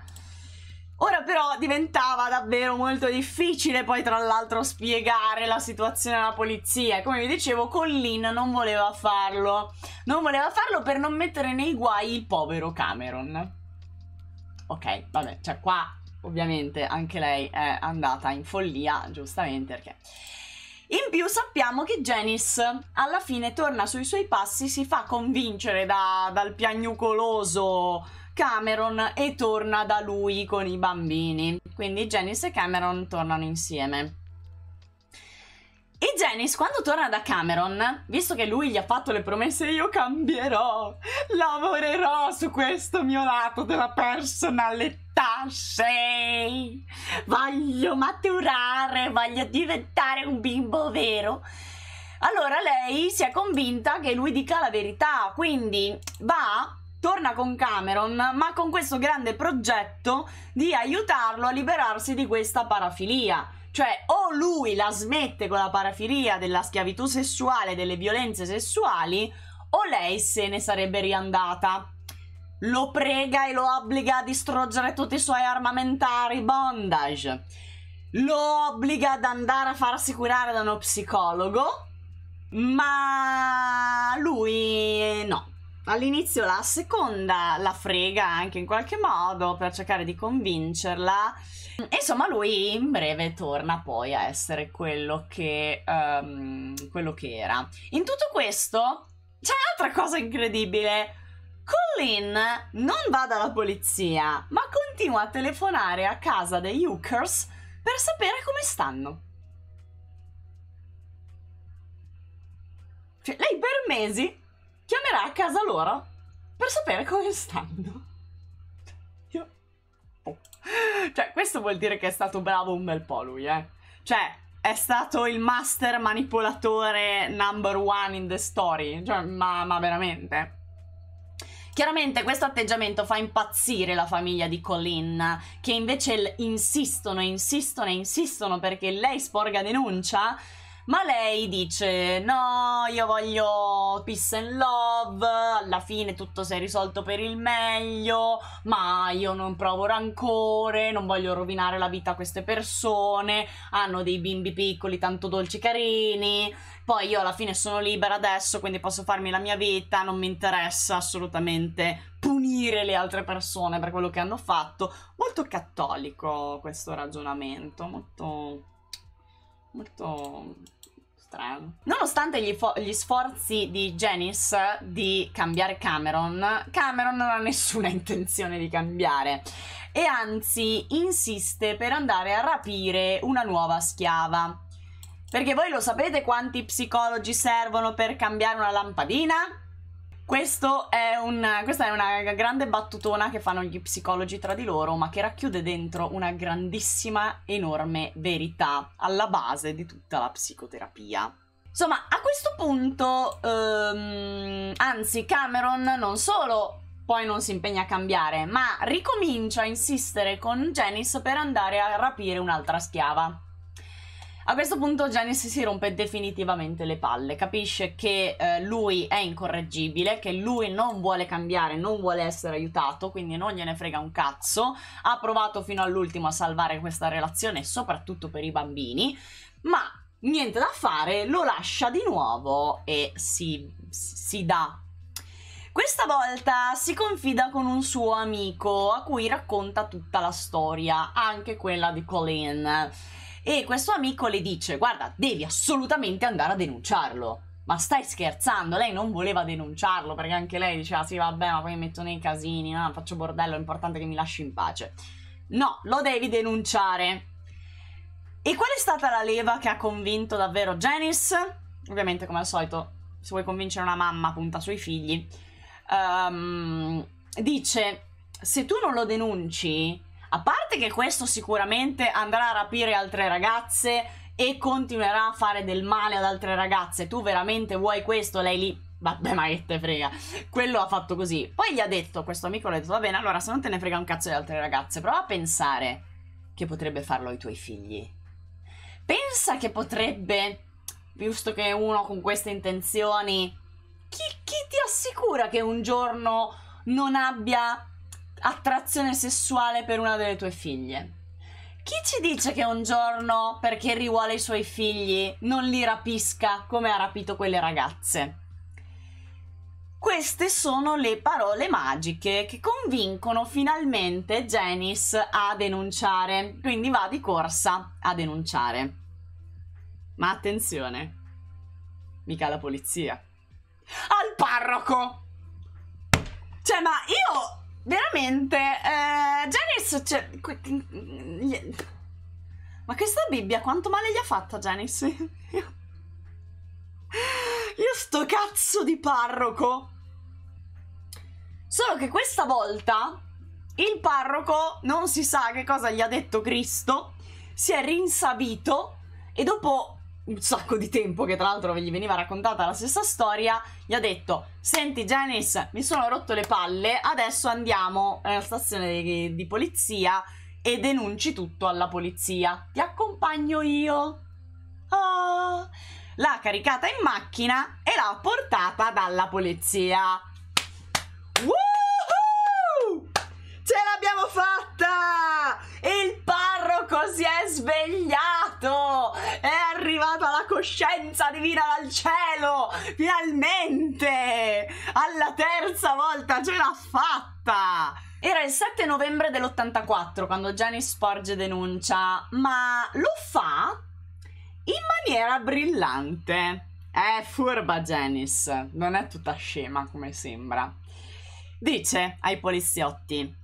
Ora però diventava davvero molto difficile poi tra l'altro spiegare la situazione alla polizia e come vi dicevo Collin non voleva farlo, non voleva farlo per non mettere nei guai il povero Cameron. Ok, vabbè, cioè qua ovviamente anche lei è andata in follia, giustamente perché... In più sappiamo che Janice alla fine torna sui suoi passi, si fa convincere da, dal piagnucoloso Cameron e torna da lui con i bambini. Quindi Janice e Cameron tornano insieme. E Janice, quando torna da Cameron, visto che lui gli ha fatto le promesse, io cambierò, lavorerò su questo mio lato della personalità, sei, voglio maturare, voglio diventare un bimbo vero. Allora lei si è convinta che lui dica la verità, quindi va torna con Cameron, ma con questo grande progetto di aiutarlo a liberarsi di questa parafilia. Cioè, o lui la smette con la parafilia della schiavitù sessuale, delle violenze sessuali, o lei se ne sarebbe riandata. Lo prega e lo obbliga a distruggere tutti i suoi armamentari bondage. Lo obbliga ad andare a farsi curare da uno psicologo, ma lui eh, no all'inizio la seconda la frega anche in qualche modo per cercare di convincerla. E insomma, lui in breve torna poi a essere quello che, um, quello che era. In tutto questo c'è un'altra cosa incredibile. Colin non va dalla polizia, ma continua a telefonare a casa dei Hookers per sapere come stanno. Cioè, lei per mesi chiamerà a casa loro per sapere come stanno. Io... Oh. Cioè, questo vuol dire che è stato bravo un bel po' lui, eh. Cioè, è stato il master manipolatore number one in the story. Cioè, ma, ma veramente... Chiaramente questo atteggiamento fa impazzire la famiglia di Colin, che invece insistono, insistono e insistono perché lei sporga denuncia ma lei dice no, io voglio peace and love, alla fine tutto si è risolto per il meglio, ma io non provo rancore, non voglio rovinare la vita a queste persone, hanno dei bimbi piccoli tanto dolci carini, poi io alla fine sono libera adesso, quindi posso farmi la mia vita, non mi interessa assolutamente punire le altre persone per quello che hanno fatto. Molto cattolico questo ragionamento, molto molto strano. Nonostante gli, gli sforzi di Janice di cambiare Cameron, Cameron non ha nessuna intenzione di cambiare e anzi insiste per andare a rapire una nuova schiava. Perché voi lo sapete quanti psicologi servono per cambiare una lampadina? È un, questa è una grande battutona che fanno gli psicologi tra di loro, ma che racchiude dentro una grandissima, enorme verità alla base di tutta la psicoterapia. Insomma, a questo punto, ehm, anzi, Cameron non solo poi non si impegna a cambiare, ma ricomincia a insistere con Janice per andare a rapire un'altra schiava. A questo punto Janice si rompe definitivamente le palle, capisce che eh, lui è incorreggibile, che lui non vuole cambiare, non vuole essere aiutato, quindi non gliene frega un cazzo, ha provato fino all'ultimo a salvare questa relazione, soprattutto per i bambini, ma niente da fare, lo lascia di nuovo e si, si dà questa volta si confida con un suo amico a cui racconta tutta la storia, anche quella di Colleen e questo amico le dice guarda devi assolutamente andare a denunciarlo. Ma stai scherzando? Lei non voleva denunciarlo perché anche lei diceva sì vabbè ma poi mi metto nei casini, no? faccio bordello, è importante che mi lasci in pace. No, lo devi denunciare. E qual è stata la leva che ha convinto davvero Janice? Ovviamente come al solito se vuoi convincere una mamma punta sui figli. Um, dice se tu non lo denunci a parte che questo sicuramente andrà a rapire altre ragazze e continuerà a fare del male ad altre ragazze, tu veramente vuoi questo? Lei lì Vabbè, ma che te frega. Quello ha fatto così. Poi gli ha detto, questo amico le ha detto, va bene, allora se non te ne frega un cazzo di altre ragazze, prova a pensare che potrebbe farlo ai tuoi figli. Pensa che potrebbe, visto che uno con queste intenzioni, chi, chi ti assicura che un giorno non abbia attrazione sessuale per una delle tue figlie. Chi ci dice che un giorno, perché rivuole i suoi figli, non li rapisca come ha rapito quelle ragazze? Queste sono le parole magiche che convincono finalmente Janice a denunciare, quindi va di corsa a denunciare. Ma attenzione, mica la polizia. Al parroco! Cioè, ma io Veramente, eh, Janice, cioè, ma questa Bibbia quanto male gli ha fatta Janice? Io, sto cazzo di parroco. Solo che questa volta il parroco non si sa che cosa gli ha detto Cristo, si è rinsavito e dopo un sacco di tempo che tra l'altro gli veniva raccontata la stessa storia, gli ha detto senti Janice mi sono rotto le palle, adesso andiamo eh, alla stazione di, di polizia e denunci tutto alla polizia, ti accompagno io. Oh. L'ha caricata in macchina e l'ha portata dalla polizia. Woohoo! Ce l'abbiamo fatta! Il parroco si è svegliato! coscienza divina dal cielo! Finalmente! Alla terza volta ce l'ha fatta! Era il 7 novembre dell'84 quando Janice sporge denuncia, ma lo fa in maniera brillante. È furba Janice, non è tutta scema come sembra. Dice ai poliziotti: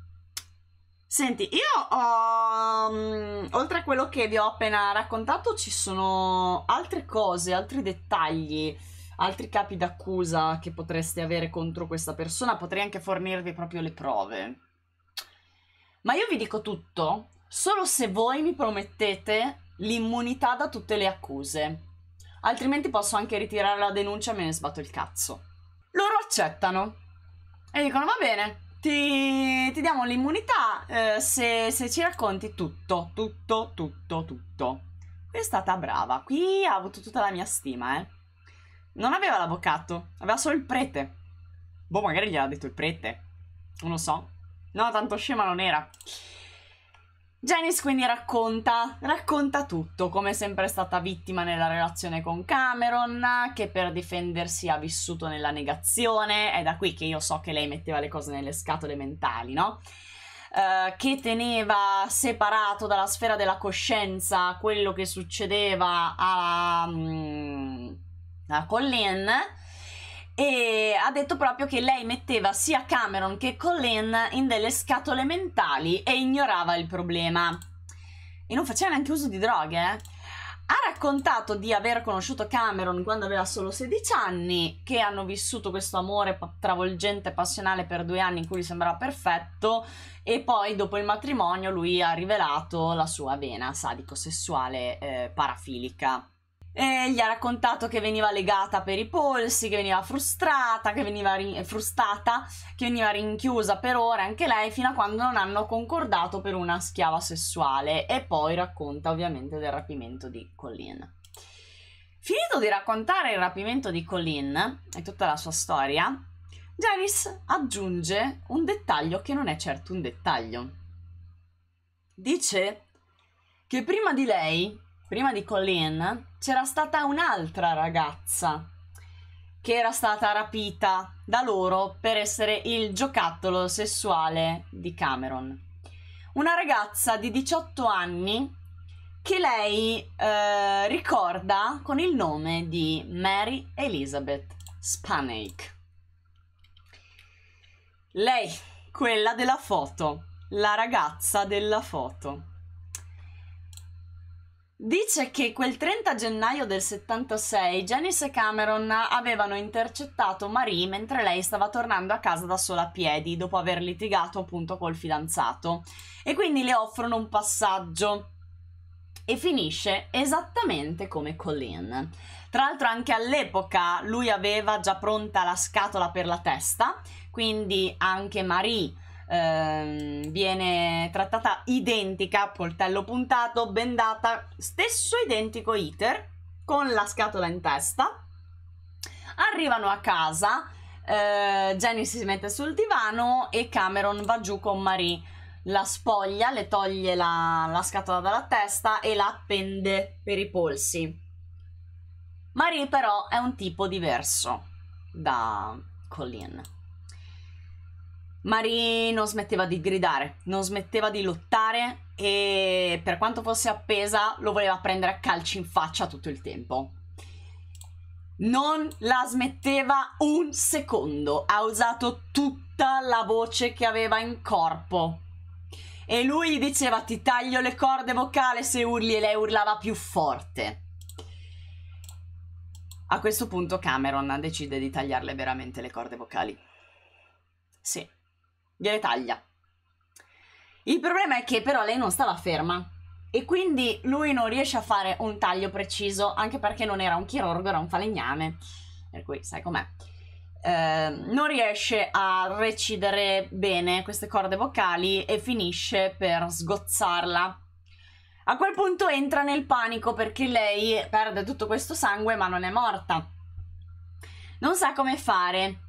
Senti, io ho, um, oltre a quello che vi ho appena raccontato, ci sono altre cose, altri dettagli, altri capi d'accusa che potreste avere contro questa persona. Potrei anche fornirvi proprio le prove. Ma io vi dico tutto solo se voi mi promettete l'immunità da tutte le accuse. Altrimenti posso anche ritirare la denuncia e me ne sbatto il cazzo. Loro accettano e dicono va bene, ti, ti diamo l'immunità eh, se, se ci racconti tutto, tutto, tutto, tutto. Qui è stata brava, qui ha avuto tutta la mia stima, eh. Non aveva l'avvocato, aveva solo il prete. Boh, magari gliel'ha detto il prete. Non lo so. No, tanto scema non era. Janice quindi racconta, racconta tutto, come è sempre stata vittima nella relazione con Cameron, che per difendersi ha vissuto nella negazione, è da qui che io so che lei metteva le cose nelle scatole mentali, no? Uh, che teneva separato dalla sfera della coscienza quello che succedeva a, mm, a Colleen e ha detto proprio che lei metteva sia Cameron che Colleen in delle scatole mentali e ignorava il problema. E non faceva neanche uso di droghe. Eh? Ha raccontato di aver conosciuto Cameron quando aveva solo 16 anni, che hanno vissuto questo amore travolgente e passionale per due anni in cui gli sembrava perfetto e poi dopo il matrimonio lui ha rivelato la sua vena sadico-sessuale eh, parafilica. E gli ha raccontato che veniva legata per i polsi, che veniva frustrata, che veniva, ri- frustata, che veniva rinchiusa per ore anche lei fino a quando non hanno concordato per una schiava sessuale e poi racconta ovviamente del rapimento di Colleen. Finito di raccontare il rapimento di Colleen e tutta la sua storia, Janice aggiunge un dettaglio che non è certo un dettaglio. Dice che prima di lei, prima di Colleen, c'era stata un'altra ragazza che era stata rapita da loro per essere il giocattolo sessuale di Cameron. Una ragazza di 18 anni che lei eh, ricorda con il nome di Mary Elizabeth Spanake. Lei, quella della foto, la ragazza della foto. Dice che quel 30 gennaio del 76 Janice e Cameron avevano intercettato Marie mentre lei stava tornando a casa da sola a piedi dopo aver litigato appunto col fidanzato e quindi le offrono un passaggio e finisce esattamente come Colleen. Tra l'altro anche all'epoca lui aveva già pronta la scatola per la testa, quindi anche Marie ehm, viene trattata identica, coltello puntato, bendata, stesso identico iter, con la scatola in testa. Arrivano a casa, eh, Jenny si mette sul divano e Cameron va giù con Marie. La spoglia, le toglie la, la scatola dalla testa e la appende per i polsi. Marie però è un tipo diverso da Colleen. Marie non smetteva di gridare, non smetteva di lottare e per quanto fosse appesa lo voleva prendere a calci in faccia tutto il tempo. Non la smetteva un secondo, ha usato tutta la voce che aveva in corpo. E lui gli diceva ti taglio le corde vocali se urli e lei urlava più forte. A questo punto Cameron decide di tagliarle veramente le corde vocali. Sì gliele taglia. Il problema è che però lei non stava ferma e quindi lui non riesce a fare un taglio preciso, anche perché non era un chirurgo, era un falegname, per cui sai com'è. Eh, non riesce a recidere bene queste corde vocali e finisce per sgozzarla. A quel punto entra nel panico perché lei perde tutto questo sangue ma non è morta. Non sa come fare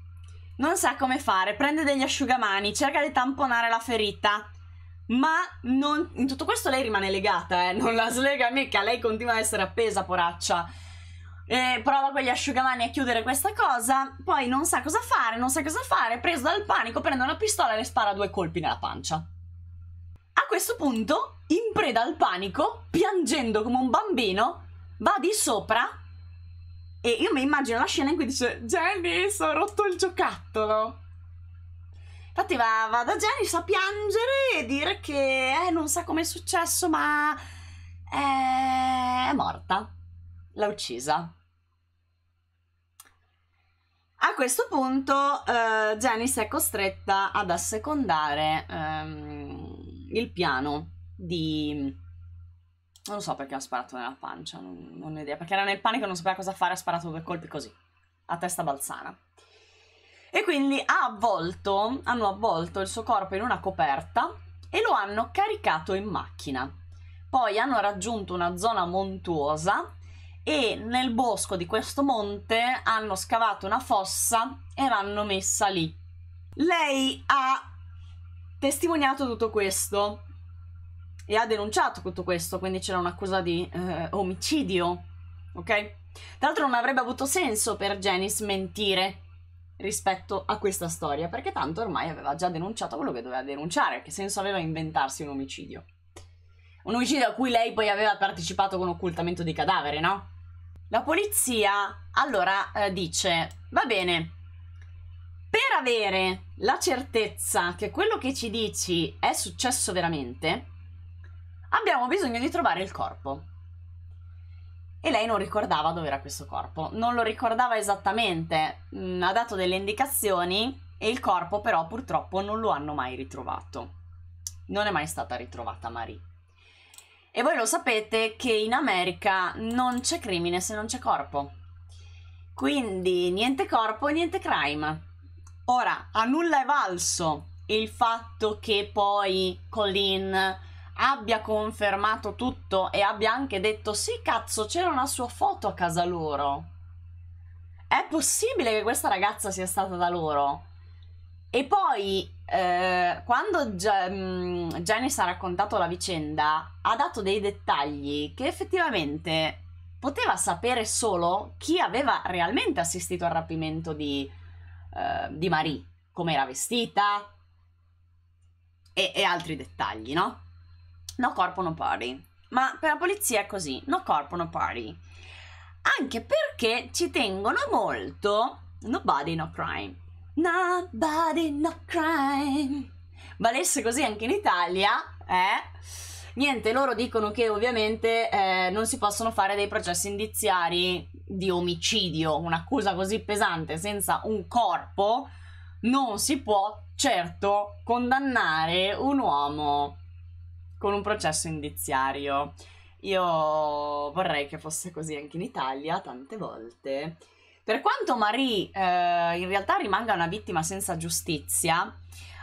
non sa come fare, prende degli asciugamani, cerca di tamponare la ferita, ma non... in tutto questo lei rimane legata, eh? non la slega mica, lei continua ad essere appesa, poraccia. Eh, prova con gli asciugamani a chiudere questa cosa, poi non sa cosa fare, non sa cosa fare, preso dal panico, prende una pistola e le spara due colpi nella pancia. A questo punto, in preda al panico, piangendo come un bambino, va di sopra e io mi immagino la scena in cui dice: Janice, ho rotto il giocattolo. Infatti va, va da Janice a piangere e dire che eh, non sa come è successo, ma eh, è morta. L'ha uccisa. A questo punto eh, Janice è costretta ad assecondare ehm, il piano di, non lo so perché ha sparato nella pancia, non, non ho idea. Perché era nel panico, non sapeva cosa fare, ha sparato due colpi così, a testa balzana. E quindi ha avvolto, hanno avvolto il suo corpo in una coperta e lo hanno caricato in macchina. Poi hanno raggiunto una zona montuosa e nel bosco di questo monte hanno scavato una fossa e l'hanno messa lì. Lei ha testimoniato tutto questo e ha denunciato tutto questo, quindi c'era un'accusa di eh, omicidio, ok? Tra l'altro non avrebbe avuto senso per Janice mentire rispetto a questa storia, perché tanto ormai aveva già denunciato quello che doveva denunciare, che senso aveva inventarsi un omicidio? Un omicidio a cui lei poi aveva partecipato con occultamento di cadavere, no? La polizia allora eh, dice, va bene, per avere la certezza che quello che ci dici è successo veramente, abbiamo bisogno di trovare il corpo. E lei non ricordava dove era questo corpo, non lo ricordava esattamente, mh, mm, ha dato delle indicazioni e il corpo però purtroppo non lo hanno mai ritrovato. Non è mai stata ritrovata Marie. E voi lo sapete che in America non c'è crimine se non c'è corpo. Quindi niente corpo, niente crime. Ora, a nulla è valso il fatto che poi Colleen abbia confermato tutto e abbia anche detto sì cazzo c'era una sua foto a casa loro. È possibile che questa ragazza sia stata da loro. E poi eh, quando mm, Janice ha raccontato la vicenda ha dato dei dettagli che effettivamente poteva sapere solo chi aveva realmente assistito al rapimento di, eh, di Marie, come era vestita e, e altri dettagli, no? No corpo, no party. Ma per la polizia è così, no corpo, no party. Anche perché ci tengono molto Nobody No Crime. Nobody No Crime. Valesse così anche in Italia, eh? Niente, loro dicono che ovviamente eh, non si possono fare dei processi indiziari di omicidio, un'accusa così pesante senza un corpo, non si può certo condannare un uomo con un processo indiziario. Io vorrei che fosse così anche in Italia tante volte. Per quanto Marie eh, in realtà rimanga una vittima senza giustizia,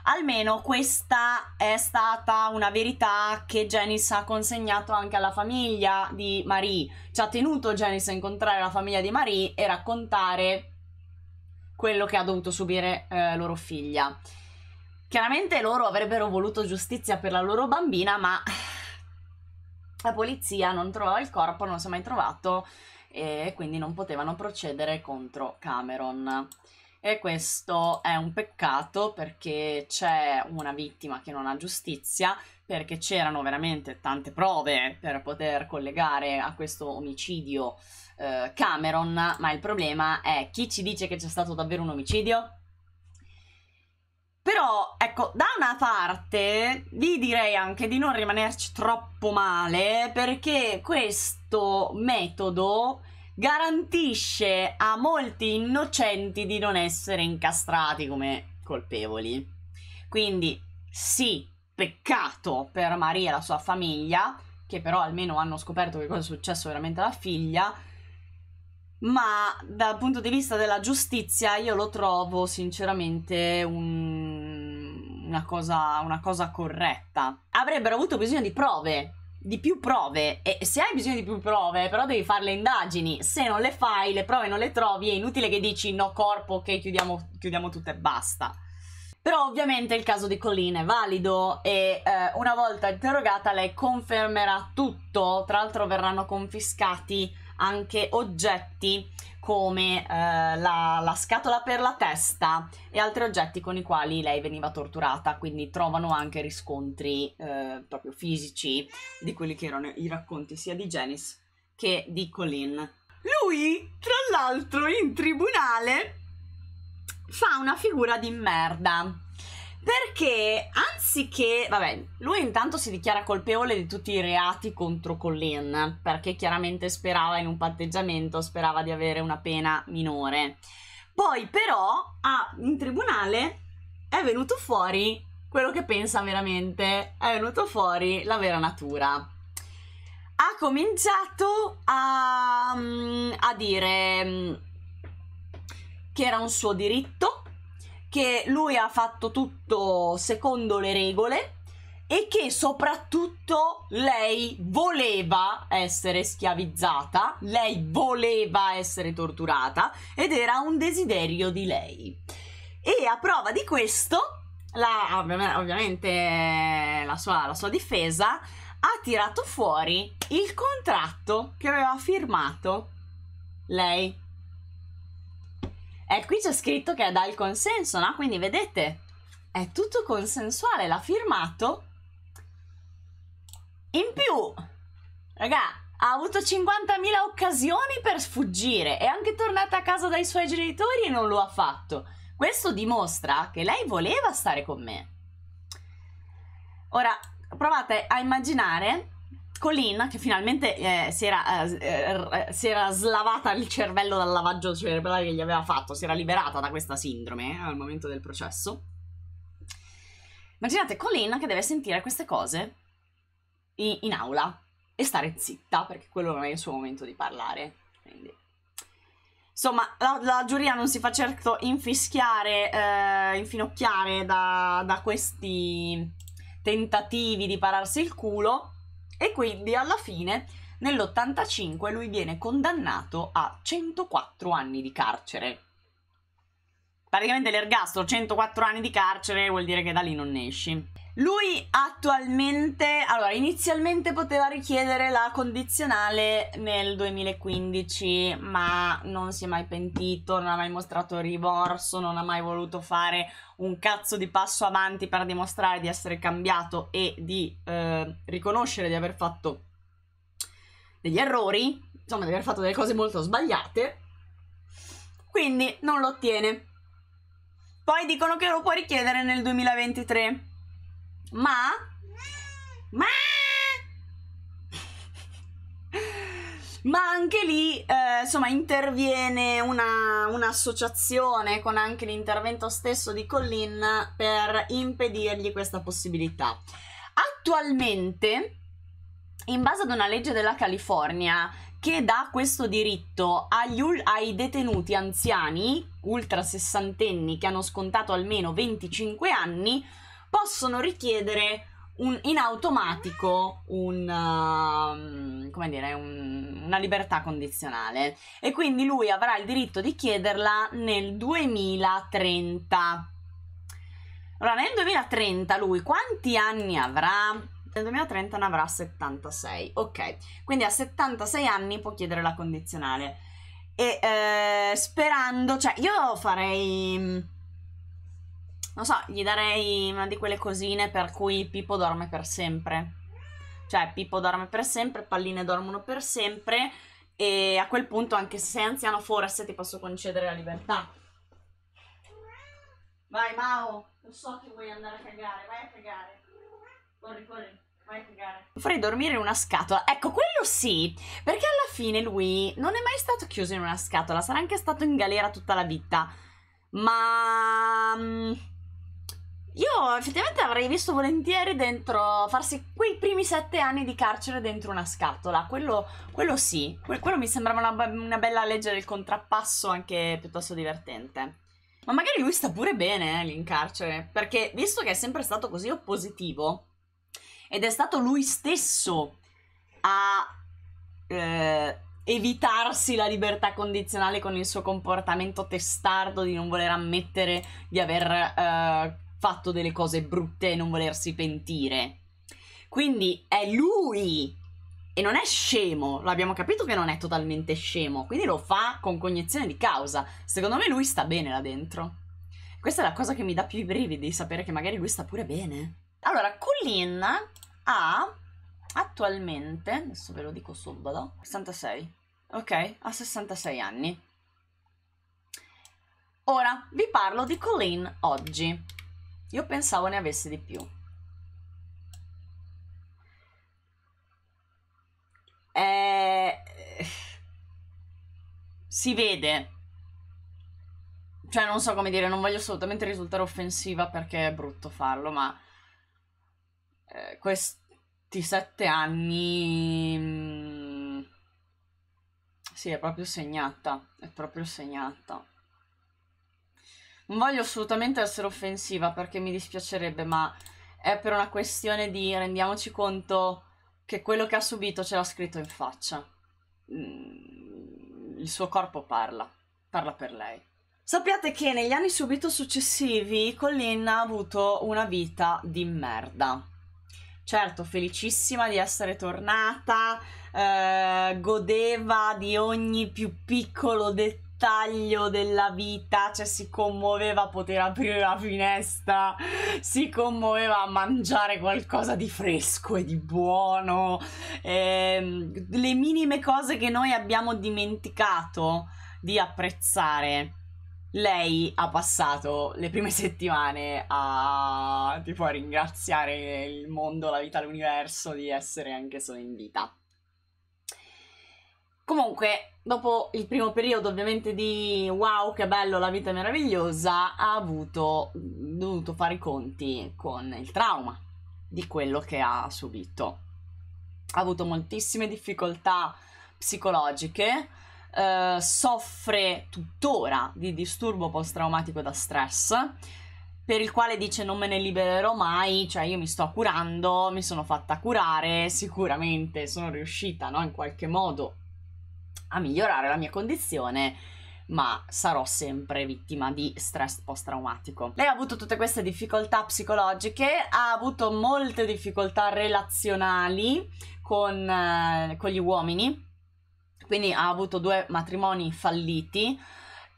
almeno questa è stata una verità che Janice ha consegnato anche alla famiglia di Marie. Ci ha tenuto Janice a incontrare la famiglia di Marie e raccontare quello che ha dovuto subire eh, loro figlia. Chiaramente loro avrebbero voluto giustizia per la loro bambina, ma la polizia non trovava il corpo, non si è mai trovato e quindi non potevano procedere contro Cameron. E questo è un peccato perché c'è una vittima che non ha giustizia, perché c'erano veramente tante prove per poter collegare a questo omicidio eh, Cameron, ma il problema è chi ci dice che c'è stato davvero un omicidio? Però, ecco, da una parte vi direi anche di non rimanerci troppo male perché questo metodo garantisce a molti innocenti di non essere incastrati come colpevoli. Quindi, sì, peccato per Maria e la sua famiglia, che però almeno hanno scoperto che cosa è successo veramente alla figlia, ma dal punto di vista della giustizia io lo trovo sinceramente un una cosa, una cosa corretta. Avrebbero avuto bisogno di prove di più prove e se hai bisogno di più prove però devi fare le indagini se non le fai le prove non le trovi è inutile che dici no corpo ok chiudiamo, chiudiamo tutto e basta però ovviamente il caso di Colleen è valido e eh, una volta interrogata lei confermerà tutto tra l'altro verranno confiscati anche oggetti come eh, la, la, scatola per la testa e altri oggetti con i quali lei veniva torturata, quindi trovano anche riscontri eh, proprio fisici di quelli che erano i racconti sia di Janice che di Colin. Lui, tra l'altro, in tribunale fa una figura di merda perché anziché, vabbè, lui intanto si dichiara colpevole di tutti i reati contro Colleen, perché chiaramente sperava in un patteggiamento, sperava di avere una pena minore. Poi però ah, in tribunale è venuto fuori quello che pensa veramente, è venuto fuori la vera natura ha cominciato a, mm, a, dire mm, che era un suo diritto che lui ha fatto tutto secondo le regole e che soprattutto lei voleva essere schiavizzata, lei voleva essere torturata ed era un desiderio di lei. E a prova di questo, la, ovviamente la sua, la sua difesa ha tirato fuori il contratto che aveva firmato lei e qui c'è scritto che dà il consenso, no? Quindi vedete, è tutto consensuale, l'ha firmato. In più, raga, ha avuto 50.000 occasioni per sfuggire, è anche tornata a casa dai suoi genitori e non lo ha fatto. Questo dimostra che lei voleva stare con me. Ora, provate a immaginare Colin, che finalmente eh, si, era, eh, eh, eh, si, era, slavata il cervello dal lavaggio cerebrale che gli aveva fatto, si era liberata da questa sindrome eh, al momento del processo. Immaginate Colin che deve sentire queste cose in, in aula e stare zitta perché quello non è il suo momento di parlare. Quindi. Insomma, la, la, giuria non si fa certo infischiare, eh, infinocchiare da, da questi tentativi di pararsi il culo e quindi alla fine nell'85 lui viene condannato a 104 anni di carcere. Praticamente l'ergastolo, 104 anni di carcere vuol dire che da lì non ne esci. Lui attualmente, allora inizialmente poteva richiedere la condizionale nel 2015, ma non si è mai pentito, non ha mai mostrato rimorso, non ha mai voluto fare un cazzo di passo avanti per dimostrare di essere cambiato e di eh, riconoscere di aver fatto degli errori, insomma di aver fatto delle cose molto sbagliate, quindi non lo ottiene. Poi dicono che lo può richiedere nel 2023 ma? Ma? Ma anche lì, eh, insomma, interviene una, un'associazione con anche l'intervento stesso di Collin per impedirgli questa possibilità. Attualmente, in base ad una legge della California che dà questo diritto agli, ai detenuti anziani, ultra sessantenni, che hanno scontato almeno 25 anni, possono richiedere un, in automatico un, uh, come dire, un, una libertà condizionale e quindi lui avrà il diritto di chiederla nel 2030. Allora, nel 2030 lui quanti anni avrà? Nel 2030 ne avrà 76, ok, quindi a 76 anni può chiedere la condizionale e eh, sperando, cioè io farei mm, non so, gli darei una di quelle cosine per cui Pippo dorme per sempre. Cioè, Pippo dorme per sempre, palline dormono per sempre e a quel punto, anche se sei anziano, forse ti posso concedere la libertà. Vai, Mao, lo so che vuoi andare a cagare, vai a cagare. Corri, corri. Vai a cagare. Farei dormire in una scatola. Ecco, quello sì, perché alla fine lui non è mai stato chiuso in una scatola, sarà anche stato in galera tutta la vita. Ma mm, io effettivamente avrei visto volentieri dentro farsi quei primi sette anni di carcere dentro una scatola. Quello, quello sì, que- quello mi sembrava una, una bella legge del contrappasso anche piuttosto divertente. Ma magari lui sta pure bene eh, lì in carcere, perché visto che è sempre stato così oppositivo ed è stato lui stesso a eh, evitarsi la libertà condizionale con il suo comportamento testardo di non voler ammettere di aver eh, fatto delle cose brutte e non volersi pentire. Quindi è lui e non è scemo, l'abbiamo capito che non è totalmente scemo, quindi lo fa con cognizione di causa. Secondo me lui sta bene là dentro. Questa è la cosa che mi dà più i brividi, sapere che magari lui sta pure bene. Allora, Colin ha attualmente, adesso ve lo dico subito, 66. Ok, ha 66 anni. Ora vi parlo di Colleen oggi. Io pensavo ne avesse di più. Eh, si vede. Cioè, non so come dire, non voglio assolutamente risultare offensiva perché è brutto farlo, ma eh, questi sette anni... Mh, mm, sì, è proprio segnata, è proprio segnata. Non voglio assolutamente essere offensiva perché mi dispiacerebbe, ma è per una questione di rendiamoci conto che quello che ha subito ce l'ha scritto in faccia. Mm, il suo corpo parla, parla per lei. Sappiate che negli anni subito successivi Collin ha avuto una vita di merda. Certo, felicissima di essere tornata, eh, godeva di ogni più piccolo dettaglio taglio della vita, cioè si commuoveva a poter aprire la finestra, si commuoveva a mangiare qualcosa di fresco e di buono, eh, le minime cose che noi abbiamo dimenticato di apprezzare. Lei ha passato le prime settimane a tipo a ringraziare il mondo, la vita, l'universo di essere anche solo in vita. Comunque, dopo il primo periodo ovviamente di wow che bello la vita è meravigliosa, ha avuto, dovuto fare i conti con il trauma di quello che ha subito. Ha avuto moltissime difficoltà psicologiche, eh, soffre tuttora di disturbo post-traumatico da stress, per il quale dice non me ne libererò mai, cioè io mi sto curando, mi sono fatta curare, sicuramente sono riuscita no, in qualche modo a migliorare la mia condizione ma sarò sempre vittima di stress post-traumatico. Lei ha avuto tutte queste difficoltà psicologiche, ha avuto molte difficoltà relazionali con, eh, con gli uomini, quindi ha avuto due matrimoni falliti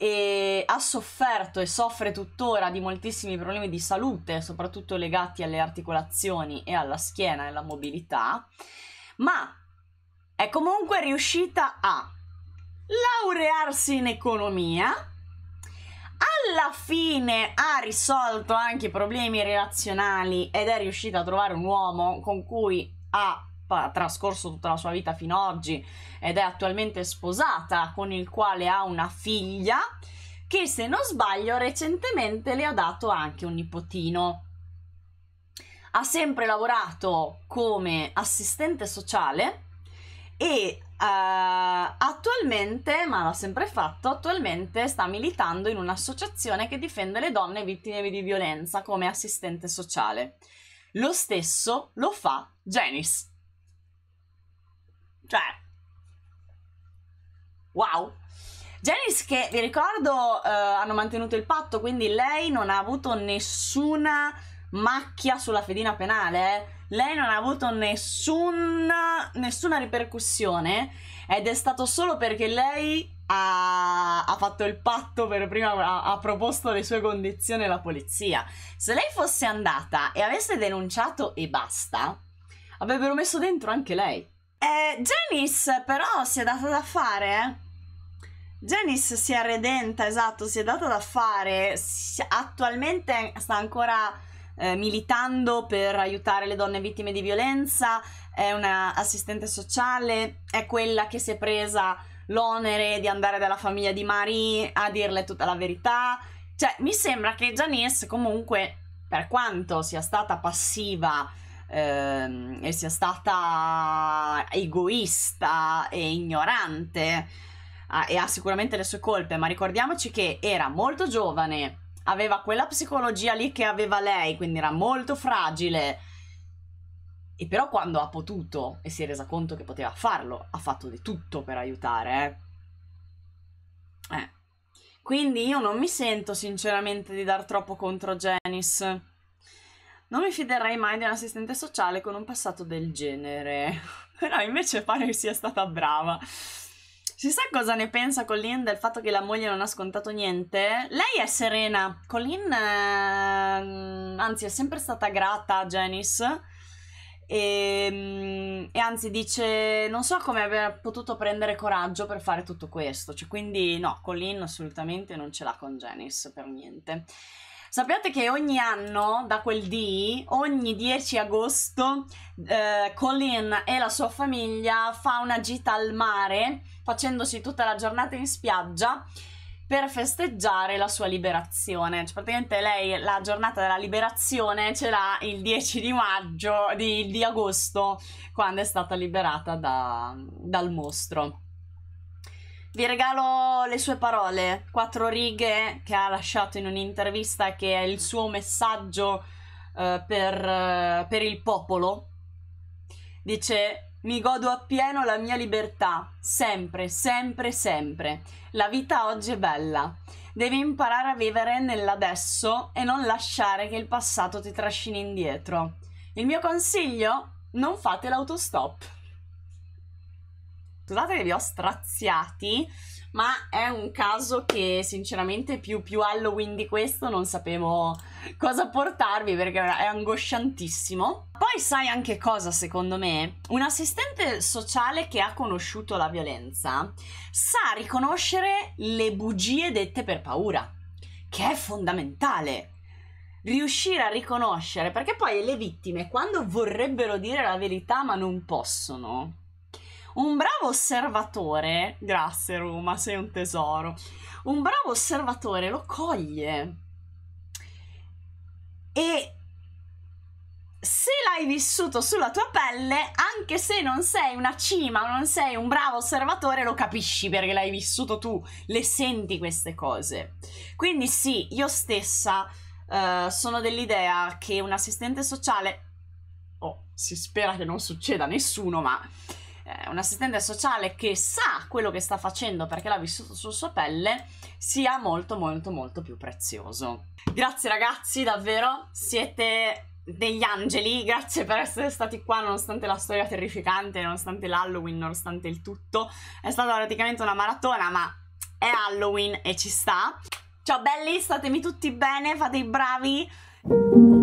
e ha sofferto e soffre tuttora di moltissimi problemi di salute, soprattutto legati alle articolazioni e alla schiena e alla mobilità, ma è comunque riuscita a laurearsi in economia, alla fine ha risolto anche i problemi relazionali ed è riuscita a trovare un uomo con cui ha trascorso tutta la sua vita fino ad oggi ed è attualmente sposata con il quale ha una figlia che se non sbaglio recentemente le ha dato anche un nipotino. Ha sempre lavorato come assistente sociale e Uh, attualmente, ma l'ha sempre fatto, attualmente sta militando in un'associazione che difende le donne vittime di violenza come assistente sociale. Lo stesso lo fa Janice. Cioè, wow! Janice che, vi ricordo, uh, hanno mantenuto il patto, quindi lei non ha avuto nessuna macchia sulla fedina penale. Eh. Lei non ha avuto nessuna, nessuna ripercussione ed è stato solo perché lei ha, ha fatto il patto per prima, ha, ha proposto le sue condizioni alla polizia. Se lei fosse andata e avesse denunciato e basta, avrebbero messo dentro anche lei. Eh, Janice però si è data da fare. Eh. Janice si è redenta, esatto, si è data da fare. Si, attualmente sta ancora eh, militando per aiutare le donne vittime di violenza, è una assistente sociale, è quella che si è presa l'onere di andare dalla famiglia di Marie a dirle tutta la verità. Cioè, mi sembra che Janice comunque, per quanto sia stata passiva ehm, e sia stata egoista e ignorante, ah, e ha sicuramente le sue colpe, ma ricordiamoci che era molto giovane, aveva quella psicologia lì che aveva lei, quindi era molto fragile. E però quando ha potuto e si è resa conto che poteva farlo, ha fatto di tutto per aiutare. Eh. eh. Quindi io non mi sento sinceramente di dar troppo contro Janice. Non mi fiderei mai di un assistente sociale con un passato del genere. Però invece pare che sia stata brava. Si sa cosa ne pensa Colin del fatto che la moglie non ha scontato niente? Lei è serena. Colin, eh, anzi, è sempre stata grata a Janice. E, ehm, e, anzi dice non so come aver potuto prendere coraggio per fare tutto questo cioè, quindi no Colin assolutamente non ce l'ha con Janice per niente Sappiate che ogni anno, da quel dì, ogni 10 agosto, eh, Colin e la sua famiglia fa una gita al mare, facendosi tutta la giornata in spiaggia per festeggiare la sua liberazione. Cioè, praticamente lei la giornata della liberazione ce l'ha il 10 di maggio, di, di agosto, quando è stata liberata da, dal mostro. Vi regalo le sue parole, quattro righe che ha lasciato in un'intervista che è il suo messaggio uh, per, uh, per il popolo. Dice, mi godo appieno la mia libertà, sempre, sempre, sempre. La vita oggi è bella. Devi imparare a vivere nell'adesso e non lasciare che il passato ti trascini indietro. Il mio consiglio? Non fate l'autostop. Scusate che vi ho straziati, ma è un caso che sinceramente più, più Halloween di questo non sapevo cosa portarvi perché è angosciantissimo. Poi sai anche cosa secondo me? Un assistente sociale che ha conosciuto la violenza sa riconoscere le bugie dette per paura, che è fondamentale riuscire a riconoscere, perché poi le vittime quando vorrebbero dire la verità ma non possono, un bravo osservatore, grazie Roma, sei un tesoro, un bravo osservatore lo coglie e se l'hai vissuto sulla tua pelle, anche se non sei una cima, non sei un bravo osservatore, lo capisci perché l'hai vissuto tu, le senti queste cose. Quindi sì, io stessa uh, sono dell'idea che un assistente sociale, oh, si spera che non succeda a nessuno, ma eh, un assistente sociale che sa quello che sta facendo perché l'ha vissuto sulla sua pelle sia molto molto molto più prezioso. Grazie ragazzi, davvero siete degli angeli, grazie per essere stati qua nonostante la storia terrificante, nonostante l'Halloween, nonostante il tutto. È stata praticamente una maratona, ma è Halloween e ci sta. Ciao belli, statemi tutti bene, fate i bravi.